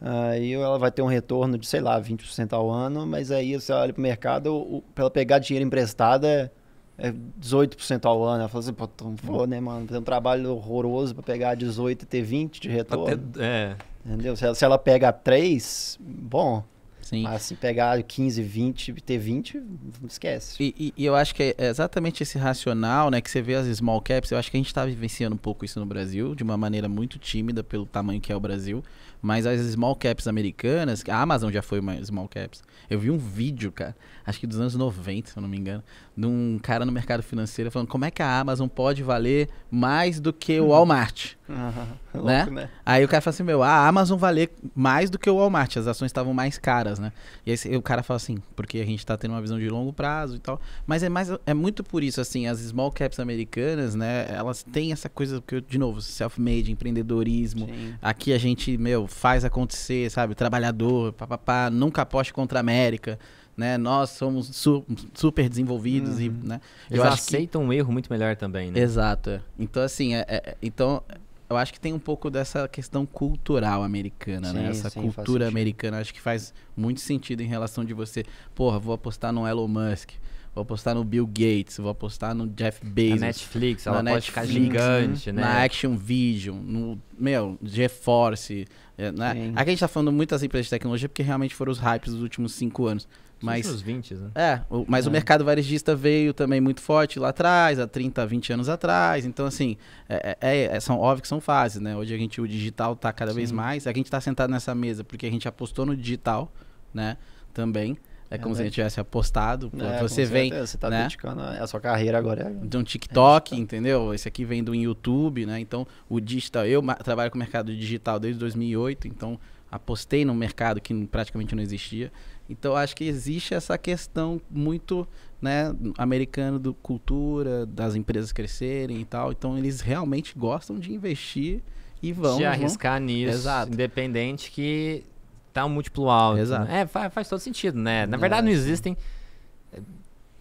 Aí ela vai ter um retorno de, sei lá, 20% ao ano, mas aí você olha para o mercado, para ela pegar dinheiro emprestado é, é 18% ao ano. Ela fala assim, pô, não pô né, mano? Tem um trabalho horroroso para pegar 18 e ter 20 de retorno. é. Entendeu? Se ela, se ela pega 3, bom, Sim. Mas se assim, pegar 15, 20, ter 20, esquece. E, e, e, eu acho que é exatamente esse racional, né? Que você vê as small caps, eu acho que a gente está vivenciando um pouco isso no Brasil, de uma maneira muito tímida pelo tamanho que é o Brasil. Mas as small caps americanas, a Amazon já foi uma small caps. Eu vi um vídeo, cara, acho que dos anos 90, se eu não me engano, de um cara no mercado financeiro falando como é que a Amazon pode valer mais do que o Walmart. Uhum. Né? Louco, né? Aí o cara fala assim, meu, a Amazon valer mais do que o Walmart, as ações estavam mais caras, né? E aí o cara fala assim, porque a gente está tendo uma visão de longo prazo e tal. Mas é mais é muito por isso, assim, as small caps americanas, né, elas têm essa coisa, que de novo, self-made, empreendedorismo. Sim. Aqui a gente, meu, faz acontecer, sabe? Trabalhador, papapá, nunca aposte contra a América né? Nós somos su super desenvolvidos uhum. e, né? Eles aceitam que... um erro muito melhor também, né? Exato. É. Então, assim, é, é, é, então eu acho que tem um pouco dessa questão cultural americana, né? sim, né? Essa sim, cultura americana acho que faz muito sentido em relação de você, porra, vou apostar no Elon Musk, vou apostar no Bill Gates, vou apostar no Jeff Bezos. Na Netflix, na ela na pode Netflix, ficar gigante, né? Na Action Vision, no, meu, GeForce, é, né? Aqui a gente tá falando muitas empresas de tecnologia porque realmente foram os hypes dos últimos cinco anos. Mas, Sim, 20, né? É, o, mas é. o mercado varejista veio também muito forte lá atrás, há 30, 20 anos atrás. Então, assim, é é, é, é são, óbvio que são fases, né? Hoje a gente, o digital está cada Sim. vez mais. A gente está sentado nessa mesa porque a gente apostou no digital, né? Também. É como se a é gente tivesse apostado. você vem. Você está né? dedicando a sua carreira agora. É... De um TikTok, entendeu? Esse aqui vem do YouTube, né? Então, o digital. Eu trabalho com o mercado digital desde 2008, então apostei num mercado que praticamente não existia. Então acho que existe essa questão muito né, americana do cultura, das empresas crescerem e tal. Então eles realmente gostam de investir e vão. De arriscar vão... nisso. Exato. Independente que tá um múltiplo alto. Exato. Né? É, faz, faz todo sentido, né? Na verdade, é, não existem.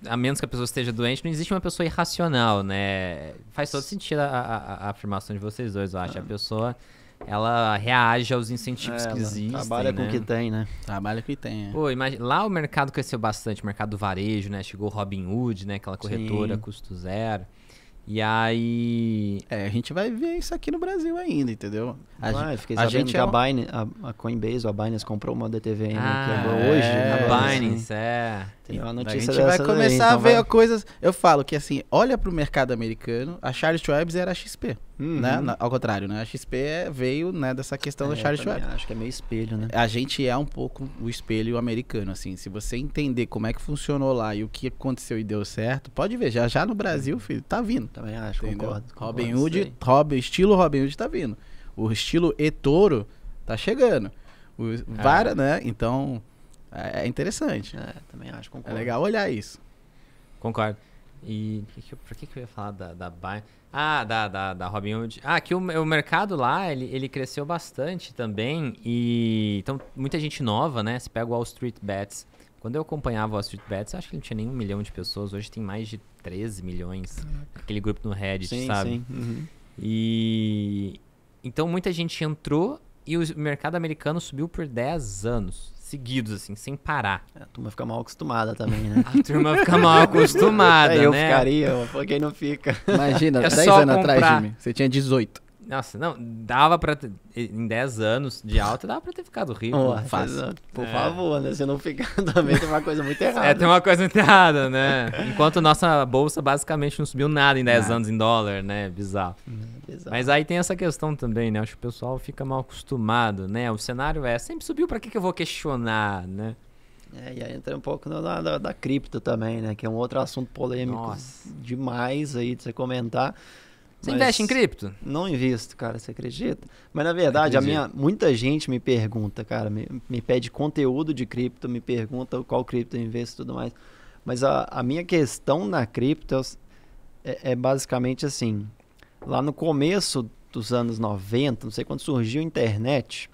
A menos que a pessoa esteja doente, não existe uma pessoa irracional, né? Faz todo sentido a, a, a afirmação de vocês dois, eu acho. Ah. A pessoa ela reage aos incentivos é, que existem. Trabalha né? com o que né? tem, né? Trabalha com o que tem. É. Pô, imagina, lá o mercado cresceu bastante, o mercado do varejo, né? Chegou Robin Hood, né? Aquela corretora Sim. custo zero. E aí. É, a gente vai ver isso aqui no Brasil ainda, entendeu? A, gente, a gente que é... a, Binance, a, a Coinbase, a Binance comprou uma DTV ah, que é hoje. É, né? a Binance, né? é. Tem uma notícia a gente vai começar daí, então a ver vai... coisas. Eu falo que assim, olha para o mercado americano, a Charles Schwab era a XP, né? uhum. né? Ao contrário, né? A XP veio né, dessa questão é, da Charles Schwab. Acho que é meio espelho, né? A gente é um pouco o espelho americano, assim. Se você entender como é que funcionou lá e o que aconteceu e deu certo, pode ver. Já já no Brasil, filho, tá vindo. Também acho, concordo. concordo Robin Hood, Robin, estilo Robin Hood tá vindo. O estilo e-touro tá chegando. O, é. Vara, né? Então é, é, interessante. É, também acho, é concordo. É legal olhar isso. Concordo. E que que eu, por que, que eu ia falar da, da Bayern? Ah, da, da, da Robin Hood. Ah, que o, o mercado lá, ele, ele cresceu bastante também. E então, muita gente nova, né? Se pega o Wall Street Bets. Quando eu acompanhava o Wall Street Bets, acho que não tinha nem um milhão de pessoas. Hoje tem mais de 13 milhões. Aquele grupo no Reddit, sim, sabe? Sim. Uhum. E então muita gente entrou e o mercado americano subiu por 10 anos seguidos, assim, sem parar. É, a turma fica mal acostumada também, né? A turma fica mal acostumada, é, eu né? Eu ficaria, pô, quem não fica? Imagina, é 10 anos comprar... atrás, Jimmy, você tinha 18. Nossa, não, dava pra. Ter, em 10 anos de alta, dava pra ter ficado rico. Oh, por é. favor, né? Se não ficar também, tem uma coisa muito é, errada. É, tem uma coisa muito errada, né? Enquanto nossa bolsa basicamente não subiu nada em 10 anos em dólar, né? Bizarro. Hum, bizarro. Mas aí tem essa questão também, né? Acho que o pessoal fica mal acostumado, né? O cenário é sempre subiu, pra que, que eu vou questionar, né? É, e aí entra um pouco na, da, da cripto também, né? Que é um outro assunto polêmico nossa. demais aí de você comentar. Você investe em cripto? Não invisto, cara, você acredita? Mas na verdade, a minha, muita gente me pergunta, cara, me, me pede conteúdo de cripto, me pergunta qual cripto eu investo e tudo mais. Mas a, a minha questão na cripto é, é, é, basicamente assim: lá no começo dos anos 90, não sei quando surgiu a internet,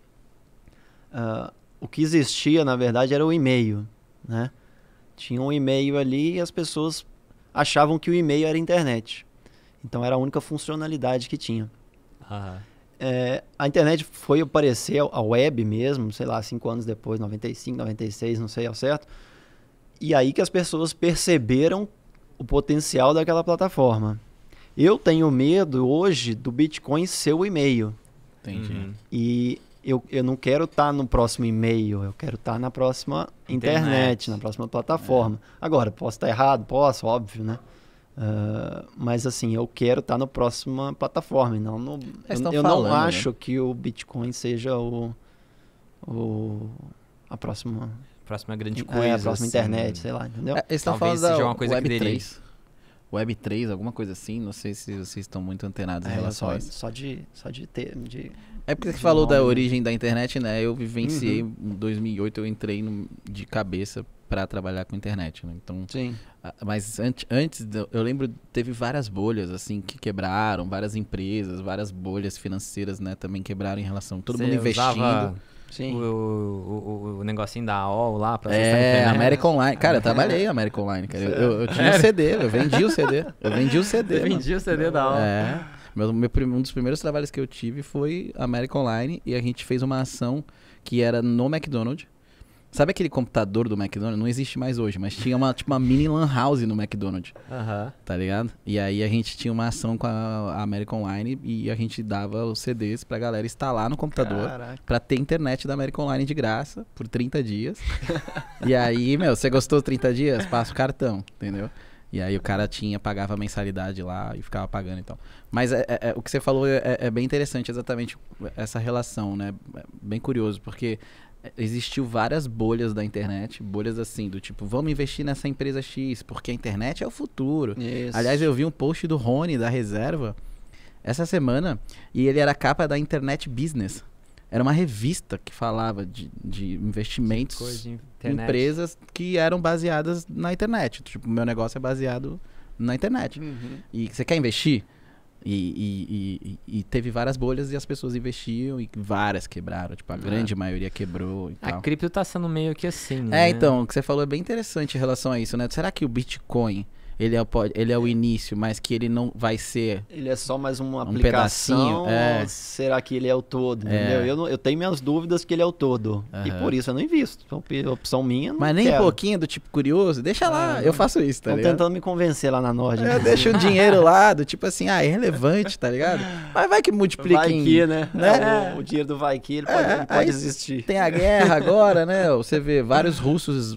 uh, o que existia na verdade era o e-mail, né? Tinha um e-mail ali e as pessoas achavam que o e-mail era internet. Então era a única funcionalidade que tinha. Uhum. É, a internet foi aparecer, a web mesmo, sei lá, cinco anos depois, 95, 96, não sei ao certo. E aí que as pessoas perceberam o potencial daquela plataforma. Eu tenho medo hoje do Bitcoin ser o e-mail. Entendi. Uhum. E eu, eu não quero estar tá no próximo e-mail, eu quero estar tá na próxima internet, internet na próxima plataforma. É. Agora, posso estar tá errado? Posso, óbvio, né? Uh, mas assim, eu quero estar tá na próxima plataforma. Não, no, eu, eu falando, não né? acho que o Bitcoin seja o, o a próxima. Próxima grande coisa. É, a próxima assim, internet, né? sei lá, entendeu? É, estão falando seja uma coisa Web que 3. Web 3, alguma coisa assim, não sei se vocês estão muito antenados é, em relação só, a isso. Só de, só de ter. De é porque você falou nome, da né? origem da internet, né? Eu vivenciei, uhum. em 2008 eu entrei no, de cabeça para trabalhar com internet, né? Então, Sim. Mas antes, antes eu lembro, teve várias bolhas, assim, que quebraram, várias empresas, várias bolhas financeiras, né? Também quebraram em relação, todo você mundo investindo. Sim. O, o, o, o, negocinho da AOL lá pra É, América Online. Cara, eu trabalhei América Online, cara. Eu, eu, eu tinha o um CD, eu vendi o CD. Eu vendi o CD. Eu vendia o CD da AOL. É. Meu, meu, um dos primeiros trabalhos que eu tive foi América Online e a gente fez uma ação que era no McDonald's. Sabe aquele computador do McDonald's? Não existe mais hoje, mas tinha uma, tipo, uma mini lan house no McDonald's. Uhum. Tá ligado? E aí a gente tinha uma ação com a American Online e a gente dava os CDs pra galera instalar no computador Caraca. pra ter internet da American Online de graça por 30 dias. e aí, meu, você gostou 30 dias? Passa o cartão, entendeu? E aí o cara tinha, pagava a mensalidade lá e ficava pagando então Mas é, é, é o que você falou é, é, é, bem interessante exatamente essa relação, né? É bem curioso, porque existiu várias bolhas da internet, bolhas assim, do tipo, vamos investir nessa empresa X, porque a internet é o futuro. Isso. Aliás, eu vi um post do Rony, da Reserva, essa semana, e ele era capa da Internet Business. Era uma revista que falava de, de investimentos empresas que eram baseadas na internet. Tipo, meu negócio é baseado na internet. Uhum. E você quer investir? E, e, e, e, teve várias bolhas e as pessoas investiam e várias quebraram. Tipo, a ah. grande maioria quebrou e a tal. cripto tá sendo meio que assim, É, né? então, o que você falou é bem interessante em relação a isso, né? Será que o Bitcoin ele é, pode, ele é o início, mas que ele não vai ser. Ele é só mais uma um Pedacinho, é. Será que ele é o todo? É. Eu, eu tenho minhas dúvidas que ele é o todo. Uhum. E por isso eu não invisto. Opção minha. mas nem quero. um pouquinho do tipo curioso, deixa lá, ah, eu faço isso, tá ligado? tentando me convencer lá na Nord. É, né? Eu deixo o dinheiro lá, do tipo assim, ah, é relevante, tá ligado? Mas vai que multiplica. Vai que, né? né? O, é, o, dinheiro do vai que, ele é, pode, ele pode existir. Tem a guerra agora, né? Você vê vários russos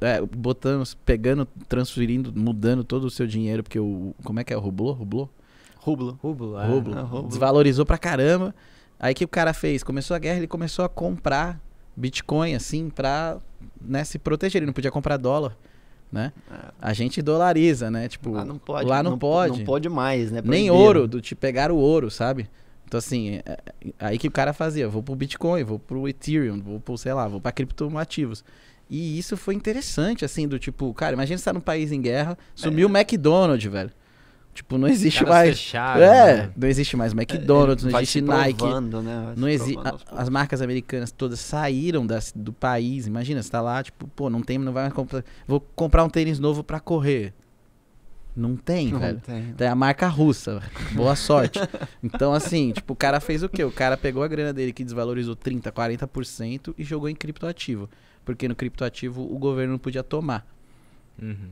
é, botando, pegando, transferindo, mudando todo o seu dinheiro, porque o. Como é que é? o Rublou? Rublo. Rublo, é. Rublo. É, rublo. Desvalorizou pra caramba. Aí que o cara fez? Começou a guerra, ele começou a comprar Bitcoin, assim, pra né, se proteger. Ele não podia comprar dólar, né? É. A gente dolariza, né? Tipo, lá não pode. Lá não, não pode. Não pode mais, né? Nem ouro, do te pegar o ouro, sabe? Então, assim, é, é, aí que o cara fazia? Vou pro Bitcoin, vou pro Ethereum, vou pro, sei lá, vou pra criptoativos. ativos. E isso foi interessante, assim, do tipo, cara, imagina você tá num país em guerra, sumiu é. o é. McDonald's, velho. Tipo, não existe mais. Fecharam, é, né? não existe mais é, McDonald's, é, não existe Nike. Provando, né? Não exi... as marcas americanas todas saíram das, do país. Imagina, você tá lá, tipo, pô, não tem, não vai mais comprar. Vou comprar um tênis novo para correr. Não tem, não velho. Tem. é a marca russa. Boa sorte. então, assim, tipo, o cara fez o quê? O cara pegou a grana dele que desvalorizou 30%, 40% e jogou em criptoativo porque no criptoativo o governo não podia tomar. Uhum.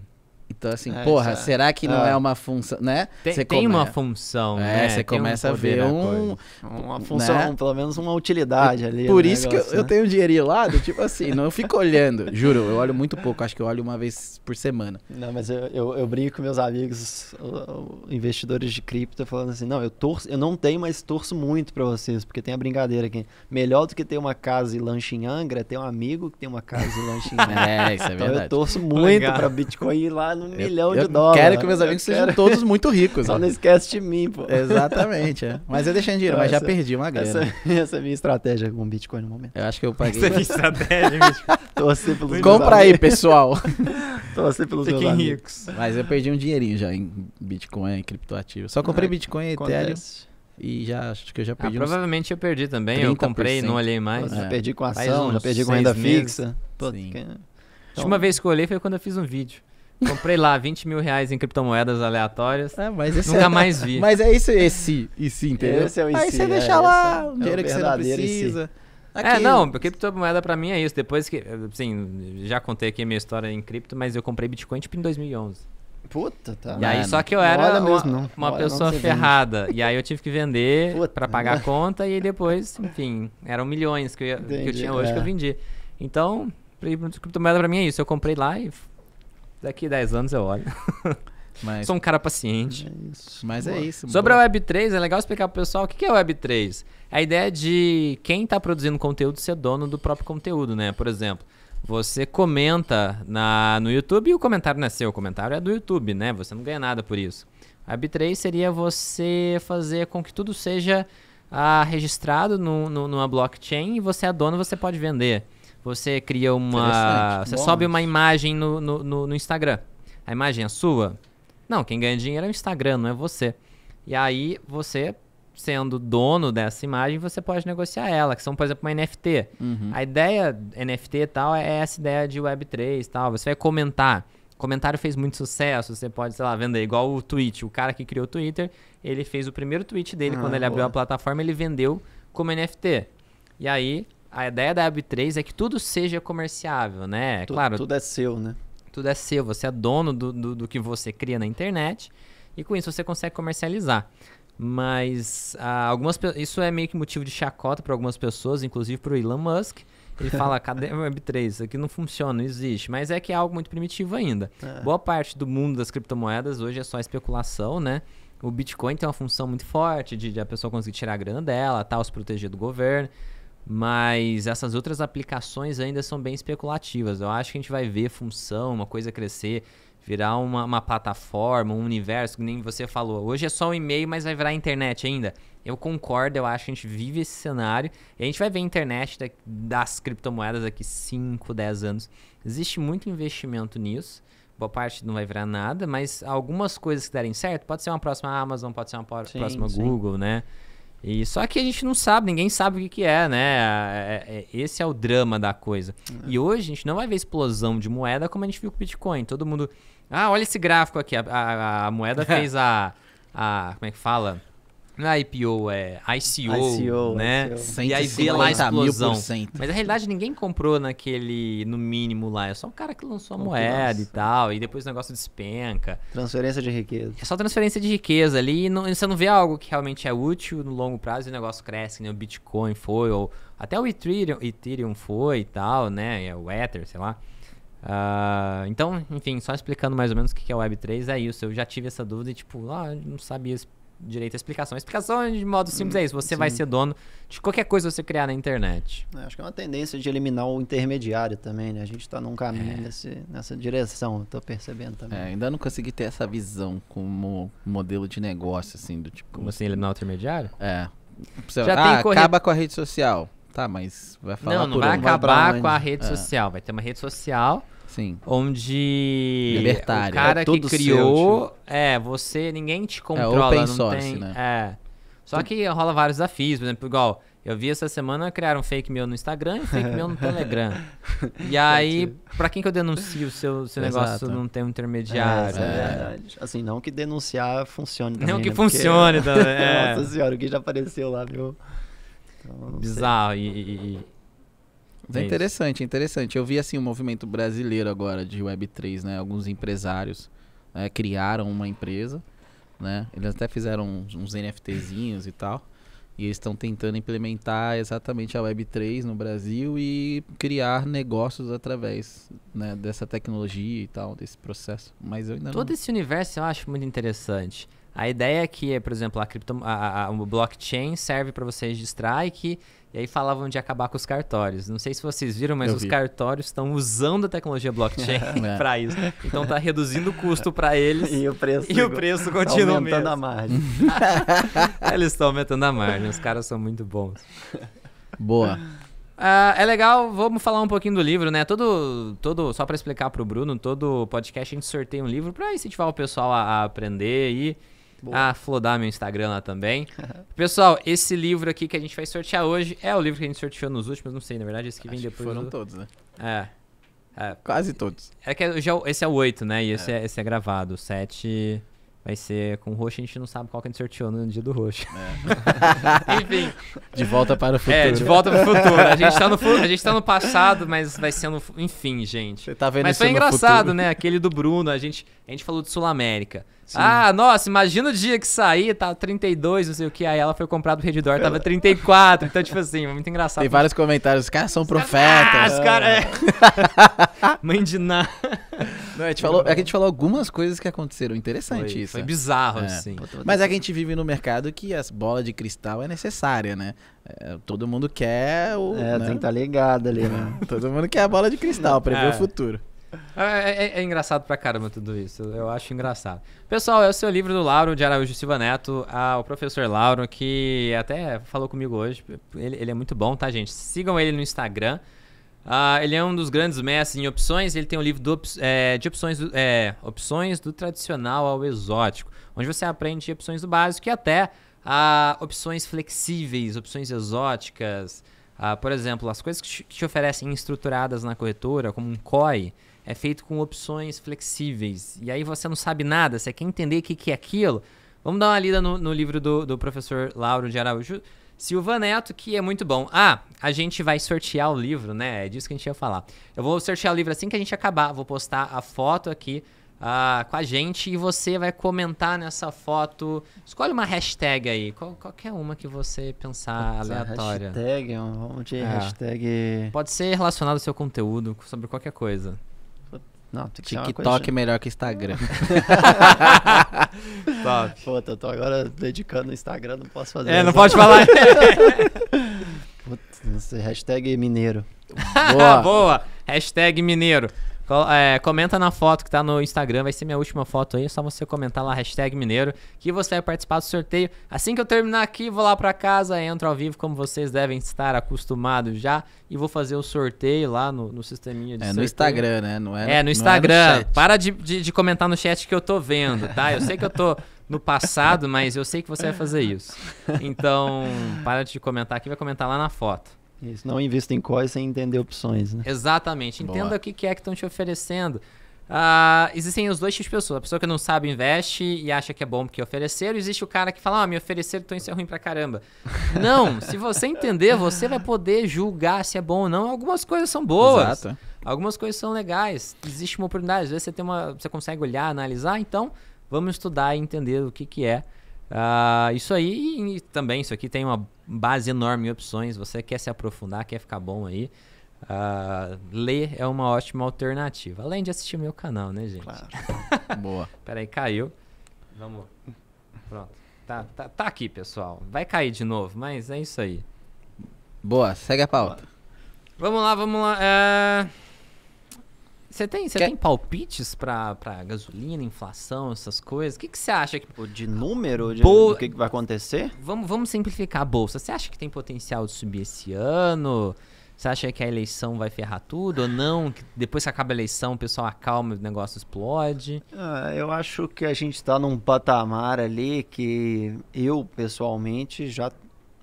Então, assim, é, porra, é- será que não é, é uma função, né? Tem, come... tem uma função, é, né? Você começa um a ver um... Uma função, né? pelo menos uma utilidade ali. Por né, isso negócio, que eu, né? eu tenho um dinheirinho lá, do tipo assim, não fico olhando. Juro, eu olho muito pouco, acho que eu olho uma vez por semana. Não, mas eu, eu, eu brinco com meus amigos investidores de cripto falando assim, não, eu torço, eu não tenho, mas torço muito para vocês, porque tem a brincadeira aqui. Melhor do que ter uma casa e lanche em Angra, é ter um amigo que tem uma casa e lanche em Angra. É, isso é então verdade. eu torço muito para Bitcoin ir lá um milhão de dólares. Quero que né? meus amigos sejam todos muito ricos. Só não esquece de mim, pô. Exatamente. É. Mas eu deixei dinheiro, mas essa, já perdi uma grana. Essa, essa, é a minha estratégia com Bitcoin no momento. Eu acho que eu paguei. Essa é minha estratégia, Torcer pelos Compra aí, pessoal. Torcer pelos Fiquem meus é ricos. Mas eu perdi um dinheirinho já em Bitcoin, em criptoativo. Só comprei ah, Bitcoin e Ethereum e já acho que eu já perdi. Ah, provavelmente eu perdi também. Eu comprei, não olhei mais. É. Já perdi com ação, já perdi com renda fixa. Pô, que... então, a última então- vez que eu olhei foi quando eu fiz um vídeo. Comprei lá 20 mil reais em criptomoedas aleatórias. É, mas esse nunca é, mais vi. Mas é isso, esse, esse, entendeu? Esse é o esse, Aí você é, deixa lá é um dinheiro que você não precisa. É, aqui. É, não, criptomoeda pra mim é isso. Depois que, assim, já contei aqui a minha história em cripto, mas eu comprei Bitcoin tipo em 2011. Puta, tá. E mano. aí, só que eu era uma, mesmo, uma pessoa ferrada. Vende. E aí eu tive que vender para pra pagar a né? conta e depois, enfim, eram milhões que eu, ia, que eu tinha hoje é. que eu é. vendi. Então, criptomoeda pra mim é isso. Eu comprei lá e Daqui 10 anos eu olho. Mas, Sou um cara paciente. É isso. Mas boa. é isso. Sobre a Web3, é legal explicar para o pessoal o que é Web3. A ideia é de quem está produzindo conteúdo ser dono do próprio conteúdo, né? Por exemplo, você comenta na, no YouTube e o comentário não é seu, o comentário é do YouTube, né? Você não ganha nada por isso. A B3 seria você fazer com que tudo seja ah, registrado no, no, numa blockchain e você é dono, você pode vender. Você cria uma. Você Bom, sobe uma imagem no, no, no, no Instagram. A imagem é sua? Não, quem ganha dinheiro é o Instagram, não é você. E aí você sendo dono dessa imagem, você pode negociar ela, que são, por exemplo, uma NFT. Uhum. A ideia NFT e tal é essa ideia de Web3 e tal. Você vai comentar. comentário fez muito sucesso, você pode, sei lá, vender igual o tweet. O cara que criou o Twitter, ele fez o primeiro tweet dele ah, quando ele boa. abriu a plataforma, ele vendeu como NFT. E aí a ideia da Web3 é que tudo seja comerciável, né? É tu, claro. Tudo é seu, né? Tudo é seu, você é dono do, do, do, que você cria na internet e com isso você consegue comercializar. Mas ah, algumas isso é meio que motivo de chacota para algumas pessoas, inclusive para o Elon Musk. Ele fala, cadê a Web3? Isso aqui não funciona, não existe. Mas é que é algo muito primitivo ainda. É. Boa parte do mundo das criptomoedas hoje é só especulação, né? O Bitcoin tem uma função muito forte de, de a pessoa conseguir tirar a grana dela, tal, tá, se proteger do governo. Mas essas outras aplicações ainda são bem especulativas. Eu acho que a gente vai ver função, uma coisa crescer, virar uma, uma plataforma, um universo, que nem você falou. Hoje é só um e-mail, mas vai virar internet ainda. Eu concordo, eu acho que a gente vive esse cenário. E a gente vai ver a internet das criptomoedas daqui 5, 10 anos. Existe muito investimento nisso. Boa parte não vai virar nada, mas algumas coisas que derem certo, pode ser uma próxima Amazon, pode ser uma sim, próxima sim. Google, né? E só que a gente não sabe, ninguém sabe o que, que é, né? É, é, é, esse é o drama da coisa. E hoje a gente não vai ver explosão de moeda como a gente viu com o Bitcoin. Todo mundo. Ah, olha esse gráfico aqui. A, a, a moeda fez a, a. Como é que fala? Não é IPO, é ICO, ICO né? ICO. E aí vê lá a explosão. Mas na realidade ninguém comprou naquele, no mínimo lá. É só um cara que lançou a moeda e tal. E depois o negócio despenca. Transferência de riqueza. É só transferência de riqueza ali. E não, você não vê algo que realmente é útil no longo prazo e o negócio cresce, né? O Bitcoin foi, ou até o Ethereum, Ethereum foi e tal, né? É o Ether, sei lá. Uh, então, enfim, só explicando mais ou menos o que é o Web3, é isso. Eu já tive essa dúvida e, tipo, ah, não sabia direito à explicação. A explicação, é de modo simples, hum, é isso. Você Sim. vai ser dono de qualquer coisa que você criar na internet. É, acho que é uma tendência de eliminar o intermediário também, né? A gente está num caminho é. nesse, nessa direção, estou percebendo também. É, ainda não consegui ter essa visão como modelo de negócio, assim, do tipo... Como assim, eliminar o intermediário? É. Você, Já ah, tem corre... acaba com a rede social. Tá, mas vai falar Não, não vai acabar vai com a rede é. social. Vai ter uma rede social Sim. Onde Libertário. o cara é que criou, seu, tipo... é, você, ninguém te é controla, é open source, tem, né? É. Só tu... que rola vários desafios, por exemplo, igual eu vi essa semana criar um fake meu no Instagram e fake meu no Telegram. e aí, para quem que eu denuncio se o seu negócio não tem um intermediário? É, é, é Assim, não que denunciar funcione também, Não que né? funcione Porque... também. É. Nossa senhora, o que já apareceu lá, viu? Então, Bizarro. E, e, é, é interessante, interessante. Eu vi assim o um movimento brasileiro agora de Web3, né? Alguns empresários né, criaram uma empresa, né? Eles até fizeram uns, uns NFTzinhos e tal. E eles estão tentando implementar exatamente a Web3 no Brasil e criar negócios através né, dessa tecnologia e tal, desse processo. Mas eu ainda Todo não... esse universo eu acho muito interessante. A ideia é que, por exemplo, a, cripto... a, a, a blockchain serve para você registrar e que e aí falavam de acabar com os cartórios. Não sei se vocês viram, mas Eu os vi. cartórios estão usando a tecnologia blockchain é. para isso. Então tá reduzindo o custo para eles. E o preço. E o preço tá continua aumentando mesmo. a margem. eles estão aumentando a margem. Os caras são muito bons. Boa. Uh, é legal, vamos falar um pouquinho do livro, né? Todo, todo só para explicar para o Bruno, todo podcast a gente sorteia um livro para incentivar o pessoal a, a aprender e Boa. a ah, flodar meu Instagram lá também. Pessoal, esse livro aqui que a gente vai sortear hoje é o livro que a gente sorteou nos últimos, não sei, na verdade, esse que vem depois. Que foram do... todos, né? É. é. Quase todos. É que já, é esse é o 8, né? E é. esse é, é esse é gravado. O 7 vai ser com o roxo, a gente não sabe qual que a gente sorteou no dia do roxo. É. Enfim. De volta para o futuro. É, de volta para o futuro. A gente, tá no, a gente tá no passado, mas vai ser no. Enfim, gente. Você tá vendo mas foi engraçado, futuro. né? Aquele do Bruno, a gente, a gente falou de Sul América. Ah, nossa, imagina o dia que sair, tá 32, não sei o que. Aí ela foi comprar do Redditor, tava 34. Então, tipo assim, muito engraçado. Tem vários comentários, os caras são profetas. Ah, os caras. É. Mãe de nada. Não, a gente falou, é que a gente falou algumas coisas que aconteceram. Interessante foi, isso. Foi bizarro, é. assim. Mas é que a gente vive no mercado que as bolas de cristal é necessária, né? É, todo mundo quer o. É, né? tem que estar tá ligado ali, né? todo mundo quer a bola de cristal, pra é. o futuro. É, é, é, é, engraçado pra caramba tudo isso. Eu acho engraçado. Pessoal, esse é o livro do Lauro de Araújo Silva Neto, o professor Lauro, que até falou comigo hoje. Ele, ele é muito bom, tá, gente? Sigam ele no Instagram. Ah, ele é um dos grandes mestres em opções. Ele tem o um livro do, é, de opções do, é, opções do tradicional ao exótico, onde você aprende opções do básico e até ah, opções flexíveis, opções exóticas. Ah, por exemplo, as coisas que que te oferecem estruturadas na corretora, como um COI é feito com opções flexíveis. E aí você não sabe nada, você quer entender o que, que é aquilo. Vamos dar uma lida no, no livro do, do, professor Lauro de Araújo Silva Neto, que é muito bom. Ah, a gente vai sortear o livro, né? É disso que a gente ia falar. Eu vou sortear o livro assim que a gente acabar. Vou postar a foto aqui uh, com a gente e você vai comentar nessa foto. Escolhe uma hashtag aí, qual, qualquer uma que você pensar Nossa, aleatória. Hashtag, é vamos de é. hashtag. Pode ser relacionado ao seu conteúdo, sobre qualquer coisa. Não, tem que TikTok coisa... É melhor que Instagram. Top. Pô, então eu tô agora dedicando o Instagram, não posso fazer. É, não pode falar. Putz, hashtag mineiro. Boa. Boa. Hashtag mineiro. É, comenta na foto que tá no Instagram, vai ser minha última foto aí. É só você comentar lá, hashtag Mineiro, que você vai participar do sorteio. Assim que eu terminar aqui, vou lá pra casa, entro ao vivo, como vocês devem estar acostumados já, e vou fazer o sorteio lá no, no sisteminha de É, sorteio. no Instagram, né? Não é, é no Instagram. É no Para de, de, de comentar no chat que eu tô vendo, tá? Eu sei que eu tô no passado, mas eu sei que você vai fazer isso. Então, para de comentar aqui, vai comentar lá na foto. Isso, não invista em COI sem entender opções, né? Exatamente. Boa. Entenda o que é que estão te oferecendo. Uh, existem os dois tipos de pessoas. A pessoa que não sabe investe e acha que é bom porque ofereceram. Existe o cara que fala, ah, me ofereceram, então isso é ruim pra caramba. não, se você entender, você vai poder julgar se é bom ou não. Algumas coisas são boas. Exato. Algumas coisas são legais. Existe uma oportunidade. Às vezes você, tem uma, você consegue olhar, analisar. Então, vamos estudar e entender o que, que é. Uh, isso aí e também, isso aqui tem uma base enorme de opções. Você quer se aprofundar, quer ficar bom aí. Uh, ler é uma ótima alternativa. Além de assistir meu canal, né, gente? Claro. Boa. Peraí, caiu. Vamos. Pronto. Tá, tá, tá aqui, pessoal. Vai cair de novo, mas é isso aí. Boa, segue a pauta. Vamos lá, vamos lá. É... Você tem, você é tem palpites pra, pra gasolina, inflação, essas coisas? O que, que você acha? Que... De número? De, Bol... Do que, que vai acontecer? Vamos, vamos simplificar a bolsa. Você acha que tem potencial de subir esse ano? Você acha que a eleição vai ferrar tudo ou não? Que depois que acaba a eleição, o pessoal acalma, o negócio explode? Ah, eu acho que a gente está num patamar ali que eu, pessoalmente, já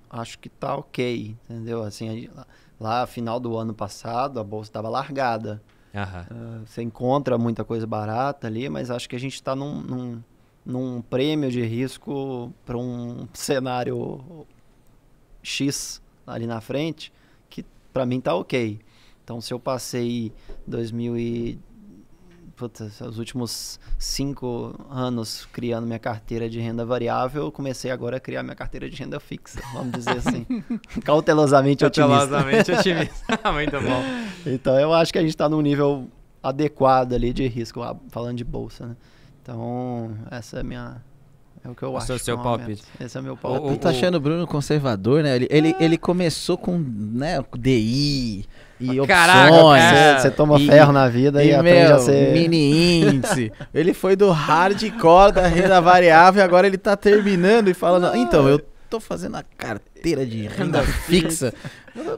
acho que tá ok, entendeu? Assim, lá, lá final do ano passado, a bolsa estava largada. Uhum. Uh, você encontra muita coisa barata ali, mas acho que a gente está num, num, num, prêmio de risco para um cenário X ali na frente, que para mim está ok. Então, se eu passei 2000 e os últimos cinco anos criando minha carteira de renda variável, eu comecei agora a criar minha carteira de renda fixa, vamos dizer assim. Cautelosamente otimista. Cautelosamente otimista. Muito bom. Então eu acho que a gente está num nível adequado ali de risco, ah, falando de bolsa, né? Então, essa é a minha, é o que eu Esse é acho. Esse é o seu palpite. Esse é meu palpite. Tu tá achando o Bruno conservador, né? Ele, ele, ele começou com né, DI, e Caraca, opções. Cara. Você, você toma e, ferro na vida e, e aprende meu, a ser. Mini índice. ele foi do hardcore da renda variável, e agora ele tá terminando e falando. Ah. Então, eu tô fazendo a carteira de renda fixa.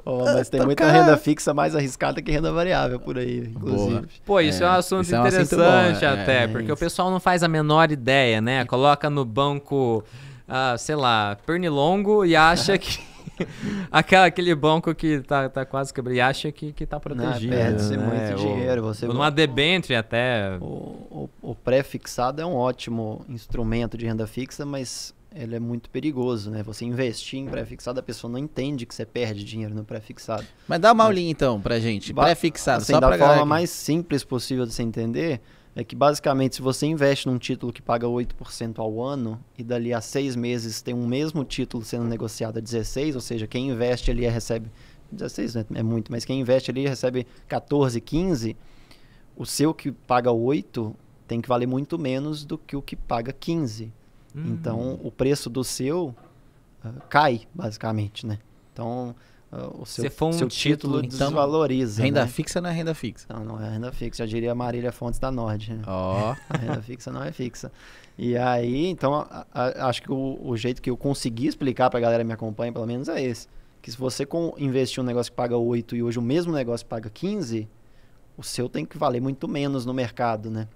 oh, mas tem tá muita cara... renda fixa mais arriscada que renda variável por aí, inclusive. Boa. Pô, isso é, é, é um assunto interessante é um assunto até, é, porque o pessoal não faz a menor ideia, né? Coloca no banco, ah, sei lá, pernilongo e acha que. Aquela, aquele banco que tá, tá quase quebrado e acha que, que tá protegido. Não, é, perde-se né? muito é, dinheiro. Você ou numa debenture até. O, o, o pré-fixado é um ótimo instrumento de renda fixa, mas ele é muito perigoso, né? Você investir em pré-fixado, a pessoa não entende que você perde dinheiro no pré-fixado. Mas dá uma aulinha então pra gente, pré-fixado. Assim, só da pra forma mais simples possível de você entender, é que basicamente se você investe num título que paga 8% ao ano e dali a seis meses tem um mesmo título sendo negociado a 16, ou seja, quem investe ali é recebe 16 né? é muito, mas quem investe ali recebe 14, 15, o seu que paga 8 tem que valer muito menos do que o que paga 15. Uhum. Então o preço do seu uh, cai basicamente, né? Então ah, o seu, Se for um seu título, título então, desvaloriza. Renda né? fixa não é renda fixa. Não, não é renda fixa. Já diria Marília Fontes da Norte. Né? Ó. Né? Oh. A renda fixa não é fixa. E aí, então, a, a, acho que o, o, jeito que eu consegui explicar para a galera que me acompanha, pelo menos, é esse. Que se você com, investir um negócio que paga 8 e hoje o mesmo negócio paga 15, o seu tem que valer muito menos no mercado, né?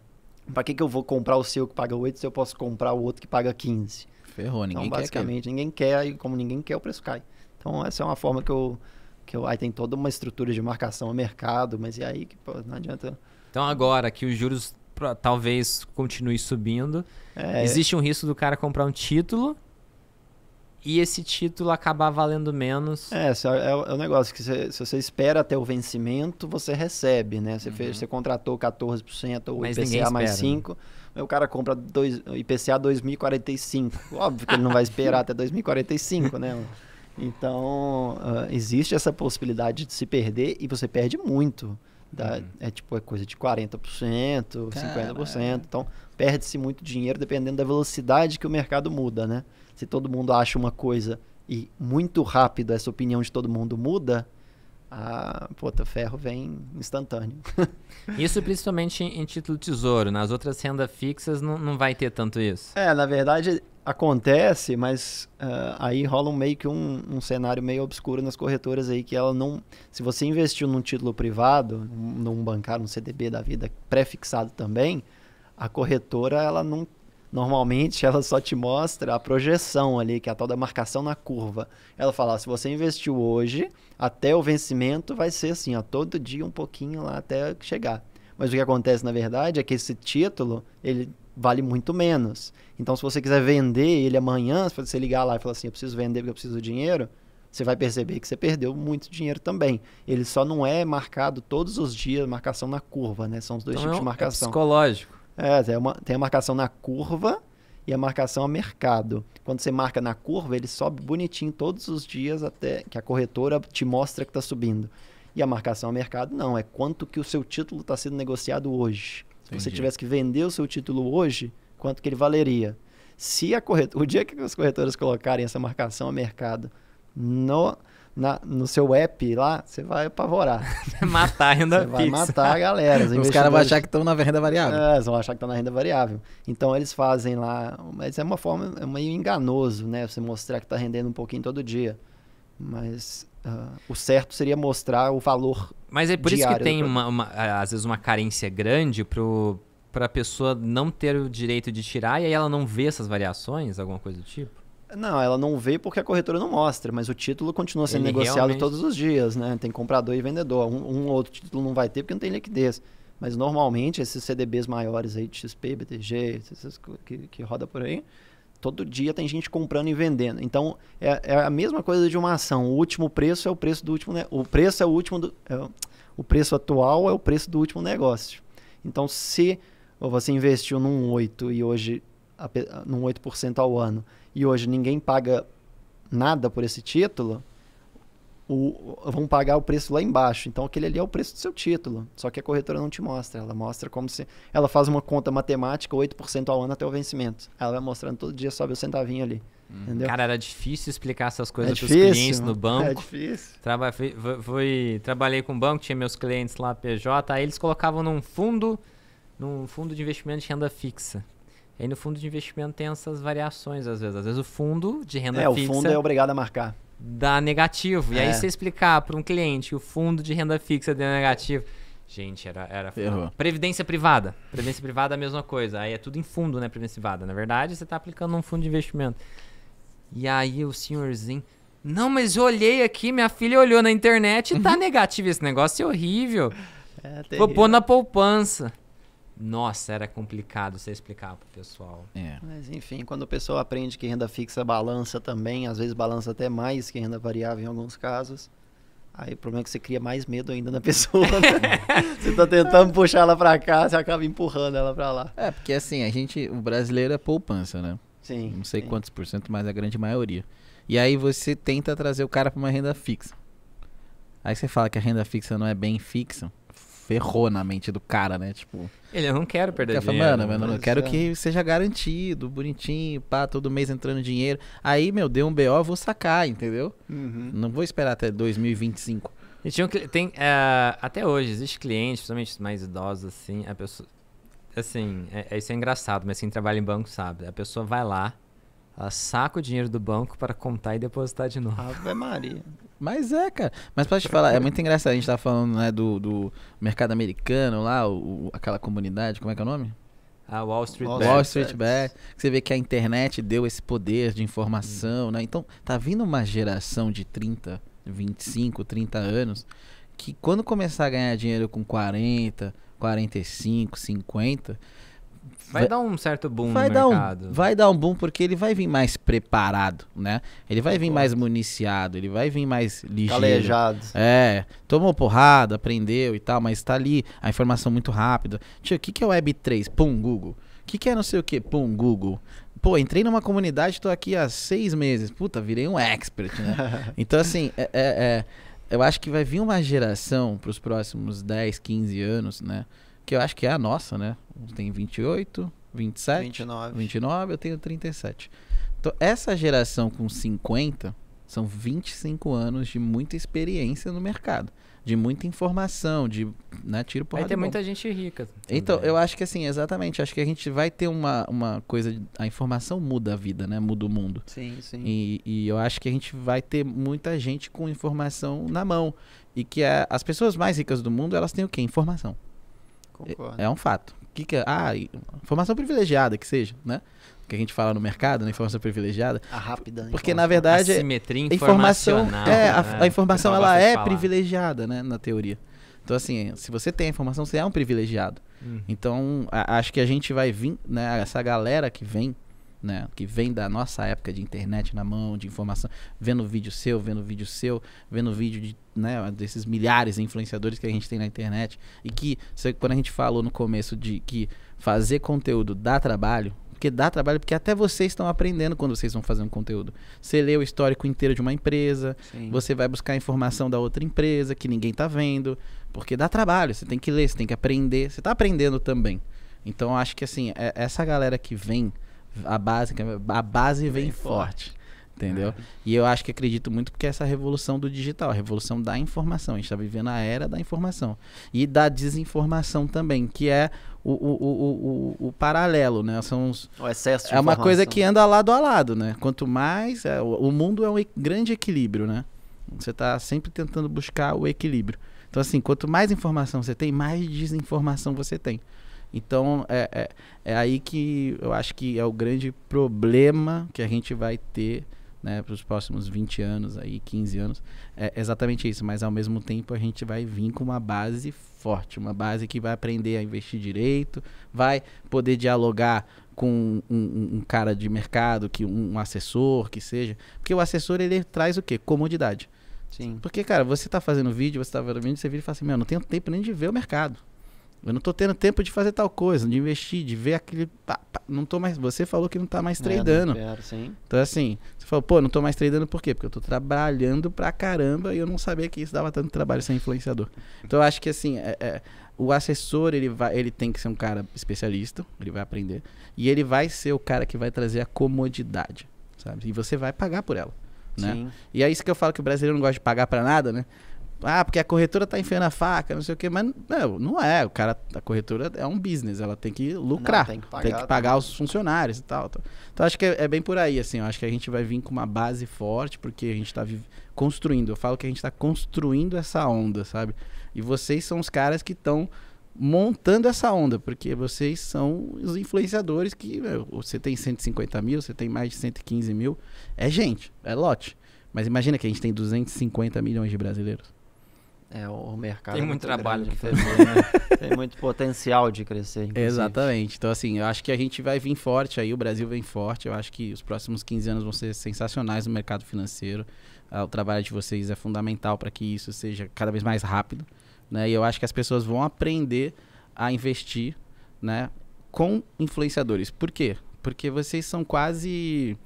Para que, que eu vou comprar o seu que paga 8 se eu posso comprar o outro que paga 15? Ferrou, ninguém então, quer. basicamente, ninguém quer e como ninguém quer, o preço cai. Então, essa é uma forma que eu. Que eu aí tem toda uma estrutura de marcação a mercado, mas e aí que pô, não adianta. Então, agora que os juros pra, talvez continue subindo, é, existe um risco do cara comprar um título e esse título acabar valendo menos. É, é, é, o é um negócio que se você espera até o vencimento, você recebe, né? Você, uhum. fez, você contratou 14% ou Mas IPCA mais 5%, né? o cara compra dois, IPCA 2045. Óbvio que ele não vai esperar até 2045, né? Então, uh, existe essa possibilidade de se perder e você perde muito. da tá? Uhum. É tipo, é coisa de 40%, Cara. 50%. Então, perde-se muito dinheiro dependendo da velocidade que o mercado muda, né? Se todo mundo acha uma coisa e muito rápido essa opinião de todo mundo muda, a puta, ferro vem instantâneo. isso principalmente em título tesouro. Nas né? outras rendas fixas não, não vai ter tanto isso. É, na verdade acontece, mas uh, aí rola um meio que um, um, cenário meio obscuro nas corretoras aí que ela não. Se você investiu num título privado, num, num bancário, num CDB da vida pré-fixado também, a corretora ela não Normalmente ela só te mostra a projeção ali, que é a tal da marcação na curva. Ela fala: se você investiu hoje, até o vencimento vai ser assim, ó, todo dia um pouquinho lá até chegar. Mas o que acontece na verdade é que esse título, ele vale muito menos. Então, se você quiser vender ele amanhã, se você ligar lá e falar assim, eu preciso vender porque eu preciso do dinheiro, você vai perceber que você perdeu muito dinheiro também. Ele só não é marcado todos os dias, marcação na curva, né? São os dois então tipos de é é marcação. É psicológico. É, tem, uma, tem a marcação na curva e a marcação a mercado. Quando você marca na curva, ele sobe bonitinho todos os dias até que a corretora te mostra que está subindo. E a marcação a mercado não, é quanto que o seu título está sendo negociado hoje. Entendi. Se você tivesse que vender o seu título hoje, quanto que ele valeria? Se a corretora, o dia que as corretoras colocarem essa marcação a mercado no, na, no seu app lá, você vai apavorar. matar a renda fixa. vai matar a galera. Os, os caras vão achar que estão na renda variável. É, eles vão achar que estão na renda variável. Então eles fazem lá, mas é uma forma, é meio enganoso, né? Você mostrar que está rendendo um pouquinho todo dia. Mas uh, o certo seria mostrar o valor. Mas é por isso que tem, uma, uma, é, às vezes, uma carência grande para a pessoa não ter o direito de tirar e aí ela não vê essas variações, alguma coisa do tipo? Não, ela não vê porque a corretora não mostra, mas o título continua sendo Ele negociado realmente... todos os dias, né? Tem comprador e vendedor. Um, um outro título não vai ter porque não tem liquidez. Mas normalmente esses CDBs maiores aí de XP, BTG, esses que, que roda por aí, todo dia tem gente comprando e vendendo. Então é, é, a mesma coisa de uma ação. O último preço é o preço do último, né? o preço é o último do, é, o preço atual é o preço do último negócio. Então se você investiu num 8 e hoje num 8% ao ano e hoje ninguém paga nada por esse título, o, vão pagar o preço lá embaixo. Então aquele ali é o preço do seu título. Só que a corretora não te mostra. Ela mostra como se. Ela faz uma conta matemática, 8% ao ano até o vencimento. Ela vai mostrando todo dia, sobe o centavinho ali. Hum. entendeu? Cara, era difícil explicar essas coisas é para os clientes no é banco. É difícil. Traba fui, fui, trabalhei com banco, tinha meus clientes lá PJ, aí eles colocavam num fundo, num fundo de investimento de renda fixa. E no fundo de investimento tem essas variações, às vezes. Às vezes o fundo de renda é, fixa. É, o fundo é obrigado a marcar. Dá negativo. E aí é. você explicar para um cliente que o fundo de renda fixa deu negativo. Gente, era. era Previdência privada. Previdência privada é a mesma coisa. Aí é tudo em fundo, né? Previdência privada. Na verdade, você está aplicando um fundo de investimento. E aí o senhorzinho. Não, mas eu olhei aqui, minha filha olhou na internet e tá uhum. negativo esse negócio, é horrível. É, Vou pôr na poupança. Nossa, era complicado você explicar para o pessoal. É. Mas enfim, quando o pessoal aprende que renda fixa balança também, às vezes balança até mais que renda variável em alguns casos, aí o problema é que você cria mais medo ainda na pessoa. Né? você está tentando puxar ela para cá, você acaba empurrando ela para lá. É, porque assim, a gente, o brasileiro é poupança, né? Sim. Não sei sim. quantos por cento, mas a grande maioria. E aí você tenta trazer o cara para uma renda fixa. Aí você fala que a renda fixa não é bem fixa ferrou na mente do cara, né? Tipo. Ele, eu não quero perder dinheiro. Fala, mano, mano, eu quero é. que seja garantido, bonitinho, pá, todo mês entrando dinheiro. Aí, meu, deu um BO, eu vou sacar, entendeu? Uhum. Não vou esperar até 2025. E tinha um, tem, uh, até hoje, existe clientes, principalmente os mais idosos, assim, a pessoa. Assim, é, é, isso é engraçado, mas quem trabalha em banco sabe. A pessoa vai lá, ela ah, saca o dinheiro do banco para contar e depositar de novo. Ave Maria. Mas é, cara. Mas pode te falar, é muito engraçado. A gente tá falando né, do, do mercado americano lá, o, aquela comunidade, como é que é o nome? A ah, Wall Street Wall, Wall Street Bets. Você vê que a internet deu esse poder de informação, hum. né? Então, tá vindo uma geração de 30, 25, 30 anos que quando começar a ganhar dinheiro com 40, 45, 50, Vai, vai dar um certo boom vai no dar mercado. Um, vai dar um boom porque ele vai vir mais preparado, né? Ele vai vir mais municiado, ele vai vir mais ligeiro. Calejado. É, tomou porrada, aprendeu e tal, mas tá ali a informação muito rápida. Tio, o que, que é Web3? Pum, Google. O que, que é não sei o que? Pum, Google pô, entrei numa comunidade, tô aqui há seis meses. Puta, virei um expert, né? então, assim, é, é, é, eu acho que vai vir uma geração para os próximos 10, 15 anos, né? Que eu acho que é a nossa, né? tem 28, 27, 29. 29, eu tenho 37. Então, essa geração com 50 são 25 anos de muita experiência no mercado, de muita informação, de né, tiro por Aí tem muita gente rica. Também. Então, eu acho que assim, exatamente, acho que a gente vai ter uma, uma coisa, de, a informação muda a vida, né? Muda o mundo. Sim, sim. E, e eu acho que a gente vai ter muita gente com informação na mão e que a, é, as pessoas mais ricas do mundo, elas têm o quê? Informação. Concordo. é, é um fato que, que é? Ah, informação privilegiada que seja, né? que a gente fala no mercado, né? Informação privilegiada. A rápida. Né? Porque, na verdade, a simetria informação, é, a, né? a informação ela é falar. privilegiada, né? Na teoria. Então, assim, se você tem a informação, você é um privilegiado. Hum. Então, a, acho que a gente vai vir, né? Essa galera que vem né? Que vem da nossa época de internet na mão, de informação, vendo vídeo seu, vendo vídeo seu, vendo vídeo de, né, desses milhares de influenciadores que a gente tem na internet. E que, quando a gente falou no começo de que fazer conteúdo dá trabalho, porque dá trabalho, porque até vocês estão aprendendo quando vocês vão fazendo conteúdo. Você lê o histórico inteiro de uma empresa, Sim. você vai buscar informação da outra empresa que ninguém está vendo, porque dá trabalho, você tem que ler, você tem que aprender, você está aprendendo também. Então acho que assim, é, essa galera que vem a base, é a base vem, forte. forte entendeu? É. E eu acho que acredito muito porque é essa revolução do digital, a revolução da informação, a gente está vivendo a era da informação e da desinformação também, que é o, o, o, o, paralelo, né? São os, o excesso de é uma coisa que anda lado a lado, né? Quanto mais é, o, mundo é um grande equilíbrio, né? Você está sempre tentando buscar o equilíbrio. Então assim, quanto mais informação você tem, mais desinformação você tem. Então é, é, é, aí que eu acho que é o grande problema que a gente vai ter né, para os próximos 20 anos, aí, 15 anos. É exatamente isso, mas ao mesmo tempo a gente vai vir com uma base forte, uma base que vai aprender a investir direito, vai poder dialogar com um, um, um cara de mercado, que um, um, assessor, que seja. Porque o assessor ele traz o quê? Comodidade. Sim. Porque, cara, você está fazendo vídeo, você está vendo vídeo, você vira e fala assim, meu, não tenho tempo nem de ver o mercado. Eu não tô tendo tempo de fazer tal coisa, de investir, de ver aquele. Pá, pá, não tô mais. Você falou que não tá mais é, tradando. É, sim. Então, assim, você falou, pô, não tô mais tradando por quê? Porque eu tô trabalhando pra caramba e eu não sabia que isso dava tanto trabalho ser influenciador. Então, eu acho que, assim, é, é, o assessor, ele, vai, ele tem que ser um cara especialista, ele vai aprender. E ele vai ser o cara que vai trazer a comodidade, sabe? E você vai pagar por ela. Né? Sim. E é isso que eu falo que o brasileiro não gosta de pagar para nada, né? Ah, porque a corretora tá enfiando a faca, não sei o quê. Mas não, não é. O cara, a corretora é um business, ela tem que lucrar. Não, tem, que pagar, tem que pagar, os funcionários e tal. Então, então acho que é, é, bem por aí, assim. Eu acho que a gente vai vir com uma base forte, porque a gente tá construindo. Eu falo que a gente tá construindo essa onda, sabe? E vocês são os caras que estão montando essa onda, porque vocês são os influenciadores que meu, você tem 150 mil, você tem mais de 115 mil. É gente, é lote. Mas imagina que a gente tem 250 milhões de brasileiros. É, o mercado. Tem é muito, trabalho que fazer, né? né? Tem muito potencial de crescer. Inclusive. Exatamente. Então, assim, eu acho que a gente vai vir forte aí, o Brasil vem forte. Eu acho que os próximos 15 anos vão ser sensacionais no mercado financeiro. Ah, o trabalho de vocês é fundamental para que isso seja cada vez mais rápido. Né? E eu acho que as pessoas vão aprender a investir né, com influenciadores. Por quê? Porque vocês são quase.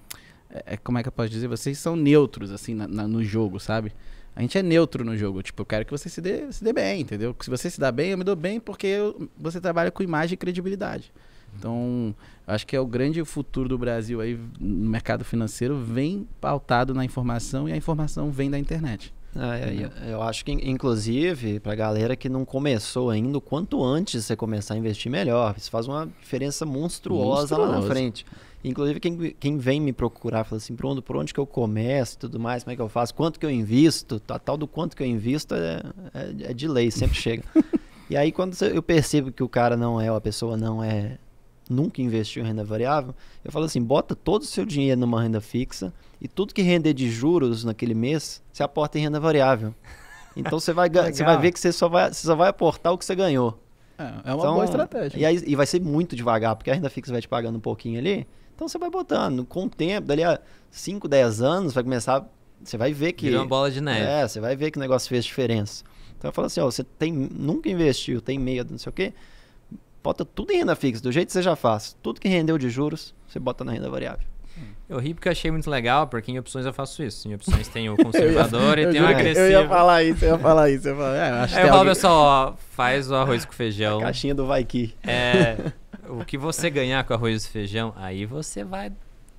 É, é como é que eu posso dizer? Vocês são neutros, assim, na, na, no jogo, sabe? A gente é neutro no jogo. Tipo, eu quero que você se dê, se dê bem, entendeu? Se você se dá bem, eu me dou bem porque eu, você trabalha com imagem e credibilidade. Então, acho que é o grande futuro do Brasil aí no mercado financeiro vem pautado na informação e a informação vem da internet. Ah, é, eu, eu, acho que, inclusive, para galera que não começou ainda, quanto antes você começar a investir, melhor. Isso faz uma diferença monstruosa lá na frente. Inclusive, quem, quem vem me procurar fala assim, Bruno, por onde que eu começo e tudo mais, como é que eu faço, quanto que eu invisto, tá, tal do quanto que eu invisto é, é, é de lei, sempre chega. e aí, quando eu percebo que o cara não é, ou a pessoa não é, nunca investiu em renda variável, eu falo assim, bota todo o seu dinheiro numa renda fixa e tudo que render de juros naquele mês, você aporta em renda variável. Então você vai, você vai ver que você só vai, você só vai aportar o que você ganhou. É, é uma então, boa estratégia. E, aí, e vai ser muito devagar, porque a renda fixa vai te pagando um pouquinho ali. Então você vai botando. Com o tempo, dali a 5, 10 anos, vai começar. Você vai ver que. Virou uma bola de neve. É, você vai ver que o negócio fez diferença. Então eu falo assim: ó, você tem, nunca investiu, tem medo, não sei o quê. Bota tudo em renda fixa, do jeito que você já faz. Tudo que rendeu de juros, você bota na renda variável. Eu ri porque eu achei muito legal, porque em opções eu faço isso. Em opções tem o conservador ia, e tem o agressivo. Eu ia falar isso, eu ia falar isso. Eu ia falar, é, eu, é, eu falo, alguém... pessoal, ó, faz o arroz com feijão. A caixinha do vai que. É, o que você ganhar com arroz e feijão, aí você vai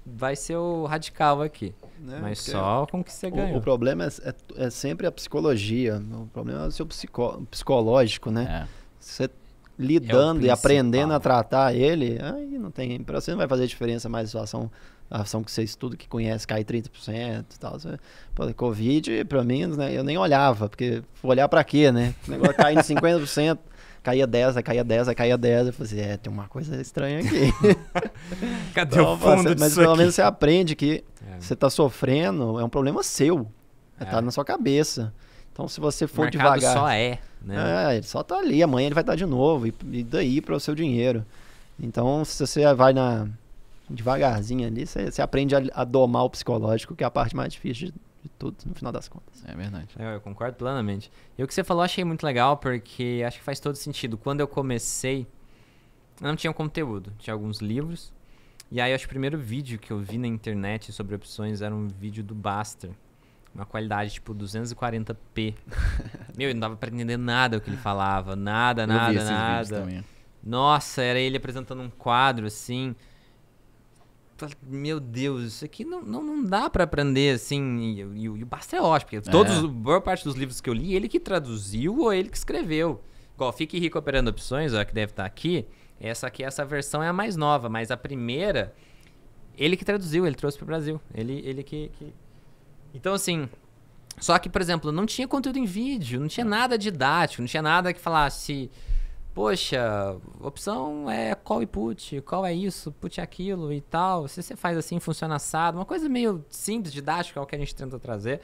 vai ser o radical aqui. Né? mas só com o que você ganha. O, problema é, é, é, sempre a psicologia. O problema é o seu psicológico, né? É. Você lidando é e aprendendo a tratar ele, aí não tem. Pra você não vai fazer diferença mais a ação, a ação que você estuda, que conhece, cai 30% e tal. pô, Covid, para mim, né, eu nem olhava, porque olhar para quê, né? O negócio caindo 50% caía 10, aí caía 10, aí caía 10. Eu falei assim, é, tem uma coisa estranha aqui. Cadê então, o fundo você, Mas pelo aqui? menos você aprende que é. você está sofrendo, é um problema seu. É. Tá é. na sua cabeça. Então, se você for o devagar. só é, né? É, ele só tá ali. Amanhã ele vai estar tá de novo. E, e daí para o seu dinheiro. Então, se você vai na devagarzinho ali, você, você aprende a, a domar o psicológico, que é a parte mais difícil de de todos no final das contas. É verdade. Eu, é, eu concordo plenamente. E o que você falou achei muito legal, porque acho que faz todo sentido. Quando eu comecei, não tinha conteúdo, tinha alguns livros. E aí, acho que o primeiro vídeo que eu vi na internet sobre opções era um vídeo do Baster. Uma qualidade tipo 240p. Meu, eu não dava pra entender nada o que ele falava. Nada, eu nada, nada. Nossa, era ele apresentando um quadro assim meu Deus, isso aqui não, não, não dá para aprender assim. E, e, e o Basta é ótimo, porque é. a maior parte dos livros que eu li, ele que traduziu ou ele que escreveu. Igual Fique Rico Operando Opções, ó, que deve estar tá aqui. Essa aqui, essa versão é a mais nova, mas a primeira, ele que traduziu, ele trouxe para o Brasil. Ele, ele que, que. Então, assim, só que, por exemplo, não tinha conteúdo em vídeo, não tinha nada didático, não tinha nada que falasse poxa, opção é call e put, Qual é isso, put é aquilo e tal. Se você faz assim, funciona assado. Uma coisa meio simples, didática, é o que a gente tenta trazer.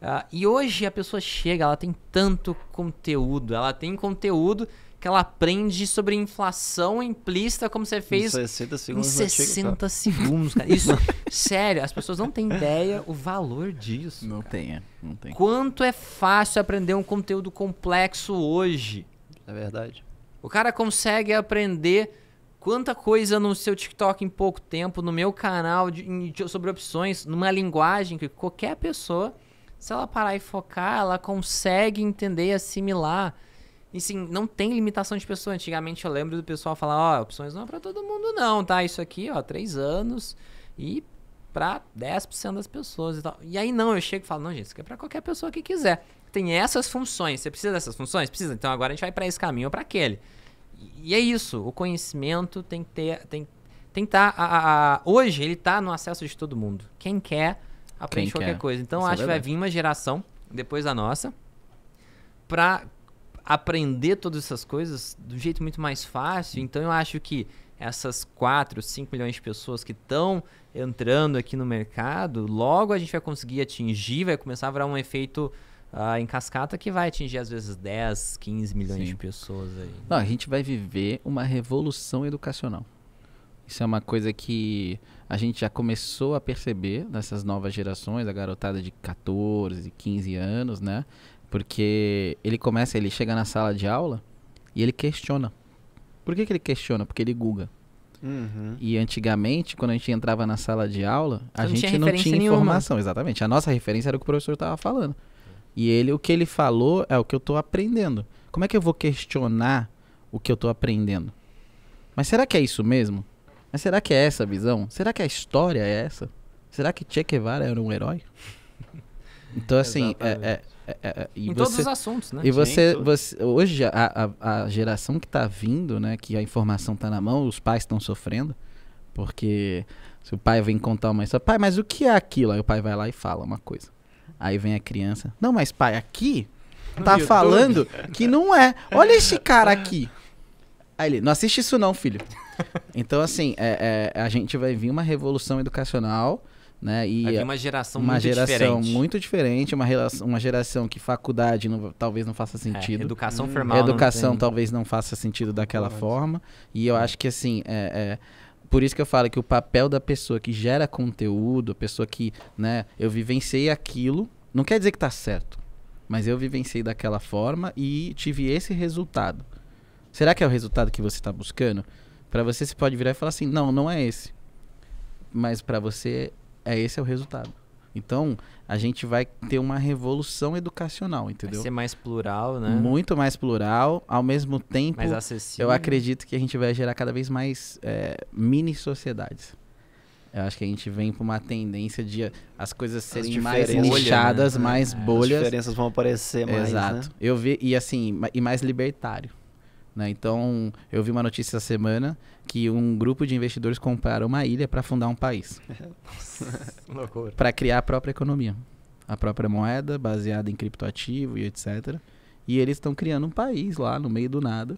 Uh, e hoje a pessoa chega, ela tem tanto conteúdo, ela tem conteúdo que ela aprende sobre inflação implícita, como você fez. Em 60 segundos. Em 60 segundos, cara. Isso, sério, as pessoas não têm ideia o valor disso. Não cara. tem, é, não tem. Quanto é fácil aprender um conteúdo complexo hoje. É verdade. O cara consegue aprender quanta coisa no seu TikTok em pouco tempo, no meu canal de, sobre opções, numa linguagem que qualquer pessoa, se ela parar e focar, ela consegue entender e assimilar. E sim, não tem limitação de pessoa. Antigamente eu lembro do pessoal falar, ó, oh, opções não é pra todo mundo não, tá? Isso aqui, ó, três anos e pra 10% das pessoas e tal. E aí não, eu chego e falo, não, gente, isso aqui é pra qualquer pessoa que quiser. Tem essas funções, você precisa dessas funções? Precisa, então agora a gente vai para esse caminho ou para aquele e é isso. O conhecimento tem que ter. Tem, tem tá, a, a, hoje ele está no acesso de todo mundo. Quem quer, aprende Quem qualquer quer. coisa. Então Isso é acho que vai vir uma geração, depois da nossa, para aprender todas essas coisas do jeito muito mais fácil. Então eu acho que essas 4, 5 milhões de pessoas que estão entrando aqui no mercado, logo a gente vai conseguir atingir, vai começar a virar um efeito uh, em cascata que vai atingir às vezes 10, 15 milhões Sim. de pessoas aí. Não, a gente vai viver uma revolução educacional. Isso é uma coisa que a gente já começou a perceber nessas novas gerações, a garotada de 14, 15 anos, né? Porque ele começa, ele chega na sala de aula e ele questiona. Por que, que ele questiona? Porque ele guga. Uhum. E antigamente, quando a gente entrava na sala de aula, a não gente tinha não tinha informação. Nenhuma. Exatamente. A nossa referência era o que o professor estava falando. E ele, o que ele falou é o que eu estou aprendendo. Como é que eu vou questionar o que eu estou aprendendo? Mas será que é isso mesmo? Mas será que é essa a visão? Será que a história é essa? Será que Che Guevara era um herói? Então, assim, é, é, é, em você, todos os assuntos, né? E você, você hoje, a, a, a geração que está vindo, né? Que a informação está na mão, os pais estão sofrendo, porque se o pai vem contar uma história, pai, mas o que é aquilo? Aí o pai vai lá e fala uma coisa. Aí vem a criança. Não, mas pai, aqui tá falando que não é. Olha esse cara aqui. Aí ele, não assiste isso não, filho. Então, assim, é, é, a gente vai vir uma revolução educacional, né? E vai vir uma geração uma muito geração diferente. muito diferente, uma, relação, uma geração que faculdade não, talvez não faça é, sentido. É, educação formal. Educação não talvez não faça sentido daquela forma. E eu acho que, assim, é, é por isso que eu falo que o papel da pessoa que gera conteúdo, a pessoa que, né, eu vivenciei aquilo, não quer dizer que tá certo, mas eu vivenciei daquela forma e tive esse resultado. Será que é o resultado que você está buscando? Para você, você pode virar e falar assim: não, não é esse. Mas para você, é esse é o resultado. Então, a gente vai ter uma revolução educacional, entendeu? Vai ser mais plural, né? Muito mais plural, ao mesmo tempo. Mais acessível. Eu acredito que a gente vai gerar cada vez mais é, mini sociedades. Eu acho que a gente vem para uma tendência de as coisas serem as mais né? nichadas, né? mais é, bolhas. As diferenças vão aparecer mais. Exato. Né? Eu vi, e assim, e mais libertário. Né? Então, eu vi uma notícia essa semana que um grupo de investidores compraram uma ilha para fundar um país. Loucura. Para criar a própria economia, a própria moeda baseada em criptoativo e etc. E eles estão criando um país lá no meio do nada.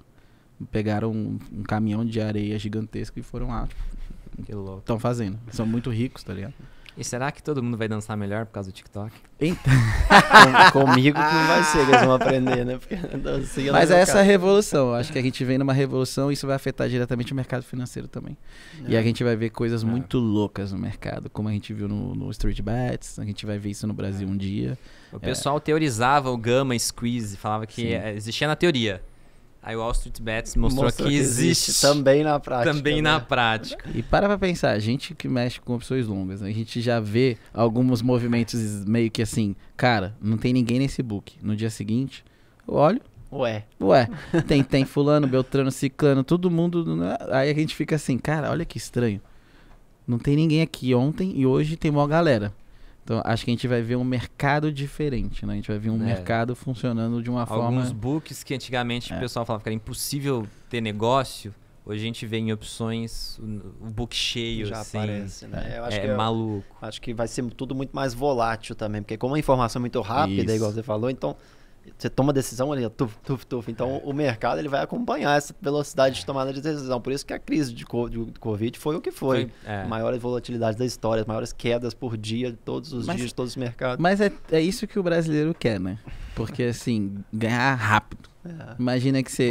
Pegaram um, um caminhão de areia gigantesco e foram lá. Tipo, que louco. Estão fazendo. São muito ricos, tá ligado? E será que todo mundo vai dançar melhor por causa do TikTok? Então, com, comigo que não vai ser que eles vão aprender, né? Porque dancinha Mas é essa cara. revolução. Acho que a gente vem numa revolução e isso vai afetar diretamente o mercado financeiro também. É. E a é. gente vai ver coisas é. muito loucas no mercado, como a gente viu no, no Street Bets, a gente vai ver isso no Brasil é. um dia. O é. pessoal teorizava o Gama Squeeze, falava que Sim. existia na teoria. Aí o Wall Street Bets mostrou, mostrou que, que existe, existe. Também na prática. Também né? na prática. E para pra pensar, a gente que mexe com opções longas, né? a gente já vê alguns movimentos meio que assim, cara, não tem ninguém nesse book. No dia seguinte, eu olho. Ué. Ué. Tem, tem fulano, beltrano, ciclano, todo mundo. Né? Aí a gente fica assim, cara, olha que estranho. Não tem ninguém aqui ontem e hoje tem uma galera. Então, acho que a gente vai ver um mercado diferente, né? A gente vai ver um é. mercado funcionando de uma Alguns forma... Alguns books que antigamente é. o pessoal falava que era impossível ter negócio, hoje a gente vê em opções o book cheio, Já assim. aparece, né? É, eu acho é, que eu, é maluco. Acho que vai ser tudo muito mais volátil também, porque como a informação é muito rápida, Isso. igual você falou, então você toma decisão ali, tuf, tuf, tuf. Então, é. o mercado ele vai acompanhar essa velocidade de tomada de decisão. Por isso que a crise de, co de Covid foi o que foi. foi é. Maiores volatilidades da história, maiores quedas por dia, todos os mas, dias, todos os mercados. Mas é, é isso que o brasileiro quer, né? Porque, assim, ganhar rápido. É. Imagina que você.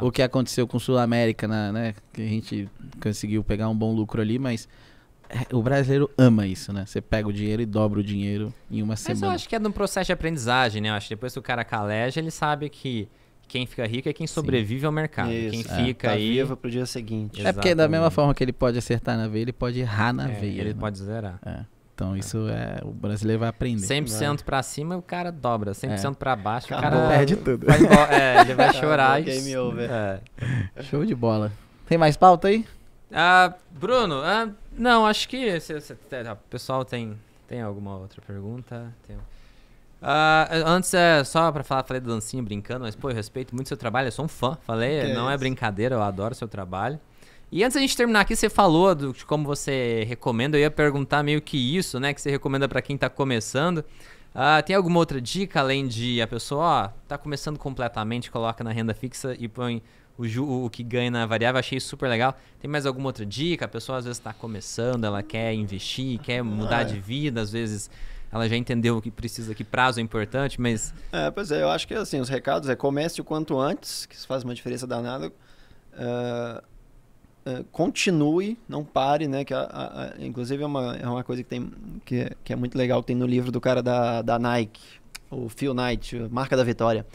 O, o que aconteceu com Sul América, né, né? Que a gente conseguiu pegar um bom lucro ali, mas é, o brasileiro ama isso, né? Você pega o dinheiro e dobra o dinheiro em uma Mas semana. Mas eu acho que é num processo de aprendizagem, né? Eu acho que depois que o cara caleja, ele sabe que quem fica rico é quem sobrevive Sim. ao mercado. Isso, quem é, fica tá aí. vivo pro dia seguinte. É Exatamente. porque da mesma forma que ele pode acertar na veia, ele pode errar na é, veia. Ele né? pode zerar. É. Então é. isso é. O brasileiro vai aprender. 100% para cima o cara dobra. 100% é. para baixo Acabou. o cara. Perde tudo. Vai, é, ele vai chorar. Game over. É. Show de bola. Tem mais pauta aí? Ah, Bruno, ah, não, acho que é, tá, o pessoal tem, tem alguma outra pergunta. Tem... Ah, antes, é só pra falar, falei da dancinha brincando, mas pô, eu respeito muito seu trabalho, eu sou um fã. Falei, que não é, é brincadeira, eu adoro seu trabalho. E antes da gente terminar aqui, você falou do, de como você recomenda. Eu ia perguntar meio que isso, né? Que você recomenda para quem tá começando. Uh, tem alguma outra dica além de a pessoa, ó, tá começando completamente, coloca na renda fixa e põe o, ju, o que ganha na variável, achei super legal. Tem mais alguma outra dica? A pessoa às vezes está começando, ela quer investir, quer mudar ah, é. de vida, às vezes ela já entendeu que precisa, que prazo é importante, mas. É, pois é, eu acho que assim, os recados é comece o quanto antes, que isso faz uma diferença danada. Uh, uh, continue, não pare, né? Que a, a, a, inclusive é uma, é uma coisa que tem que, é, que é muito legal que tem no livro do cara da, da Nike, o Phil Knight, Marca da Vitória.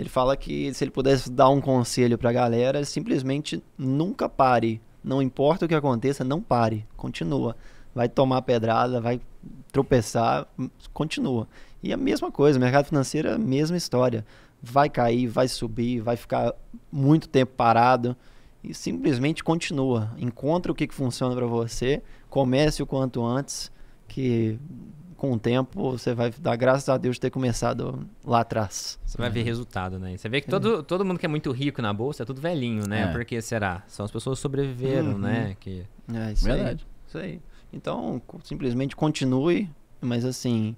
Ele fala que se ele pudesse dar um conselho para a galera, é simplesmente nunca pare. Não importa o que aconteça, não pare. Continua. Vai tomar pedrada, vai tropeçar, hum, continua. E a mesma coisa, mercado financeiro é a mesma história. Vai cair, vai subir, vai ficar muito tempo parado e simplesmente continua. Encontra o que, que funciona para você, comece o quanto antes, que com o tempo você vai dar graças a Deus ter começado lá atrás. Você vai ver uhum. resultado, né? Você vê que é. todo, todo mundo que é muito rico na bolsa é tudo velhinho, né? É. Por que será? São as pessoas que sobreviveram, né? uhum. né? Que... É, isso Verdade. Aí, isso aí. Então, simplesmente continue, mas assim,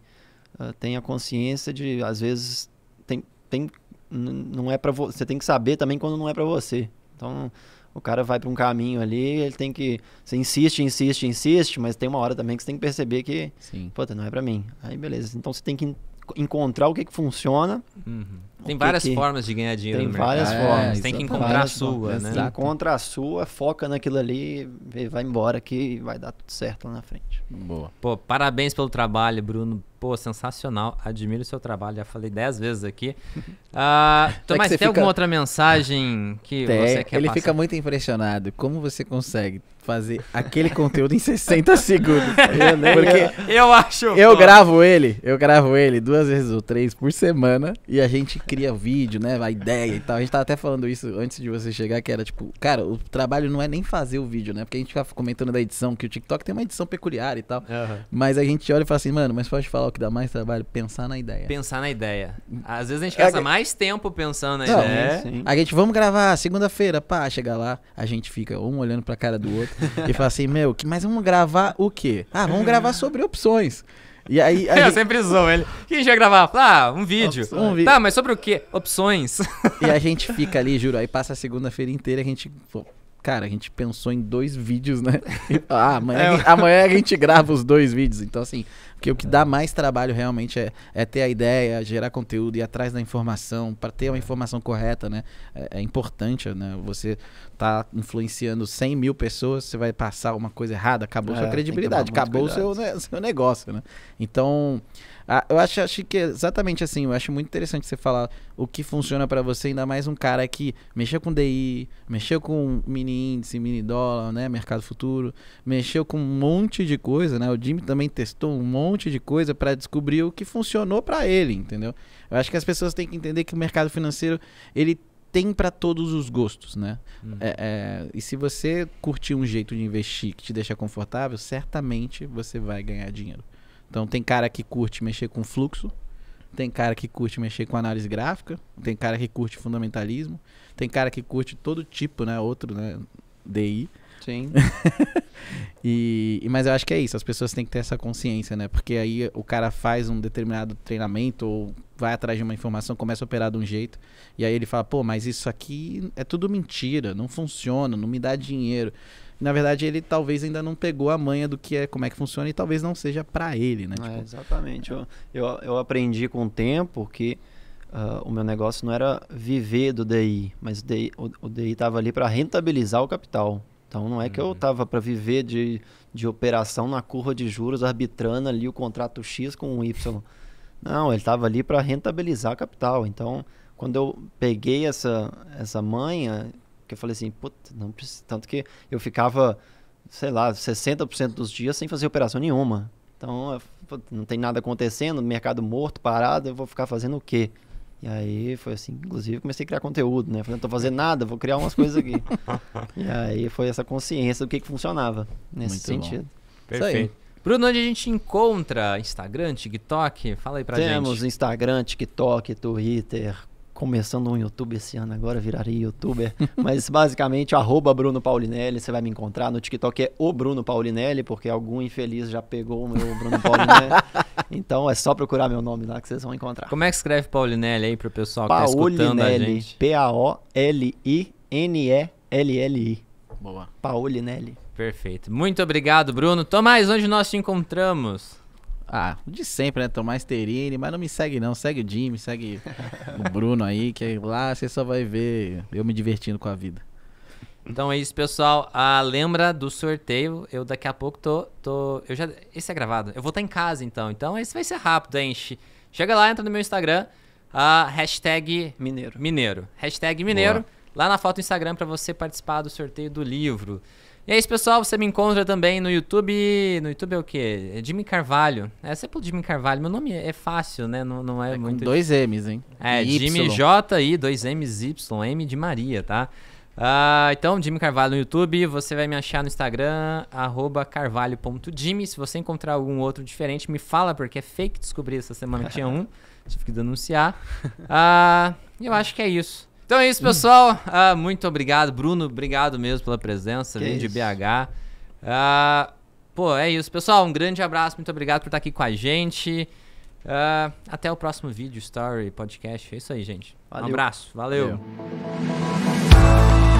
ah, tenha consciência de, às vezes, tem, tem, não é para você. Você tem que saber também quando não é para você. Então, o cara vai para um caminho ali, ele tem que. Você insiste, insiste, insiste, mas tem uma hora também que você tem que perceber que, Sim. puta, não é para mim. Aí beleza. Então você tem que encontrar o que, que funciona. Uhum. Tem várias que... formas de ganhar dinheiro. Tem várias mercado. formas. É, tem que encontrar a sua, né? Exato. Encontra a sua, foca naquilo ali, vai embora que vai dar tudo certo lá na frente. Boa. Pô, parabéns pelo trabalho, Bruno. Pô, sensacional. Admiro o seu trabalho. Já falei dez vezes aqui. Uh, ah, mas é tem fica... alguma outra mensagem que tem. você quer Ele passar? fica muito impressionado. Como você consegue fazer aquele conteúdo em 60 segundos? Porque eu acho. Eu pô. gravo ele, eu gravo ele duas vezes ou três por semana e a gente cria vídeo, né? A ideia e tal. A gente tava até falando isso antes de você chegar, que era tipo, cara, o trabalho não é nem fazer o vídeo, né? Porque a gente fica comentando da edição, que o TikTok tem uma edição peculiar e tal. Uhum. Mas a gente olha e fala assim, mano, mas pode falar o que dá mais trabalho? Pensar na ideia. Pensar na ideia. Hum. Às vezes a gente é gasta é, mais tempo pensando na não, ideia. Sim. A gente, vamos gravar segunda-feira, pá, chegar lá, a gente fica um olhando pra cara do outro e fala assim, meu, mas vamos gravar o quê? Ah, vamos gravar sobre opções. E aí, aí... Eu sempre zoom ele. O que a gente vai gravar? Ah, um vídeo. Opções. Um vídeo. Tá, mas sobre o quê? Opções. E a gente fica ali, juro, aí passa a segunda-feira inteira, a gente. cara, a gente pensou em dois vídeos, né? Ah, amanhã, é, eu... amanhã a gente grava os dois vídeos. Então, assim, porque o que dá mais trabalho realmente é, é ter a ideia, gerar conteúdo, ir atrás da informação, para ter uma informação correta, né? É, é, importante, né? Você tá influenciando 100 mil pessoas, você vai passar uma coisa errada, acabou é, sua credibilidade, acabou o seu, né, seu negócio, né? Então, ah, eu acho, acho que é exatamente assim. Eu acho muito interessante você falar o que funciona para você, ainda mais um cara que mexeu com DI, mexeu com mini índice, mini dólar, né? Mercado futuro, mexeu com um monte de coisa, né? O Jimmy também testou um monte de coisa para descobrir o que funcionou para ele, entendeu? Eu acho que as pessoas têm que entender que o mercado financeiro ele tem para todos os gostos, né? Hum. É, é, e se você curtir um jeito de investir que te deixa confortável, certamente você vai ganhar dinheiro. Então tem cara que curte mexer com fluxo, tem cara que curte mexer com análise gráfica, tem cara que curte fundamentalismo, tem cara que curte todo tipo, né? Outro, né? DI. Sim. e, mas eu acho que é isso, as pessoas têm que ter essa consciência, né? Porque aí o cara faz um determinado treinamento ou vai atrás de uma informação, começa a operar de um jeito, e aí ele fala, pô, mas isso aqui é tudo mentira, não funciona, não me dá dinheiro na verdade, ele talvez ainda não pegou a manha do que é, como é que funciona e talvez não seja para ele, né? É, tipo... exatamente. Eu, eu, eu, aprendi com o tempo que uh, o meu negócio não era viver do DI, mas o DI, o, o DI tava ali para rentabilizar o capital. Então não é que eu uhum. tava para viver de, de operação na curva de juros, arbitrando ali o contrato X com o Y. Não, ele estava ali para rentabilizar capital. Então, quando eu peguei essa, essa manha, porque eu falei assim, puta, não precisa. Tanto que eu ficava, sei lá, 60% dos dias sem fazer operação nenhuma. Então, não tem nada acontecendo, mercado morto, parado, eu vou ficar fazendo o quê? E aí foi assim, inclusive comecei a criar conteúdo, né? Falei, não tô fazendo nada, vou criar umas coisas aqui. e aí foi essa consciência do que, que funcionava nesse Muito sentido. Bom. Perfeito. Bruno, onde a gente encontra Instagram, TikTok? Fala aí pra Temos gente. Temos Instagram, TikTok, Twitter, começando um YouTube esse ano agora, viraria youtuber. Mas basicamente, arroba Bruno Paulinelli, você vai me encontrar. No TikTok é o Bruno Paulinelli, porque algum infeliz já pegou o meu Bruno Paulinelli. então é só procurar meu nome lá que vocês vão encontrar. Como é que escreve Paulinelli aí pro pessoal que tá Paulinelli, tá escutando a gente? P-A-O-L-I-N-E-L-L-I. Boa. Paulinelli. Perfeito. Muito obrigado, Bruno. Tomás, onde nós te encontramos? Ah, de sempre, né? Tomás terine, mas não me segue não. Segue o Jimmy, segue o Bruno aí, que lá você só vai ver eu me divertindo com a vida. Então é isso, pessoal. Ah, lembra do sorteio. Eu daqui a pouco tô. tô eu já, esse é gravado. Eu vou estar tá em casa então. Então esse vai ser rápido, hein? Chega lá, entra no meu Instagram. Ah, hashtag Mineiro. Mineiro. Hashtag Mineiro. Boa. Lá na foto do Instagram para você participar do sorteio do livro. E é isso, pessoal. Você me encontra também no YouTube. No YouTube é o quê? É Jimmy Carvalho. É sempre é o Jimmy Carvalho. Meu nome é fácil, né? Não, não é, é muito. dois M's, hein? É, Jimmy J I, dois M's Y, M de Maria, tá? Ah, então, Jimmy Carvalho no YouTube. Você vai me achar no Instagram, carvalho.jimmy. Se você encontrar algum outro diferente, me fala, porque é fake descobrir essa semana que tinha um. Tive que denunciar. Ah, eu acho que é isso. Então é isso, hum. pessoal. Uh, muito obrigado, Bruno. Obrigado mesmo pela presença. vem é de BH. Uh, ah, pô, é isso, pessoal. Um grande abraço. Muito obrigado por estar aqui com a gente. Uh, até o próximo vídeo, story, podcast. É isso aí, gente. Valeu. Um abraço. Valeu. Valeu.